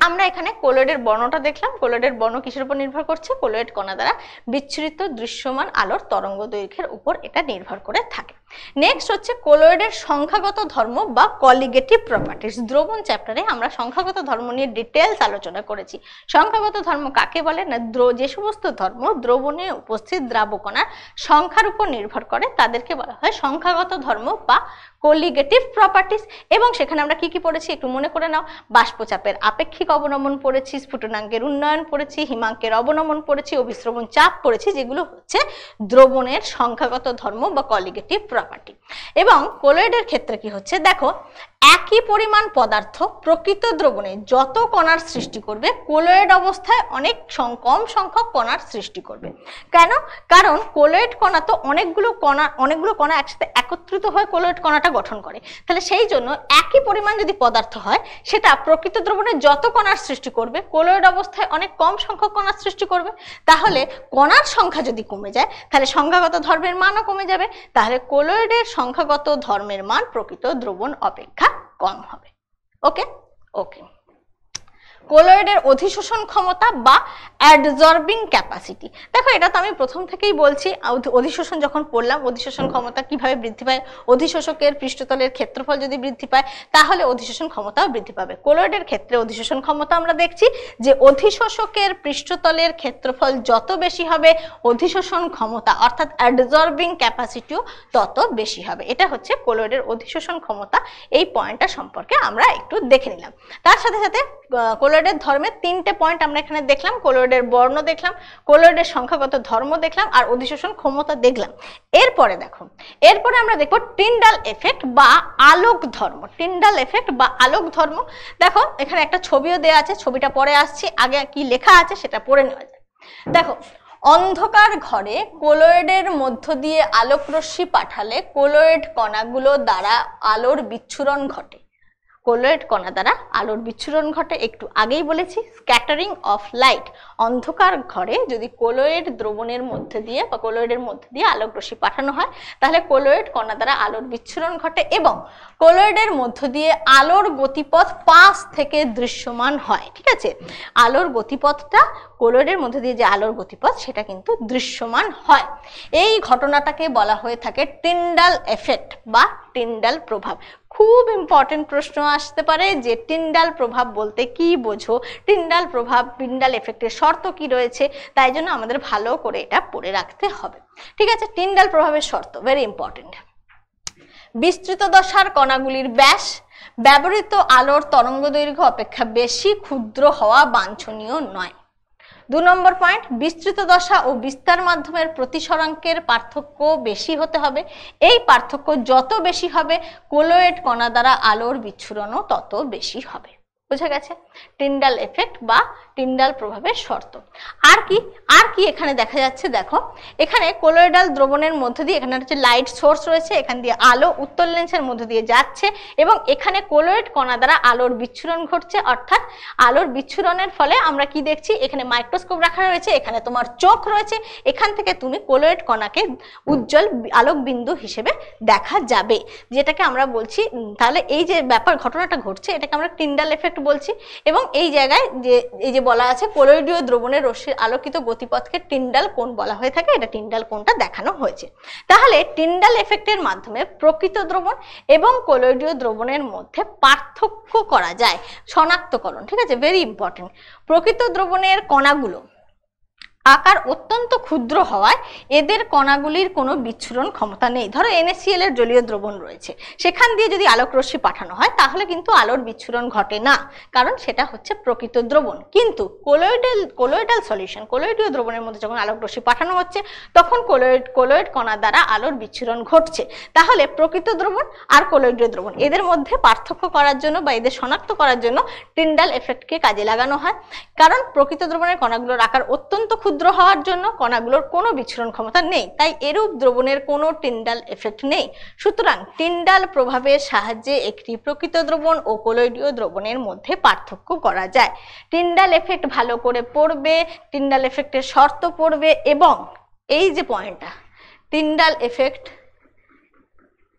আমরা এখানে কোলোয়েডের বর্ণটা দেখলাম কোলোয়েডের বর্ণ কিসের উপর নির্ভর করছে কোলোয়েড কণা দ্বারা বিচ্ছুরিত দৃশ্যমান আলোর তরঙ্গ দৈর্ঘ্যের উপর এটা নির্ভর করে থাকে নেক্সট হচ্ছে কোলয়েডের সংখ্যাগত ধর্ম বা কলিগেটিভ প্রপার্টিস দ্রবণ চ্যাপ্টারে আমরা সংখ্যাগত ধর্ম নিয়ে ডিটেলস আলোচনা করেছি সংখ্যাগত ধর্ম কাকে বলে না দ্র যে সমস্ত ধর্ম দ্রবণে উপস্থিত দ্রাবকণার সংখ্যার উপর নির্ভর করে তাদেরকে বলা হয় সংখ্যাগত ধর্ম বা কলিগেটিভ প্রপার্টিস এবং সেখানে আমরা কি কি পড়েছি একটু মনে করে নাও বাষ্পচাপের আপেক্ষিক অবনমন পড়েছি স্ফুটনাঙ্কের উন্নয়ন পড়েছি হিমাঙ্কের অবনমন পড়েছি অভিশ্রবণ চাপ পড়েছি যেগুলো হচ্ছে দ্রবণের সংখ্যাগত ধর্ম বা কলিগেটিভ প্রপার্টিস প্রপার্টি এবং কোলয়েডের ক্ষেত্রে কি হচ্ছে দেখো একই পরিমাণ পদার্থ প্রকৃত দ্রবণে যত কণার সৃষ্টি করবে কোলয়েড অবস্থায় অনেক কম সংখ্যক কণার সৃষ্টি করবে কেন কারণ কোলয়েড কণা তো অনেকগুলো কণা অনেকগুলো কণা একসাথে একত্রিত হয়ে কোলয়েড কণাটা গঠন করে তাহলে সেই জন্য একই পরিমাণ যদি পদার্থ হয় সেটা প্রকৃত দ্রবণে যত কণার সৃষ্টি করবে কোলয়েড অবস্থায় অনেক কম সংখ্যক কণার সৃষ্টি করবে তাহলে কণার সংখ্যা যদি কমে যায় তাহলে সংখ্যাগত ধর্মের মানও কমে যাবে তাহলে কোলয়েডের সংখ্যাগত ধর্মের মান প্রকৃত দ্রবণ অপেক্ষা काम হবে ওকে ওকে কোলয়েডের অধিশোষণ ক্ষমতা বা অ্যাডজর্বিং ক্যাপাসিটি দেখো এটা তো আমি প্রথম থেকেই বলছি অধিশোষণ যখন পড়লাম অধিশোষণ ক্ষমতা কিভাবে বৃদ্ধি পায় অধিশোষকের পৃষ্ঠতলের ক্ষেত্রফল যদি বৃদ্ধি পায় তাহলে অধিশোষণ ক্ষমতাও বৃদ্ধি পাবে কোলয়েডের ক্ষেত্রে অধিশোষণ ক্ষমতা আমরা দেখছি যে অধিশোষকের পৃষ্ঠতলের ক্ষেত্রফল যত বেশি হবে অধিশোষণ ক্ষমতা অর্থাৎ অ্যাডজর্বিং ক্যাপাসিটিও তত বেশি হবে এটা হচ্ছে কোলয়েডের অধিশোষণ ক্ষমতা এই পয়েন্টটা সম্পর্কে আমরা একটু দেখে নিলাম তার সাথে সাথে কোলয়েড কোলোয়েডের ধর্মের তিনটে পয়েন্ট আমরা এখানে দেখলাম কোলোয়েডের বর্ণ দেখলাম কোলোয়েডের সংখ্যাগত ধর্ম দেখলাম আর অধিশোষণ ক্ষমতা দেখলাম এরপরে দেখো এরপরে আমরা দেখব টিন্ডাল এফেক্ট বা আলোক ধর্ম টিন্ডাল এফেক্ট বা আলোক ধর্ম দেখো এখানে একটা ছবিও দেওয়া আছে ছবিটা পরে আসছি আগে কি লেখা আছে সেটা পড়ে নেওয়া যায় দেখো অন্ধকার ঘরে কোলোয়েডের মধ্য দিয়ে আলোকরশ্মি পাঠালে কোলোয়েড কণাগুলো দ্বারা আলোর বিচ্ছুরণ ঘটে কোলোয়েড কণা দ্বারা আলোর বিচ্ছুরণ ঘটে একটু আগেই বলেছি স্ক্যাটারিং অফ লাইট অন্ধকার ঘরে যদি কোলোয়েড দ্রবণের মধ্যে দিয়ে বা কোলোয়েডের মধ্যে দিয়ে আলোক রশ্মি পাঠানো হয় তাহলে কোলোয়েড কণা দ্বারা আলোর বিচ্ছুরণ ঘটে এবং কোলোয়েডের মধ্য দিয়ে আলোর গতিপথ পাশ থেকে দৃশ্যমান হয় ঠিক আছে আলোর গতিপথটা কোলোয়েডের মধ্যে দিয়ে যে আলোর গতিপথ সেটা কিন্তু দৃশ্যমান হয় এই ঘটনাটাকে বলা হয়ে থাকে টিন্ডাল এফেক্ট বা টিন্ডাল প্রভাব খুব ইম্পর্টেন্ট প্রশ্ন আসতে পারে যে টিন্ডাল প্রভাব বলতে কি বোঝো টিন্ডাল প্রভাব টিন্ডাল এফেক্টের শর্ত কি রয়েছে তাই জন্য আমাদের ভালো করে এটা পড়ে রাখতে হবে ঠিক আছে টিন্ডাল প্রভাবের শর্ত ভেরি ইম্পর্টেন্ট বিস্তৃত দশার কণাগুলির ব্যাস ব্যবহৃত আলোর তরঙ্গ দৈর্ঘ্য অপেক্ষা বেশি ক্ষুদ্র হওয়া বাঞ্ছনীয় নয় দু নম্বর পয়েন্ট বিস্তৃত দশা ও বিস্তার মাধ্যমের প্রতিসরাঙ্কের পার্থক্য বেশি হতে হবে এই পার্থক্য যত বেশি হবে কোলোয়েড কণা দ্বারা আলোর বিচ্ছুরণও তত বেশি হবে বুঝে গেছে টিন্ডাল এফেক্ট বা টিন্ডাল প্রভাবের শর্ত আর কি আর কি এখানে দেখা যাচ্ছে দেখো এখানে কোলোয়েডাল দ্রবণের মধ্য দিয়ে এখানে হচ্ছে লাইট সোর্স রয়েছে এখান দিয়ে আলো উত্তর লেন্সের মধ্য দিয়ে যাচ্ছে এবং এখানে কোলোয়েড কণা দ্বারা আলোর বিচ্ছুরণ ঘটছে অর্থাৎ আলোর বিচ্ছুরণের ফলে আমরা কি দেখছি এখানে মাইক্রোস্কোপ রাখা রয়েছে এখানে তোমার চোখ রয়েছে এখান থেকে তুমি কোলোয়েড কণাকে উজ্জ্বল আলোক বিন্দু হিসেবে দেখা যাবে যেটাকে আমরা বলছি তাহলে এই যে ব্যাপার ঘটনাটা ঘটছে এটাকে আমরা টিন্ডাল এফেক্ট একটু বলছি এবং এই জায়গায় যে এই যে বলা আছে কোলোইডীয় দ্রবণের রশ্মির আলোকিত গতিপথকে টিন্ডাল কোন বলা হয়ে থাকে এটা টিন্ডাল কোনটা দেখানো হয়েছে তাহলে টিন্ডাল এফেক্টের মাধ্যমে প্রকৃত দ্রবণ এবং কোলোইডীয় দ্রবণের মধ্যে পার্থক্য করা যায় শনাক্তকরণ ঠিক আছে ভেরি ইম্পর্টেন্ট প্রকৃত দ্রবণের কণাগুলো আকার অত্যন্ত ক্ষুদ্র হওয়ায় এদের কণাগুলির কোনো বিচ্ছুরণ ক্ষমতা নেই ধরো এনএসিএল এর জলীয় দ্রবণ রয়েছে সেখান দিয়ে যদি আলোক রশ্মি পাঠানো হয় তাহলে কিন্তু আলোর বিচ্ছুরণ ঘটে না কারণ সেটা হচ্ছে প্রকৃত দ্রবণ কিন্তু কোলোয়েডাল কোলোয়েডাল সলিউশন কোলোয়েডীয় দ্রবণের মধ্যে যখন আলোক রশ্মি পাঠানো হচ্ছে তখন কোলোয়েড কোলোয়েড কণা দ্বারা আলোর বিচ্ছুরণ ঘটছে তাহলে প্রকৃত দ্রবণ আর কোলোয়েডীয় দ্রবণ এদের মধ্যে পার্থক্য করার জন্য বা এদের শনাক্ত করার জন্য টিন্ডাল এফেক্টকে কাজে লাগানো হয় কারণ প্রকৃত দ্রবণের কণাগুলোর আকার অত্যন্ত ক্ষুদ্র ক্ষুদ্র হওয়ার জন্য কণাগুলোর কোনো বিচ্ছুরণ ক্ষমতা নেই তাই এরূপ দ্রবণের কোনো টিন্ডাল এফেক্ট নেই সুতরাং টিন্ডাল প্রভাবের সাহায্যে একটি প্রকৃত দ্রবণ ও কোলয়ডীয় দ্রবণের মধ্যে পার্থক্য করা যায় টিন্ডাল এফেক্ট ভালো করে পড়বে টিন্ডাল এফেক্টের শর্ত পড়বে এবং এই যে পয়েন্টটা টিন্ডাল এফেক্ট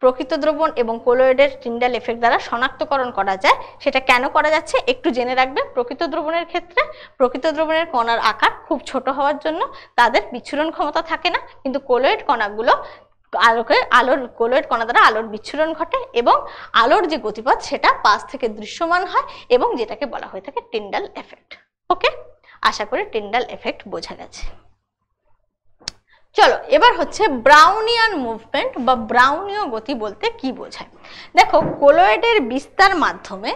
প্রকৃত দ্রবণ এবং কোলোয়েডের টিন্ডাল এফেক্ট দ্বারা শনাক্তকরণ করা যায় সেটা কেন করা যাচ্ছে একটু জেনে রাখবে প্রকৃত দ্রবণের ক্ষেত্রে প্রকৃত দ্রবণের কণার আকার খুব ছোট হওয়ার জন্য তাদের বিচ্ছুরণ ক্ষমতা থাকে না কিন্তু কোলোয়েড কণাগুলো আলোকে আলোর কোলোয়েড কণা দ্বারা আলোর বিচ্ছুরণ ঘটে এবং আলোর যে গতিপথ সেটা পাশ থেকে দৃশ্যমান হয় এবং যেটাকে বলা হয়ে থাকে টিন্ডাল এফেক্ট ওকে আশা করি টিন্ডাল এফেক্ট বোঝা গেছে চলো এবার হচ্ছে ব্রাউনিয়ান মুভমেন্ট বা ব্রাউনীয় গতি বলতে কি বোঝায় দেখো কোলোয়েডের বিস্তার মাধ্যমে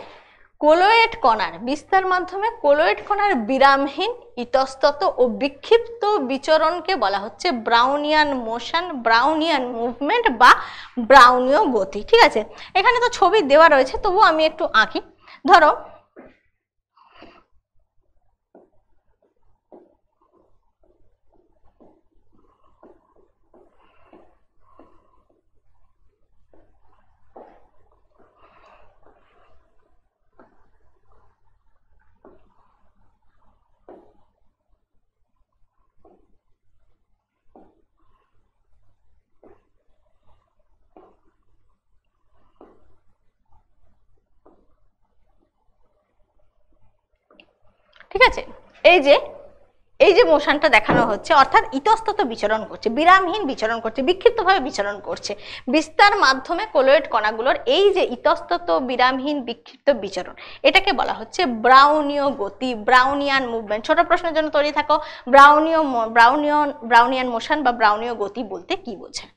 কোলোয়েড কণার বিস্তার মাধ্যমে কোলোয়েড কণার বিরামহীন ইতস্তত ও বিক্ষিপ্ত বিচরণকে বলা হচ্ছে ব্রাউনিয়ান মোশন ব্রাউনিয়ান মুভমেন্ট বা ব্রাউনীয় গতি ঠিক আছে এখানে তো ছবি দেওয়া রয়েছে তবু আমি একটু আঁকি ধরো ঠিক আছে এই যে এই যে মোশনটা দেখানো হচ্ছে অর্থাৎ ইতস্তত বিচরণ করছে বিরামহীন বিচরণ করছে বিক্ষিপ্তভাবে বিচরণ করছে বিস্তার মাধ্যমে কোলোয়েড কণাগুলোর এই যে ইতস্তত বিরামহীন বিক্ষিপ্ত বিচরণ এটাকে বলা হচ্ছে ব্রাউনীয় গতি ব্রাউনিয়ান মুভমেন্ট ছোট প্রশ্নের জন্য তৈরি থাকো ব্রাউনীয় ব্রাউনীয় ব্রাউনিয়ান মোশন বা ব্রাউনীয় গতি বলতে কি বোঝায়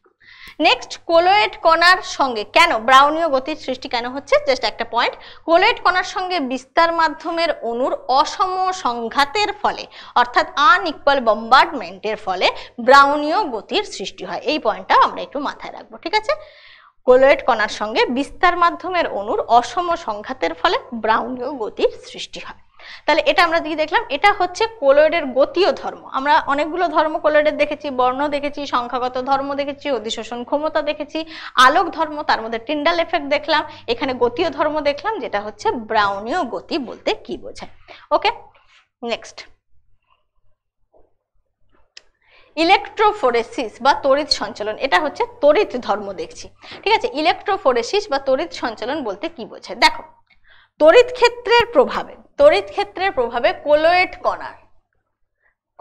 নেক্সট কোলোয়েট কণার সঙ্গে কেন ব্রাউনীয় গতির সৃষ্টি কেন হচ্ছে জাস্ট একটা পয়েন্ট কোলোয়েট কণার সঙ্গে বিস্তার মাধ্যমের অণুর অসম সংঘাতের ফলে অর্থাৎ আনইকুয়াল বম্বার্ডমেন্টের ফলে ব্রাউনীয় গতির সৃষ্টি হয় এই পয়েন্টটাও আমরা একটু মাথায় রাখবো ঠিক আছে কোলোয়েট কণার সঙ্গে বিস্তার মাধ্যমের অণুর অসম সংঘাতের ফলে ব্রাউনীয় গতির সৃষ্টি হয় তাহলে এটা আমরা যদি দেখলাম এটা হচ্ছে কোলয়েডের গতীয় ধর্ম আমরা অনেকগুলো ধর্ম কোলয়েডের দেখেছি বর্ণ দেখেছি সংখ্যাগত ধর্ম দেখেছি অধিশোষণ ক্ষমতা দেখেছি আলোক ধর্ম তার মধ্যে টিন্ডাল এফেক্ট দেখলাম এখানে গতীয় ধর্ম দেখলাম যেটা হচ্ছে ব্রাউনীয় গতি বলতে কি বোঝায় ওকে নেক্সট ইলেকট্রোফোরেসিস বা তড়িৎ সঞ্চালন এটা হচ্ছে তড়িৎ ধর্ম দেখছি ঠিক আছে ইলেকট্রোফোরেসিস বা তড়িৎ সঞ্চালন বলতে কি বোঝায় দেখো তড়িৎ ক্ষেত্রের প্রভাবে তড়িৎ ক্ষেত্রের প্রভাবে কোলোয়েট কণার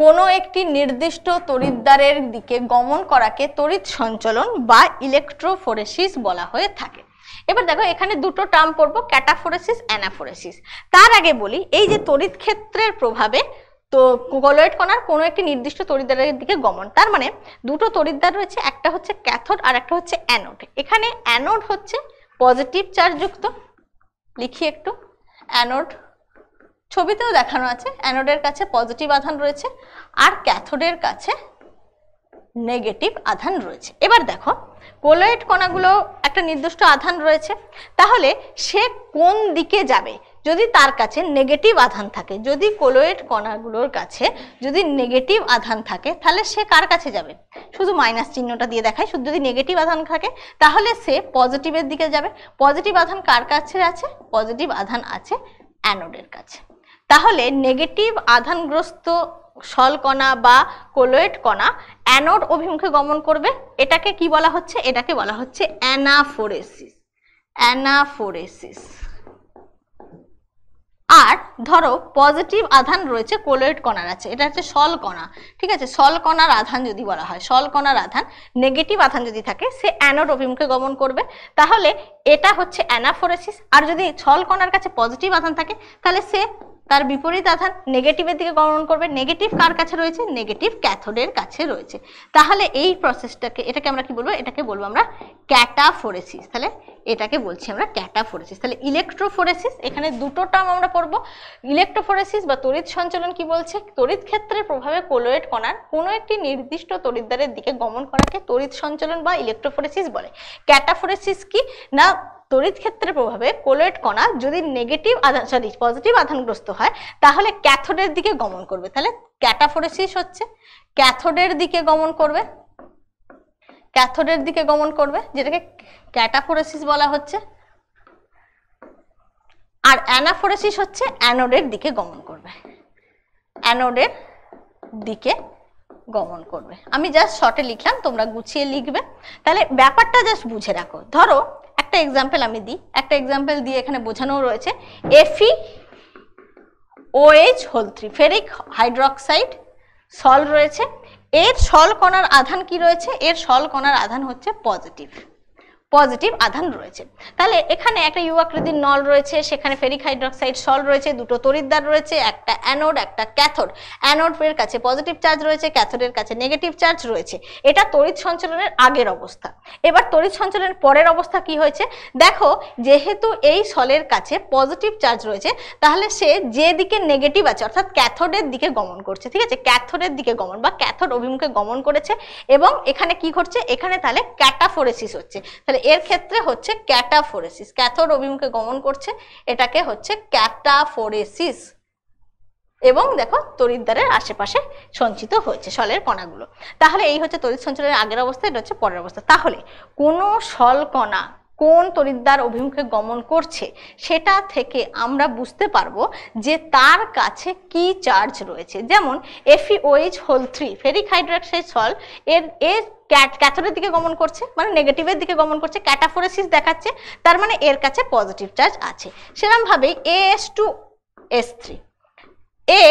কোনো একটি নির্দিষ্ট তড়িৎদ্বারের দিকে গমন করাকে তড়িৎ সঞ্চলন বা ইলেকট্রোফোরেসিস বলা হয়ে থাকে এবার দেখো এখানে দুটো টার্ম পড়বো ক্যাটাফোরেসিস অ্যানাফোরেসিস তার আগে বলি এই যে তড়িৎ ক্ষেত্রের প্রভাবে তো কোলোয়েট কণার কোনো একটি নির্দিষ্ট তড়িদ্দারের দিকে গমন তার মানে দুটো তড়িদ্দার রয়েছে একটা হচ্ছে ক্যাথোড আর একটা হচ্ছে অ্যানোড এখানে অ্যানোড হচ্ছে পজিটিভ চার্জযুক্ত লিখি একটু অ্যানোড ছবিতেও দেখানো আছে অ্যানোডের কাছে পজিটিভ আধান রয়েছে আর ক্যাথোডের কাছে নেগেটিভ আধান রয়েছে এবার দেখো কোলয়েড কণাগুলো একটা নির্দিষ্ট আধান রয়েছে তাহলে সে কোন দিকে যাবে যদি তার কাছে নেগেটিভ আধান থাকে যদি কোলোয়েড কণাগুলোর কাছে যদি নেগেটিভ আধান থাকে তাহলে সে কার কাছে যাবে শুধু মাইনাস চিহ্নটা দিয়ে দেখায় শুধু যদি নেগেটিভ আধান থাকে তাহলে সে পজিটিভের দিকে যাবে পজিটিভ আধান কার কাছে আছে পজিটিভ আধান আছে অ্যানোডের কাছে তাহলে নেগেটিভ আধানগ্রস্ত কণা বা কোলোয়েট কণা অ্যানোড অভিমুখে গমন করবে এটাকে কি বলা হচ্ছে এটাকে বলা হচ্ছে অ্যানাফোরেসিস অ্যানাফোরেসিস আর ধরো পজিটিভ আধান রয়েছে কোলোয়েড কণার আছে এটা হচ্ছে সল কণা ঠিক আছে সল কণার আধান যদি বলা হয় সল কণার আধান নেগেটিভ আধান যদি থাকে সে অ্যানোড অভিমুখে গমন করবে তাহলে এটা হচ্ছে অ্যানাফোরেসিস আর যদি ছল কণার কাছে পজিটিভ আধান থাকে তাহলে সে তার বিপরীত আধান নেগেটিভের দিকে গমন করবে নেগেটিভ কার কাছে রয়েছে নেগেটিভ ক্যাথোডের কাছে রয়েছে তাহলে এই প্রসেসটাকে এটাকে আমরা কি বলবো এটাকে বলবো আমরা ক্যাটাফোরেসিস তাহলে এটাকে বলছি আমরা ক্যাটাফোরেসিস তাহলে ইলেকট্রোফোরেসিস এখানে দুটো টার্ম আমরা পড়বো ইলেকট্রোফোরেসিস বা তড়িৎ সঞ্চালন কি বলছে তড়িৎ ক্ষেত্রের প্রভাবে কোলোয়েট কণার কোনো একটি নির্দিষ্ট তড়িৎদ্বারের দিকে গমন করাকে তড়িৎ সঞ্চালন বা ইলেকট্রোফোরেসিস বলে ক্যাটাফোরেসিস কি না তড়িৎ ক্ষেত্রের প্রভাবে কোলোয়েড কণা যদি নেগেটিভ আধান সরি পজিটিভ আধানগ্রস্ত হয় তাহলে ক্যাথোডের দিকে গমন করবে তাহলে ক্যাটাফোরেসিস হচ্ছে ক্যাথোডের দিকে গমন করবে ক্যাথোডের দিকে গমন করবে যেটাকে ক্যাটাফোরেসিস বলা হচ্ছে আর অ্যানাফোরেসিস হচ্ছে অ্যানোডের দিকে গমন করবে অ্যানোডের দিকে গমন করবে আমি জাস্ট শর্টে লিখলাম তোমরা গুছিয়ে লিখবে তাহলে ব্যাপারটা জাস্ট বুঝে রাখো ধরো একটা এক্সাম্পল আমি দিই একটা এক্সাম্পল দিয়ে এখানে বোঝানো রয়েছে F E OH whole three ferric hydroxide sol রয়েছে এর সল কণার আধান কি রয়েছে এর সল কণার আধান হচ্ছে পজিটিভ পজিটিভ আধান রয়েছে তাহলে এখানে একটা ইউ আকৃতির নল রয়েছে সেখানে ফেরিক হাইড্রক্সাইড সল রয়েছে দুটো তরিদ্দার রয়েছে একটা অ্যানোড একটা ক্যাথোড অ্যানোড এর কাছে পজিটিভ চার্জ রয়েছে ক্যাথোডের কাছে নেগেটিভ চার্জ রয়েছে এটা তড়িৎ সঞ্চালনের আগের অবস্থা এবার তড়িৎ সঞ্চালনের পরের অবস্থা কি হয়েছে দেখো যেহেতু এই সলের কাছে পজিটিভ চার্জ রয়েছে তাহলে সে যে দিকে নেগেটিভ আছে অর্থাৎ ক্যাথোডের দিকে গমন করছে ঠিক আছে ক্যাথোডের দিকে গমন বা ক্যাথোড অভিমুখে গমন করেছে এবং এখানে কি ঘটছে এখানে তাহলে ক্যাটাফোরেসিস হচ্ছে তাহলে এর ক্ষেত্রে হচ্ছে ক্যাটাফোরেসিস ক্যাথোড অভিমুখে গমন করছে এটাকে হচ্ছে ক্যাটাফোরেসিস এবং দেখো তরিদ্দারের আশেপাশে সঞ্চিত হয়েছে সলের কণাগুলো তাহলে এই হচ্ছে তরিৎ সঞ্চালনের আগের অবস্থা এটা হচ্ছে পরের অবস্থা তাহলে কোনো সলকণা কোন তরিদ্বার অভিমুখে গমন করছে সেটা থেকে আমরা বুঝতে পারবো যে তার কাছে কি চার্জ রয়েছে যেমন F E O H whole three ferric hydroxide sol এর এর ক্যাথোরের দিকে গমন করছে মানে নেগেটিভের দিকে গমন করছে ক্যাটাফোরেসিস দেখাচ্ছে তার মানে এর কাছে পজিটিভ চার্জ আছে সেরমভাবেই A S two S three এ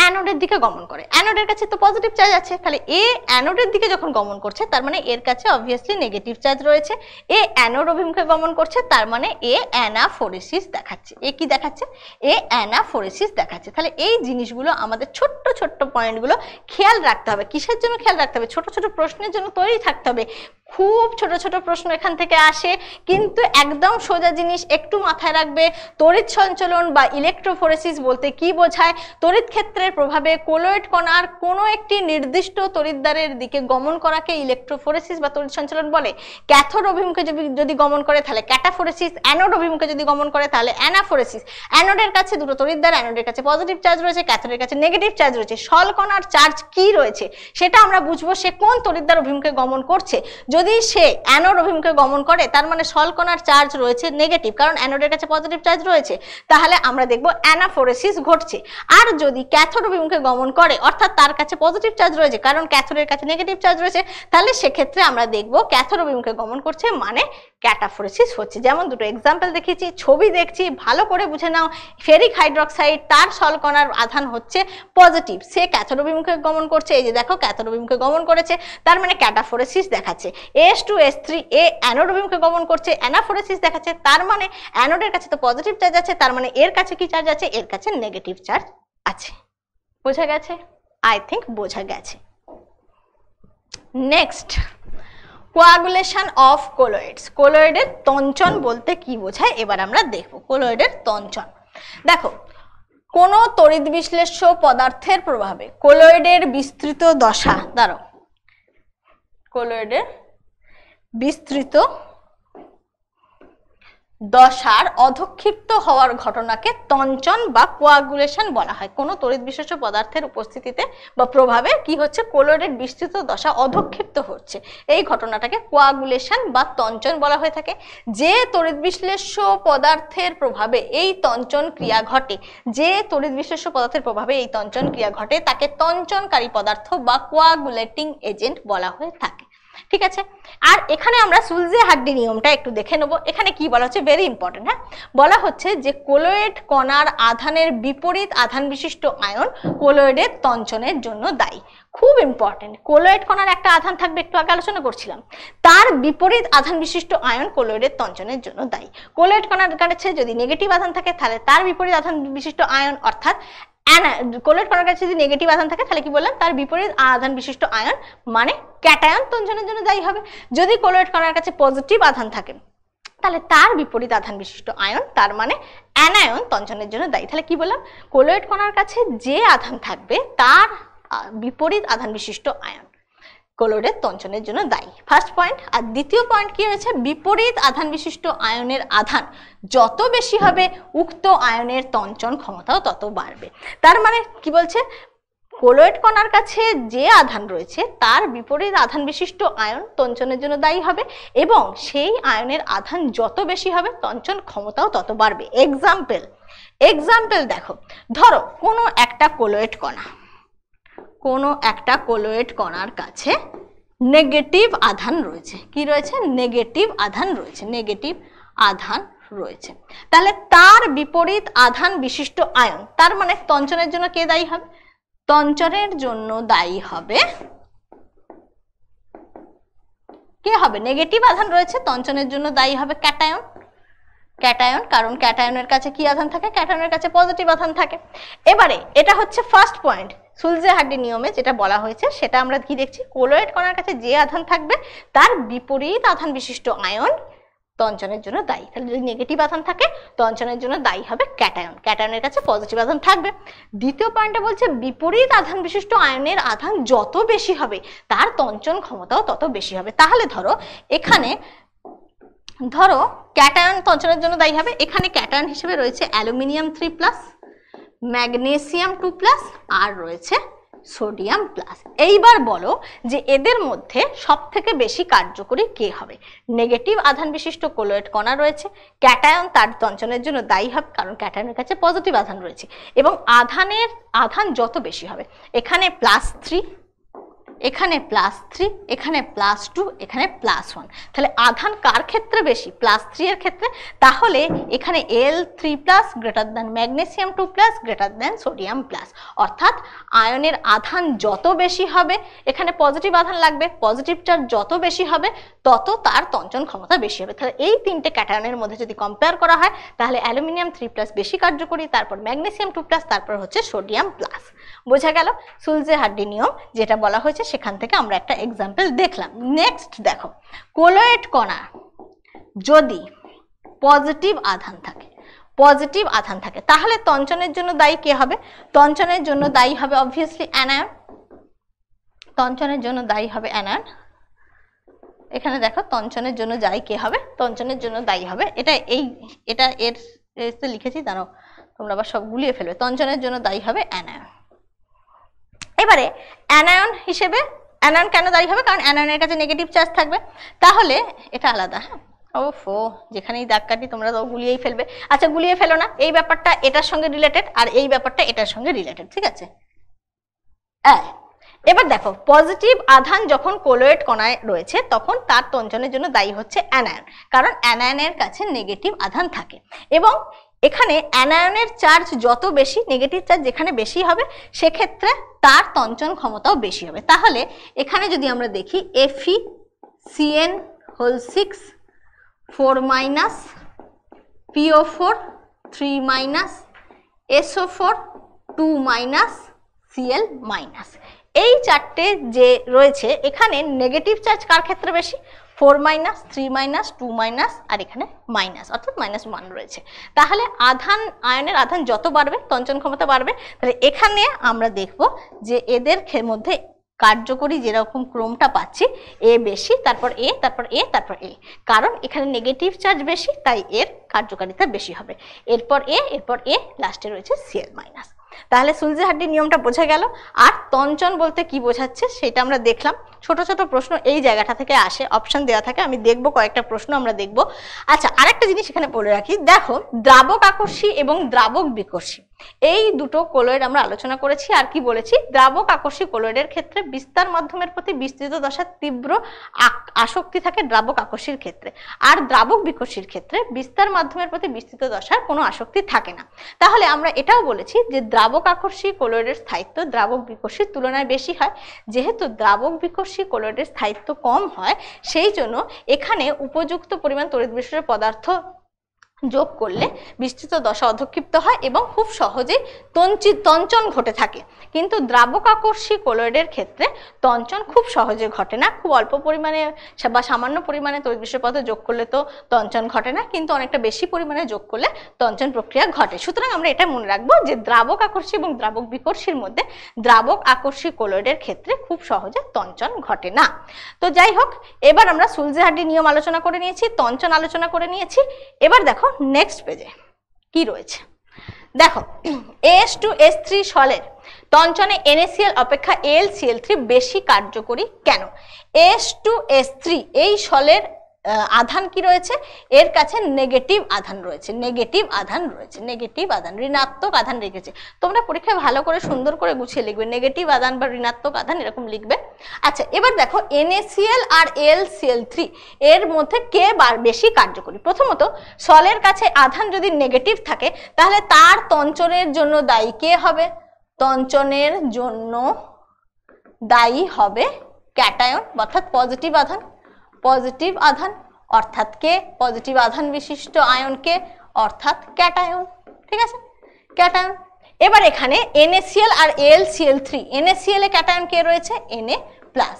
অ্যানোডের দিকে গমন করে অ্যানোডের কাছে তো পজিটিভ চার্জ আছে তাহলে এ অ্যানোডের দিকে যখন গমন করছে তার মানে এর কাছে অবভিয়াসলি নেগেটিভ চার্জ রয়েছে এ অ্যানোড অভিমুখে গমন করছে তার মানে এ অ্যানাফোরেসিস দেখাচ্ছে এ কি দেখাচ্ছে এ অ্যানাফোরেসিস দেখাচ্ছে তাহলে এই জিনিসগুলো আমাদের ছোট্ট ছোট্ট পয়েন্টগুলো খেয়াল রাখতে হবে কিসের জন্য খেয়াল রাখতে হবে ছোট ছোট প্রশ্নের জন্য তৈরি থাকতে হবে খুব ছোট ছোট প্রশ্ন এখান থেকে আসে কিন্তু একদম সোজা জিনিস একটু মাথায় রাখবে তড়িৎ সঞ্চলন বা ইলেকট্রোফোরেসিস বলতে কি বোঝায় তড়িৎ ক্ষেত্রের প্রভাবে কোলোয়েড কণার কোনো একটি নির্দিষ্ট তড়িৎদ্বারের দিকে গমন করাকে ইলেকট্রোফোরেসিস বা তড়িৎ সঞ্চলন বলে ক্যাথোড অভিমুখে যদি গমন করে তাহলে ক্যাটাফোরেসিস অ্যানোড অভিমুখে যদি গমন করে তাহলে অ্যানাফোরেসিস অ্যানোডের কাছে দুটো তড়িৎদ্বার অ্যানোডের কাছে পজিটিভ চার্জ রয়েছে ক্যাথোডের কাছে নেগেটিভ চার্জ রয়েছে সল কণার চার্জ কি রয়েছে সেটা আমরা বুঝবো সে কোন তড়িৎদ্বার অভিমুখে গমন করছে যদি সে অ্যানোড অভিমুখে গমন করে তার মানে সলকোনার চার্জ রয়েছে নেগেটিভ কারণ অ্যানোডের কাছে পজিটিভ চার্জ রয়েছে তাহলে আমরা দেখব অ্যানাফোরেসিস ঘটছে আর যদি ক্যাথোড অভিমুখে গমন করে অর্থাৎ তার কাছে পজিটিভ চার্জ রয়েছে কারণ ক্যাথোডের কাছে নেগেটিভ চার্জ রয়েছে তাহলে সেক্ষেত্রে আমরা দেখব ক্যাথোড অভিমুখে গমন করছে মানে ক্যাটাফোরেসিস হচ্ছে যেমন দুটো এক্সাম্পল দেখেছি ছবি দেখছি ভালো করে বুঝে নাও ফেরিক হাইড্রক্সাইড তার সলকনার আধান হচ্ছে পজিটিভ সে ক্যাথোডোবিমুখে গমন করছে এই যে দেখো ক্যাথোডোবিমুখে গমন করেছে তার মানে ক্যাটাফোরেসিস দেখাচ্ছে এস টু এস থ্রি এ অভিমুখে গমন করছে অ্যানাফোরেসিস দেখাচ্ছে তার মানে অ্যানোডের কাছে তো পজিটিভ চার্জ আছে তার মানে এর কাছে কি চার্জ আছে এর কাছে নেগেটিভ চার্জ আছে বোঝা গেছে আই থিঙ্ক বোঝা গেছে নেক্সট কোয়াগুলেশন অফ কোলয়েডস কোলয়েডের তঞ্চন বলতে কি বোঝায় এবার আমরা দেখব কোলয়েডের তঞ্চন দেখো কোনো তড়িৎ বিশ্লেষ্য পদার্থের প্রভাবে কোলয়েডের বিস্তৃত দশা দাঁড়ো কোলয়েডের বিস্তৃত দশার অধক্ষিপ্ত হওয়ার ঘটনাকে তঞ্চন বা কোয়াগুলেশন বলা হয় কোনো তড়িৎ বিশেষ পদার্থের উপস্থিতিতে বা প্রভাবে কি হচ্ছে কোলোরের বিস্তৃত দশা অধক্ষিপ্ত হচ্ছে এই ঘটনাটাকে কোয়াগুলেশন বা তঞ্চন বলা হয়ে থাকে যে তড়িৎ বিশ্লেষ পদার্থের প্রভাবে এই তঞ্চন ক্রিয়া ঘটে যে তড়িৎ বিশেষ পদার্থের প্রভাবে এই তঞ্চন ক্রিয়া ঘটে তাকে তঞ্চনকারী পদার্থ বা কোয়াগুলেটিং এজেন্ট বলা হয়ে থাকে ঠিক আছে আর এখানে আমরা সুলজে হাড্ডি নিয়মটা একটু দেখে নেব এখানে কি বলা হচ্ছে ভেরি ইম্পর্টেন্ট হ্যাঁ বলা হচ্ছে যে কোলোয়েড কণার আধানের বিপরীত আধান বিশিষ্ট আয়ন কোলোয়েডের তঞ্চনের জন্য দায়ী খুব ইম্পর্টেন্ট কোলোয়েড কণার একটা আধান থাকবে একটু আগে আলোচনা করছিলাম তার বিপরীত আধান বিশিষ্ট আয়ন কোলোয়েডের তঞ্চনের জন্য দায়ী কোলোয়েড কণার কাছে যদি নেগেটিভ আধান থাকে তাহলে তার বিপরীত আধান বিশিষ্ট আয়ন অর্থাৎ Uh, কোলেট করার কাছে যদি নেগেটিভ আধান থাকে তাহলে কি বললাম তার বিপরীত আধান বিশিষ্ট আয়ন মানে ক্যাটায়ন তঞ্জনের জন্য দায়ী হবে যদি কোলেট করার কাছে পজিটিভ আধান থাকে তাহলে তার বিপরীত আধান বিশিষ্ট আয়ন তার মানে অ্যানায়ন তঞ্জনের জন্য দায়ী তাহলে কি বললাম কোলোয়েড কণার কাছে যে আধান থাকবে তার বিপরীত আধান বিশিষ্ট আয়ন ক্লোরের তঞ্চনের জন্য দায়ী ফার্স্ট পয়েন্ট আর দ্বিতীয় পয়েন্ট কি রয়েছে বিপরীত আধান বিশিষ্ট আয়নের আধান যত বেশি হবে উক্ত আয়নের তঞ্চন ক্ষমতাও তত বাড়বে তার মানে কি বলছে কোলোয়েড কণার কাছে যে আধান রয়েছে তার বিপরীত আধান বিশিষ্ট আয়ন তঞ্চনের জন্য দায়ী হবে এবং সেই আয়নের আধান যত বেশি হবে তঞ্চন ক্ষমতাও তত বাড়বে এক্সাম্পল এক্সাম্পল দেখো ধরো কোনো একটা কোলোয়েড কণা কোনো একটা কোলোয়েট কণার কাছে নেগেটিভ আধান রয়েছে কি রয়েছে নেগেটিভ আধান রয়েছে নেগেটিভ আধান রয়েছে তাহলে তার বিপরীত আধান বিশিষ্ট আয়ন তার মানে তঞ্চনের জন্য কে দায়ী হবে তঞ্চনের জন্য দায়ী হবে কে হবে নেগেটিভ আধান রয়েছে তঞ্চনের জন্য দায়ী হবে ক্যাটায়ন ক্যাটায়ন কারণ ক্যাটায়নের কাছে কি আধান থাকে ক্যাটায়নের কাছে পজিটিভ আধান থাকে এবারে এটা হচ্ছে ফার্স্ট পয়েন্ট সুলজে হাড্ডি নিয়মে যেটা বলা হয়েছে সেটা আমরা কি দেখছি কোলোয়েড কণার কাছে যে আধান থাকবে তার বিপরীত আধান বিশিষ্ট আয়ন তঞ্চনের জন্য দায়ী তাহলে যদি নেগেটিভ আধান থাকে তঞ্চনের জন্য দায়ী হবে ক্যাটায়ন ক্যাটায়নের কাছে পজিটিভ আধান থাকবে দ্বিতীয় পয়েন্টে বলছে বিপরীত আধান বিশিষ্ট আয়নের আধান যত বেশি হবে তার তঞ্চন ক্ষমতাও তত বেশি হবে তাহলে ধরো এখানে ধরো ক্যাটায়ন তঞ্চনের জন্য দায়ী হবে এখানে ক্যাটায়ন হিসেবে রয়েছে aluminium three plus magnesium two plus আর রয়েছে সোডিয়াম প্লাস এইবার বলো যে এদের মধ্যে সব থেকে বেশি কার্যকরী কে হবে নেগেটিভ আধান বিশিষ্ট কোলোয়েট কণা রয়েছে ক্যাটায়ন তার তঞ্চনের জন্য দায়ী হবে কারণ ক্যাটায়নের কাছে পজিটিভ আধান রয়েছে এবং আধানের আধান যত বেশি হবে এখানে প্লাস থ্রি এখানে প্লাস থ্রি এখানে প্লাস টু এখানে প্লাস ওয়ান তাহলে আধান কার ক্ষেত্রে বেশি প্লাস থ্রি এর ক্ষেত্রে তাহলে এখানে L three plus greater than magnesium two plus greater than sodium plus অর্থাৎ আয়নের আধান যত বেশি হবে এখানে পজিটিভ আধান লাগবে পজিটিভ চার্জ যত বেশি হবে তত তার তঞ্চন ক্ষমতা বেশি হবে তাহলে এই তিনটে ক্যাটায়নের মধ্যে যদি কম্পেয়ার করা হয় তাহলে অ্যালুমিনিয়াম থ্রি প্লাস বেশি কার্যকরী তারপর ম্যাগনেসিয়াম টু প্লাস তারপর হচ্ছে সোডিয়াম প্লাস বোঝা গেল সুলজে হাড্ডি নিয়ম যেটা বলা হয়েছে সেখান থেকে আমরা একটা এক্সাম্পল দেখলাম নেক্সট দেখো কোলোয়েট কণা যদি পজিটিভ আধান থাকে পজিটিভ আধান থাকে তাহলে তঞ্চনের জন্য দায়ী কে হবে তঞ্চনের জন্য দায়ী হবে অবভিয়াসলি অ্যানায়ন তঞ্চনের জন্য দায়ী হবে অ্যানায়ন এখানে দেখো তঞ্চনের জন্য যাই কে হবে তঞ্চনের জন্য দায়ী হবে এটা এই এটা এর লিখেছি দাঁড়াও তোমরা আবার সব গুলিয়ে ফেলবে তঞ্চনের জন্য দায়ী হবে অ্যানায়ন এবারে অ্যানায়ন হিসেবে অ্যানায়ন কেন দাঁড়িয়ে হবে কারণ অ্যানায়নের কাছে নেগেটিভ চার্জ থাকবে তাহলে এটা আলাদা হ্যাঁ ও ফো যেখানেই দাগ কাটি তোমরা তো গুলিয়েই ফেলবে আচ্ছা গুলিয়ে ফেলো না এই ব্যাপারটা এটার সঙ্গে রিলেটেড আর এই ব্যাপারটা এটার সঙ্গে রিলেটেড ঠিক আছে এবার দেখো পজিটিভ আধান যখন কোলোয়েট কণায় রয়েছে তখন তার তঞ্চনের জন্য দায়ী হচ্ছে অ্যানায়ন কারণ অ্যানায়নের কাছে নেগেটিভ আধান থাকে এবং এখানে অ্যানায়নের চার্জ যত বেশি নেগেটিভ চার্জ যেখানে বেশি হবে সেক্ষেত্রে তার তঞ্চন ক্ষমতাও বেশি হবে তাহলে এখানে যদি আমরা দেখি F E CN whole six four minus PO four three minus SO four two minus CL minus এই চারটে যে রয়েছে এখানে নেগেটিভ চার্জ কার ক্ষেত্রে বেশি four minus three minus two minus আর এখানে মাইনাস অর্থাৎ মাইনাস ওয়ান রয়েছে তাহলে আধান আয়নের আধান যত বাড়বে তঞ্চন ক্ষমতা বাড়বে তাহলে এখানে আমরা দেখব যে এদের মধ্যে কার্যকরী যেরকম ক্রমটা পাচ্ছি এ বেশি তারপর এ তারপর এ তারপর এ কারণ এখানে নেগেটিভ চার্জ বেশি তাই এর কার্যকারিতা বেশি হবে এরপর এ এরপর এ লাস্টে রয়েছে সিএল মাইনাস তাহলে সুলজি হাড্ডির নিয়মটা বোঝা গেল আর তঞ্চন বলতে কি বোঝাচ্ছে সেটা আমরা দেখলাম ছোট ছোট প্রশ্ন এই জায়গাটা থেকে আসে অপশন দেওয়া থাকে আমি দেখব কয়েকটা প্রশ্ন আমরা দেখব আচ্ছা আরেকটা জিনিস এখানে বলে রাখি দেখো দ্রাবক আকর্ষী এবং দ্রাবক বিকর্ষী এই দুটো কোলয়েড আমরা আলোচনা করেছি আর কি বলেছি দ্রাবক আকর্ষী কোলয়েডের ক্ষেত্রে বিস্তার মাধ্যমের প্রতি বিস্তৃত দশার তীব্র আসক্তি থাকে দ্রাবক আকর্ষীর ক্ষেত্রে আর দ্রাবক বিকর্ষীর ক্ষেত্রে বিস্তার মাধ্যমের প্রতি বিস্তৃত দশার কোনো আসক্তি থাকে না তাহলে আমরা এটাও বলেছি যে দ্রাবক আকর্ষী কোলয়েডের স্থায়িত্ব দ্রাবক বিকর্ষীর তুলনায় বেশি হয় যেহেতু দ্রাবক বিকর্ষী কোলয়েডের স্থায়িত্ব কম হয় সেই জন্য এখানে উপযুক্ত পরিমাণ তড়িৎ বিশ্বরের পদার্থ যোগ করলে বিস্তৃত দশা অধক্ষিপ্ত হয় এবং খুব সহজেই তঞ্চি তঞ্চন ঘটে থাকে কিন্তু দ্রাবকাকর্ষী কোলয়েডের ক্ষেত্রে তঞ্চন খুব সহজে ঘটে না খুব অল্প পরিমাণে বা সামান্য পরিমাণে তৈরি পথে যোগ করলে তো তঞ্চন ঘটে না কিন্তু অনেকটা বেশি পরিমাণে যোগ করলে তঞ্চন প্রক্রিয়া ঘটে সুতরাং আমরা এটা মনে রাখবো যে দ্রাবক আকর্ষী এবং দ্রাবক বিকর্ষীর মধ্যে দ্রাবক আকর্ষী কোলয়েডের ক্ষেত্রে খুব সহজে তঞ্চন ঘটে না তো যাই হোক এবার আমরা সুলজেহাডি নিয়ম আলোচনা করে নিয়েছি তঞ্চন আলোচনা করে নিয়েছি এবার দেখো নেক্সট পেজে কি রয়েছে দেখো এস টু এস থ্রি সলের তঞ্চনে এনএসিএল অপেক্ষা এল সিএল থ্রি বেশি কার্যকরী কেন এস টু এস থ্রি এই সলের আধান কি রয়েছে এর কাছে নেগেটিভ আধান রয়েছে নেগেটিভ আধান রয়েছে নেগেটিভ আধান ঋণাত্মক আধান রেখেছে তোমরা পরীক্ষায় ভালো করে সুন্দর করে গুছিয়ে লিখবে নেগেটিভ আধান বা ঋণাত্মক আধান এরকম লিখবে আচ্ছা এবার দেখো এনএসিএল আর এল সিএল থ্রি এর মধ্যে কে বার বেশি কার্যকরী প্রথমত সলের কাছে আধান যদি নেগেটিভ থাকে তাহলে তার তঞ্চনের জন্য দায়ী কে হবে তঞ্চনের জন্য দায়ী হবে ক্যাটায়ন অর্থাৎ পজিটিভ আধান পজিটিভ আধান অর্থাৎ কে পজিটিভ আধান বিশিষ্ট আয়নকে অর্থাৎ ক্যাটায়ন ঠিক আছে ক্যাটায়ন এবার এখানে এনএসিএল আর এল সিএল থ্রি এনএসিএল এ ক্যাটায়ন কে রয়েছে এনএ প্লাস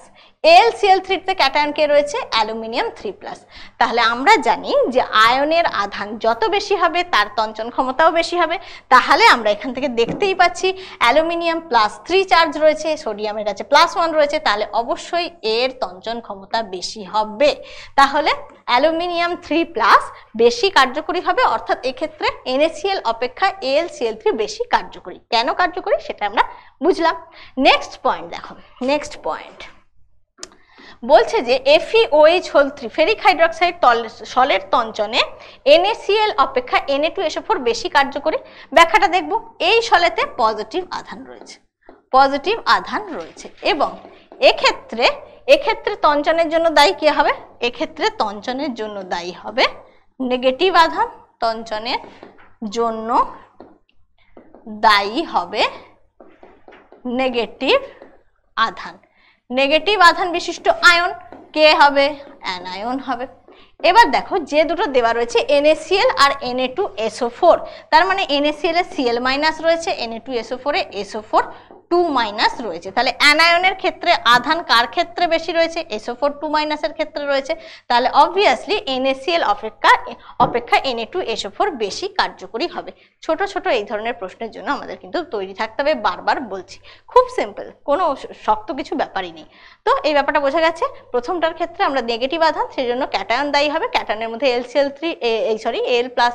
এল তে থ্রিতে ক্যাটায়নকে রয়েছে অ্যালুমিনিয়াম থ্রি প্লাস তাহলে আমরা জানি যে আয়নের আধান যত বেশি হবে তার তঞ্চন ক্ষমতাও বেশি হবে তাহলে আমরা এখান থেকে দেখতেই পাচ্ছি অ্যালুমিনিয়াম প্লাস থ্রি চার্জ রয়েছে সোডিয়ামের কাছে প্লাস ওয়ান রয়েছে তাহলে অবশ্যই এর তঞ্চন ক্ষমতা বেশি হবে তাহলে অ্যালুমিনিয়াম থ্রি প্লাস বেশি কার্যকরী হবে অর্থাৎ এক্ষেত্রে NaCl অপেক্ষা এল থ্রি বেশি কার্যকরী কেন কার্যকরী সেটা আমরা বুঝলাম নেক্সট পয়েন্ট দেখো নেক্সট পয়েন্ট বলছে যে F E O H whole three ferric hydroxide তল সলের তঞ্চনে এনএসিএল অপেক্ষা এনএ টু এসো ফোর বেশি কার্যকরী ব্যাখ্যাটা দেখব এই সলেতে পজিটিভ আধান রয়েছে পজিটিভ আধান রয়েছে এবং এক্ষেত্রে এক্ষেত্রে তঞ্চনের জন্য দায়ী কী হবে এক্ষেত্রে তঞ্চনের জন্য দায়ী হবে নেগেটিভ আধান তঞ্চনের জন্য দায়ী হবে নেগেটিভ আধান নেগেটিভ আধান বিশিষ্ট আয়ন কে হবে অ্যানায়ন হবে এবার দেখো যে দুটো দেওয়া রয়েছে এনএসিএল আর এনএ টু ফোর তার মানে এনএসিএল এ সিএল মাইনাস রয়েছে এনএ টু এসও ফোরে এসও ফোর টু মাইনাস রয়েছে তাহলে অ্যানায়নের ক্ষেত্রে আধান কার ক্ষেত্রে বেশি রয়েছে এসও ফোর টু মাইনাসের ক্ষেত্রে রয়েছে তাহলে অবভিয়াসলি এনএসিএল অপেক্ষা অপেক্ষা এনএ টু এসও ফোর বেশি কার্যকরী হবে ছোট ছোট এই ধরনের প্রশ্নের জন্য আমাদের কিন্তু তৈরি থাকতে হবে বারবার বলছি খুব সিম্পল কোনো শক্ত কিছু ব্যাপারই নেই তো এই ব্যাপারটা বোঝা গেছে প্রথমটার ক্ষেত্রে আমরা নেগেটিভ আধান সেই জন্য ক্যাটায়ন দায়ী হবে ক্যাটায়নের মধ্যে এলসিএল থ্রি এই sorry L plus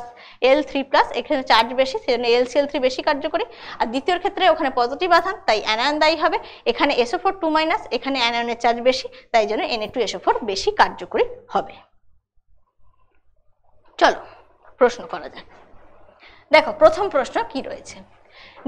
L three plus এখানে চার্জ বেশি সেই জন্য এলসিএল থ্রি বেশি কার্যকরী আর দ্বিতীয় ক্ষেত্রে ওখানে পজিটিভ আধান তাই অ্যানায়ন দায়ী হবে এখানে এসো ফোর টু মাইনাস এখানে অ্যানায়নের চার্জ বেশি তাই জন্য এনএ টু এসো ফোর বেশি কার্যকরী হবে চলো প্রশ্ন করা যাক দেখো প্রথম প্রশ্ন কি রয়েছে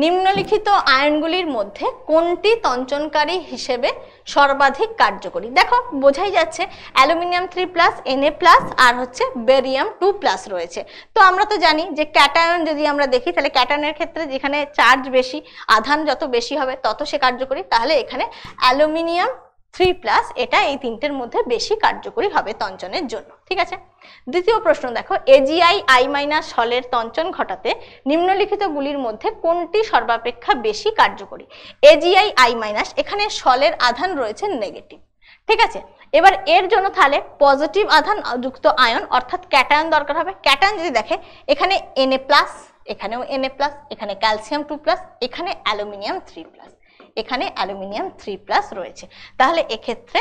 নিম্নলিখিত আয়নগুলির মধ্যে কোনটি তঞ্চনকারী হিসেবে সর্বাধিক কার্যকরী দেখো বোঝাই যাচ্ছে aluminium three plus NA plus আর হচ্ছে বেরিয়াম টু প্লাস রয়েছে তো আমরা তো জানি যে ক্যাটায়ন যদি আমরা দেখি তাহলে ক্যাটায়নের ক্ষেত্রে যেখানে চার্জ বেশি আধান যত বেশি হবে তত সে কার্যকরী তাহলে এখানে অ্যালুমিনিয়াম থ্রি প্লাস এটা এই তিনটের মধ্যে বেশি কার্যকরী হবে তঞ্চনের জন্য ঠিক আছে দ্বিতীয় প্রশ্ন দেখো এজিআই আই মাইনাস হলের তঞ্চন ঘটাতে নিম্নলিখিতগুলির মধ্যে কোনটি সর্বাপেক্ষা বেশি কার্যকরী এজিআই আই মাইনাস এখানে সলের আধান রয়েছে নেগেটিভ ঠিক আছে এবার এর জন্য তাহলে পজিটিভ আধান যুক্ত আয়ন অর্থাৎ ক্যাটায়ন দরকার হবে ক্যাটায়ন যদি দেখে এখানে এনএ প্লাস এখানেও এনএ প্লাস এখানে ক্যালসিয়াম টু প্লাস এখানে অ্যালুমিনিয়াম থ্রি প্লাস এখানে অ্যালুমিনিয়াম থ্রি প্লাস রয়েছে তাহলে এক্ষেত্রে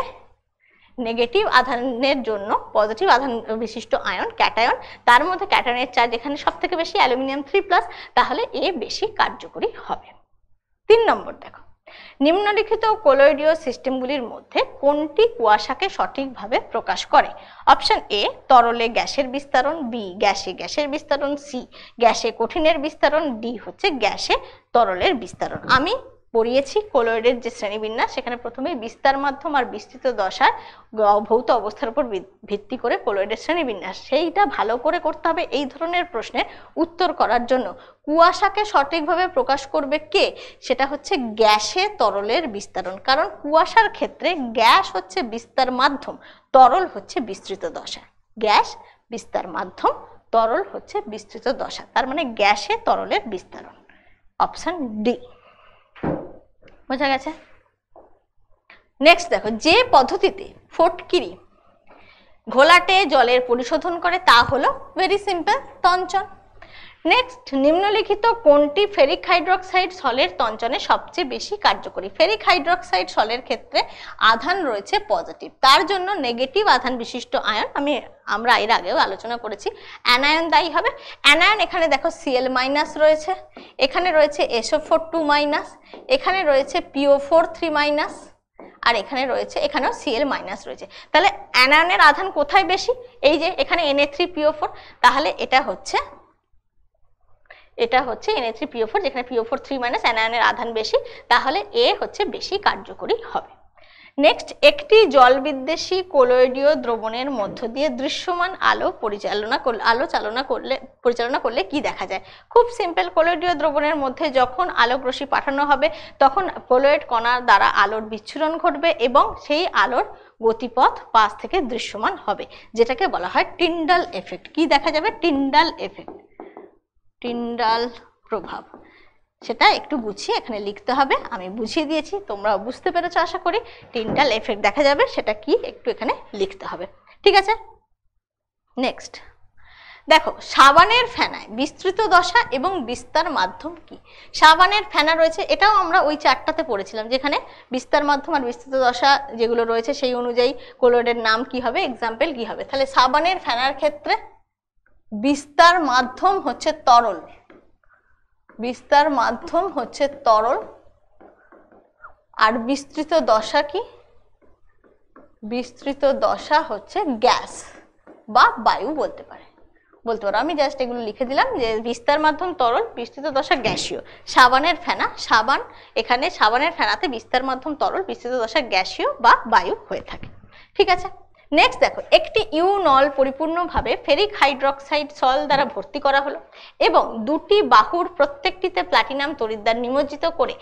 নেগেটিভ আধানের জন্য পজিটিভ আধান বিশিষ্ট আয়ন ক্যাটায়ন তার মধ্যে ক্যাটায়নের চার্জ এখানে সব থেকে বেশি অ্যালুমিনিয়াম থ্রি প্লাস তাহলে এ বেশি কার্যকরী হবে তিন নম্বর দেখো নিম্নলিখিত কোলোইডীয় সিস্টেমগুলির মধ্যে কোনটি কুয়াশাকে সঠিকভাবে প্রকাশ করে অপশন এ তরলে গ্যাসের বিস্তারণ বি গ্যাসে গ্যাসের বিস্তারণ সি গ্যাসে কঠিনের বিস্তারণ ডি হচ্ছে গ্যাসে তরলের বিস্তারণ আমি পড়িয়েছি কোলয়েডের যে শ্রেণীবিন্যাস সেখানে প্রথমে বিস্তার মাধ্যম আর বিস্তৃত দশার ভৌত অবস্থার উপর ভিত্তি করে কোলয়েডের শ্রেণীবিন্যাস সেইটা ভালো করে করতে হবে এই ধরনের প্রশ্নের উত্তর করার জন্য কুয়াশাকে সঠিকভাবে প্রকাশ করবে কে সেটা হচ্ছে গ্যাসে তরলের বিস্তারণ কারণ কুয়াশার ক্ষেত্রে গ্যাস হচ্ছে বিস্তার মাধ্যম তরল হচ্ছে বিস্তৃত দশা গ্যাস বিস্তার মাধ্যম তরল হচ্ছে বিস্তৃত দশা তার মানে গ্যাসে তরলের বিস্তারণ অপশান ডি বোঝা গেছে নেক্সট দেখো যে পদ্ধতিতে ফটকিরি ঘোলাটে জলের পরিশোধন করে তা হলো ভেরি সিম্পল তঞ্চন নেক্সট নিম্নলিখিত কোনটি ফেরিক হাইড্রোক্সাইড সলের তঞ্চনে সবচেয়ে বেশি কার্যকরী ফেরিক হাইড্রক্সাইড সলের ক্ষেত্রে আধান রয়েছে পজিটিভ তার জন্য নেগেটিভ আধান বিশিষ্ট আয়ন আমি আমরা এর আগেও আলোচনা করেছি অ্যানায়ন দায়ী হবে অ্যানায়ন এখানে দেখো সিএল মাইনাস রয়েছে এখানে রয়েছে এসও ফোর টু মাইনাস এখানে রয়েছে পিও ফোর থ্রি মাইনাস আর এখানে রয়েছে এখানেও সিএল মাইনাস রয়েছে তাহলে অ্যানায়নের আধান কোথায় বেশি এই যে এখানে এনএ থ্রি পিও ফোর তাহলে এটা হচ্ছে এটা হচ্ছে এনএ থ্রি পিও ফোর যেখানে পিও ফোর থ্রি মাইনাস অ্যানায়নের আধান বেশি তাহলে এ হচ্ছে বেশি কার্যকরী হবে নেক্সট একটি জলবিদ্বেষী কোলোয়েডীয় দ্রবণের মধ্য দিয়ে দৃশ্যমান আলো পরিচালনা করলে আলো চালনা করলে পরিচালনা করলে কি দেখা যায় খুব সিম্পল কোলয়েডীয় দ্রবণের মধ্যে যখন আলোক রশ্মি পাঠানো হবে তখন কোলোয়েড কণার দ্বারা আলোর বিচ্ছুরণ ঘটবে এবং সেই আলোর গতিপথ পাশ থেকে দৃশ্যমান হবে যেটাকে বলা হয় টিন্ডাল এফেক্ট কি দেখা যাবে টিন্ডাল এফেক্ট টিন্ডাল প্রভাব সেটা একটু বুঝিয়ে এখানে লিখতে হবে আমি বুঝিয়ে দিয়েছি তোমরাও বুঝতে পেরেছো আশা করি টিন্ডাল এফেক্ট দেখা যাবে সেটা কি একটু এখানে লিখতে হবে ঠিক আছে নেক্সট দেখো সাবানের ফেনায় বিস্তৃত দশা এবং বিস্তার মাধ্যম কি সাবানের ফেনা রয়েছে এটাও আমরা ওই চারটাতে পড়েছিলাম যেখানে বিস্তার মাধ্যম আর বিস্তৃত দশা যেগুলো রয়েছে সেই অনুযায়ী কোলোডের নাম কি হবে এক্সাম্পল কি হবে তাহলে সাবানের ফেনার ক্ষেত্রে বিস্তার মাধ্যম হচ্ছে তরল বিস্তার মাধ্যম হচ্ছে তরল আর বিস্তৃত দশা কি বিস্তৃত দশা হচ্ছে গ্যাস বা বায়ু বলতে পারে বলতে পারো আমি জাস্ট এগুলো লিখে দিলাম যে বিস্তার মাধ্যম তরল বিস্তৃত দশা গ্যাসীয় সাবানের ফেনা সাবান এখানে সাবানের ফেনাতে বিস্তার মাধ্যম তরল বিস্তৃত দশা গ্যাসীয় বা বায়ু হয়ে থাকে ঠিক আছে নেক্সট দেখো একটি ইউনল পরিপূর্ণভাবে ফেরিক হাইড্রক্সাইড সল দ্বারা ভর্তি করা হলো এবং দুটি বাহুর প্রত্যেকটিতে প্লাটিনাম তরিদ্বার নিমজ্জিত করে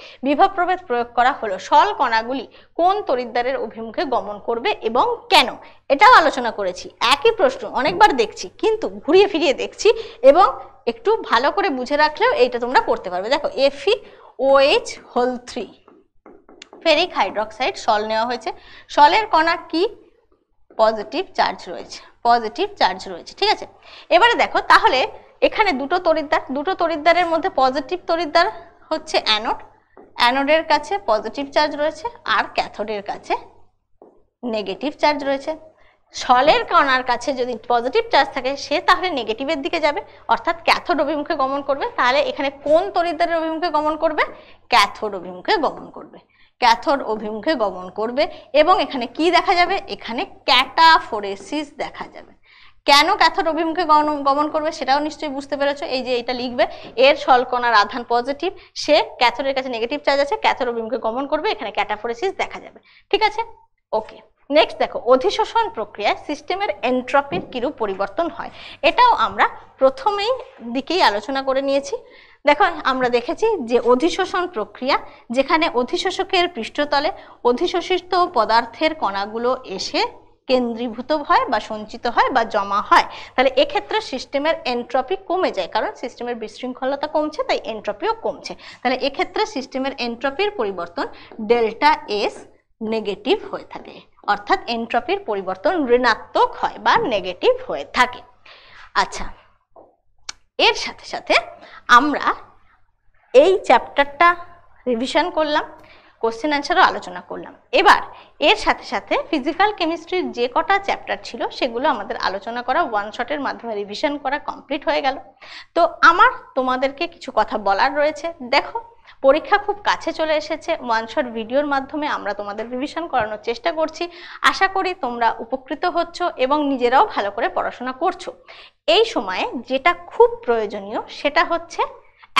প্রভেদ প্রয়োগ করা হলো সল কণাগুলি কোন তরিদ্বারের অভিমুখে গমন করবে এবং কেন এটাও আলোচনা করেছি একই প্রশ্ন অনেকবার দেখছি কিন্তু ঘুরিয়ে ফিরিয়ে দেখছি এবং একটু ভালো করে বুঝে রাখলেও এইটা তোমরা করতে পারবে দেখো F E OH whole three ferric hydroxide sol নেওয়া হয়েছে সলের কণা কি পজিটিভ চার্জ রয়েছে পজিটিভ চার্জ রয়েছে ঠিক আছে এবারে দেখো তাহলে এখানে দুটো তরিদ্দার দুটো তরিদ্দারের মধ্যে পজিটিভ তরিদ্দার হচ্ছে অ্যানোড অ্যানোডের কাছে পজিটিভ চার্জ রয়েছে আর ক্যাথোডের কাছে নেগেটিভ চার্জ রয়েছে সলের কণার কাছে যদি পজিটিভ চার্জ থাকে সে তাহলে নেগেটিভের দিকে যাবে অর্থাৎ ক্যাথোড অভিমুখে গমন করবে তাহলে এখানে কোন তরিদ্দারের অভিমুখে গমন করবে ক্যাথোড অভিমুখে গমন করবে ক্যাথর অভিমুখে গমন করবে এবং এখানে কি দেখা যাবে এখানে ক্যাটাফোরেসিস দেখা যাবে কেন ক্যাথর অভিমুখে গমন করবে সেটাও নিশ্চয়ই বুঝতে পেরেছো এই যে এটা লিখবে এর সলকনার আধান পজিটিভ সে ক্যাথরের কাছে নেগেটিভ চার্জ আছে ক্যাথর অভিমুখে গমন করবে এখানে ক্যাটাফোরেসিস দেখা যাবে ঠিক আছে ওকে নেক্সট দেখো অধিশোষণ প্রক্রিয়ায় সিস্টেমের এন্ট্রপির কিরূপ পরিবর্তন হয় এটাও আমরা প্রথমেই দিকেই আলোচনা করে নিয়েছি দেখো আমরা দেখেছি যে অধিশোষণ প্রক্রিয়া যেখানে অধিশোষকের পৃষ্ঠতলে অধিশোষিত পদার্থের কণাগুলো এসে কেন্দ্রীভূত হয় বা সঞ্চিত হয় বা জমা হয় তাহলে এক্ষেত্রে সিস্টেমের এন্ট্রপি কমে যায় কারণ সিস্টেমের বিশৃঙ্খলতা কমছে তাই এন্ট্রপিও কমছে তাহলে এক্ষেত্রে সিস্টেমের এন্ট্রপির পরিবর্তন ডেল্টা এস নেগেটিভ হয়ে থাকে অর্থাৎ এন্ট্রপির পরিবর্তন ঋণাত্মক হয় বা নেগেটিভ হয়ে থাকে আচ্ছা এর সাথে সাথে আমরা এই চ্যাপ্টারটা রিভিশন করলাম কোশ্চেন অ্যান্সারও আলোচনা করলাম এবার এর সাথে সাথে ফিজিক্যাল কেমিস্ট্রির যে কটা চ্যাপ্টার ছিল সেগুলো আমাদের আলোচনা করা ওয়ান শটের মাধ্যমে রিভিশন করা কমপ্লিট হয়ে গেল তো আমার তোমাদেরকে কিছু কথা বলার রয়েছে দেখো পরীক্ষা খুব কাছে চলে এসেছে ওয়ান শট ভিডিওর মাধ্যমে আমরা তোমাদের রিভিশন করানোর চেষ্টা করছি আশা করি তোমরা উপকৃত হচ্ছ এবং নিজেরাও ভালো করে পড়াশোনা করছো এই সময়ে যেটা খুব প্রয়োজনীয় সেটা হচ্ছে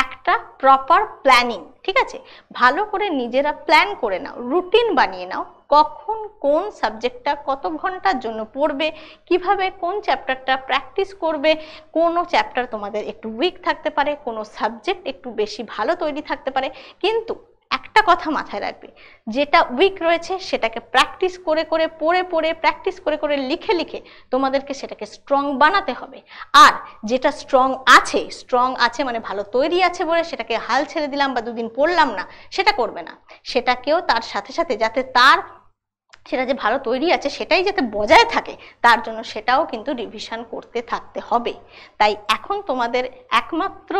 একটা প্রপার প্ল্যানিং ঠিক আছে ভালো করে নিজেরা প্ল্যান করে নাও রুটিন বানিয়ে নাও কখন কোন সাবজেক্টটা কত ঘন্টার জন্য পড়বে কিভাবে কোন চ্যাপ্টারটা প্র্যাকটিস করবে কোনো চ্যাপ্টার তোমাদের একটু উইক থাকতে পারে কোনো সাবজেক্ট একটু বেশি ভালো তৈরি থাকতে পারে কিন্তু একটা কথা মাথায় রাখবে যেটা উইক রয়েছে সেটাকে প্র্যাকটিস করে করে পড়ে পড়ে প্র্যাকটিস করে করে লিখে লিখে তোমাদেরকে সেটাকে স্ট্রং বানাতে হবে আর যেটা স্ট্রং আছে স্ট্রং আছে মানে ভালো তৈরি আছে বলে সেটাকে হাল ছেড়ে দিলাম বা দুদিন পড়লাম না সেটা করবে না সেটাকেও তার সাথে সাথে যাতে তার সেটা যে ভালো তৈরি আছে সেটাই যাতে বজায় থাকে তার জন্য সেটাও কিন্তু রিভিশন করতে থাকতে হবে তাই এখন তোমাদের একমাত্র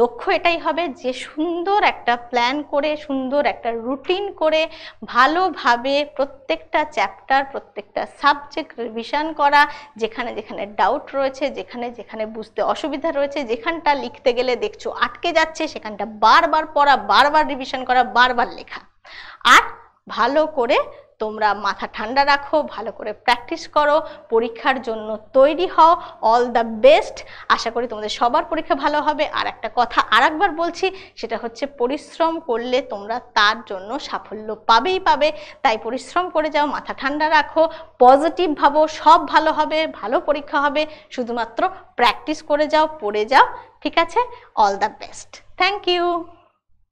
লক্ষ্য এটাই হবে যে সুন্দর একটা প্ল্যান করে সুন্দর একটা রুটিন করে ভালোভাবে প্রত্যেকটা চ্যাপ্টার প্রত্যেকটা সাবজেক্ট রিভিশন করা যেখানে যেখানে ডাউট রয়েছে যেখানে যেখানে বুঝতে অসুবিধা রয়েছে যেখানটা লিখতে গেলে দেখছো আটকে যাচ্ছে সেখানটা বারবার পড়া বারবার রিভিশন করা বারবার লেখা আর ভালো করে তোমরা মাথা ঠান্ডা রাখো ভালো করে প্র্যাকটিস করো পরীক্ষার জন্য তৈরি হও অল দ্য বেস্ট আশা করি তোমাদের সবার পরীক্ষা ভালো হবে আর একটা কথা আর একবার বলছি সেটা হচ্ছে পরিশ্রম করলে তোমরা তার জন্য সাফল্য পাবেই পাবে তাই পরিশ্রম করে যাও মাথা ঠান্ডা রাখো পজিটিভ ভাবো সব ভালো হবে ভালো পরীক্ষা হবে শুধুমাত্র প্র্যাকটিস করে যাও পড়ে যাও ঠিক আছে all the best thank you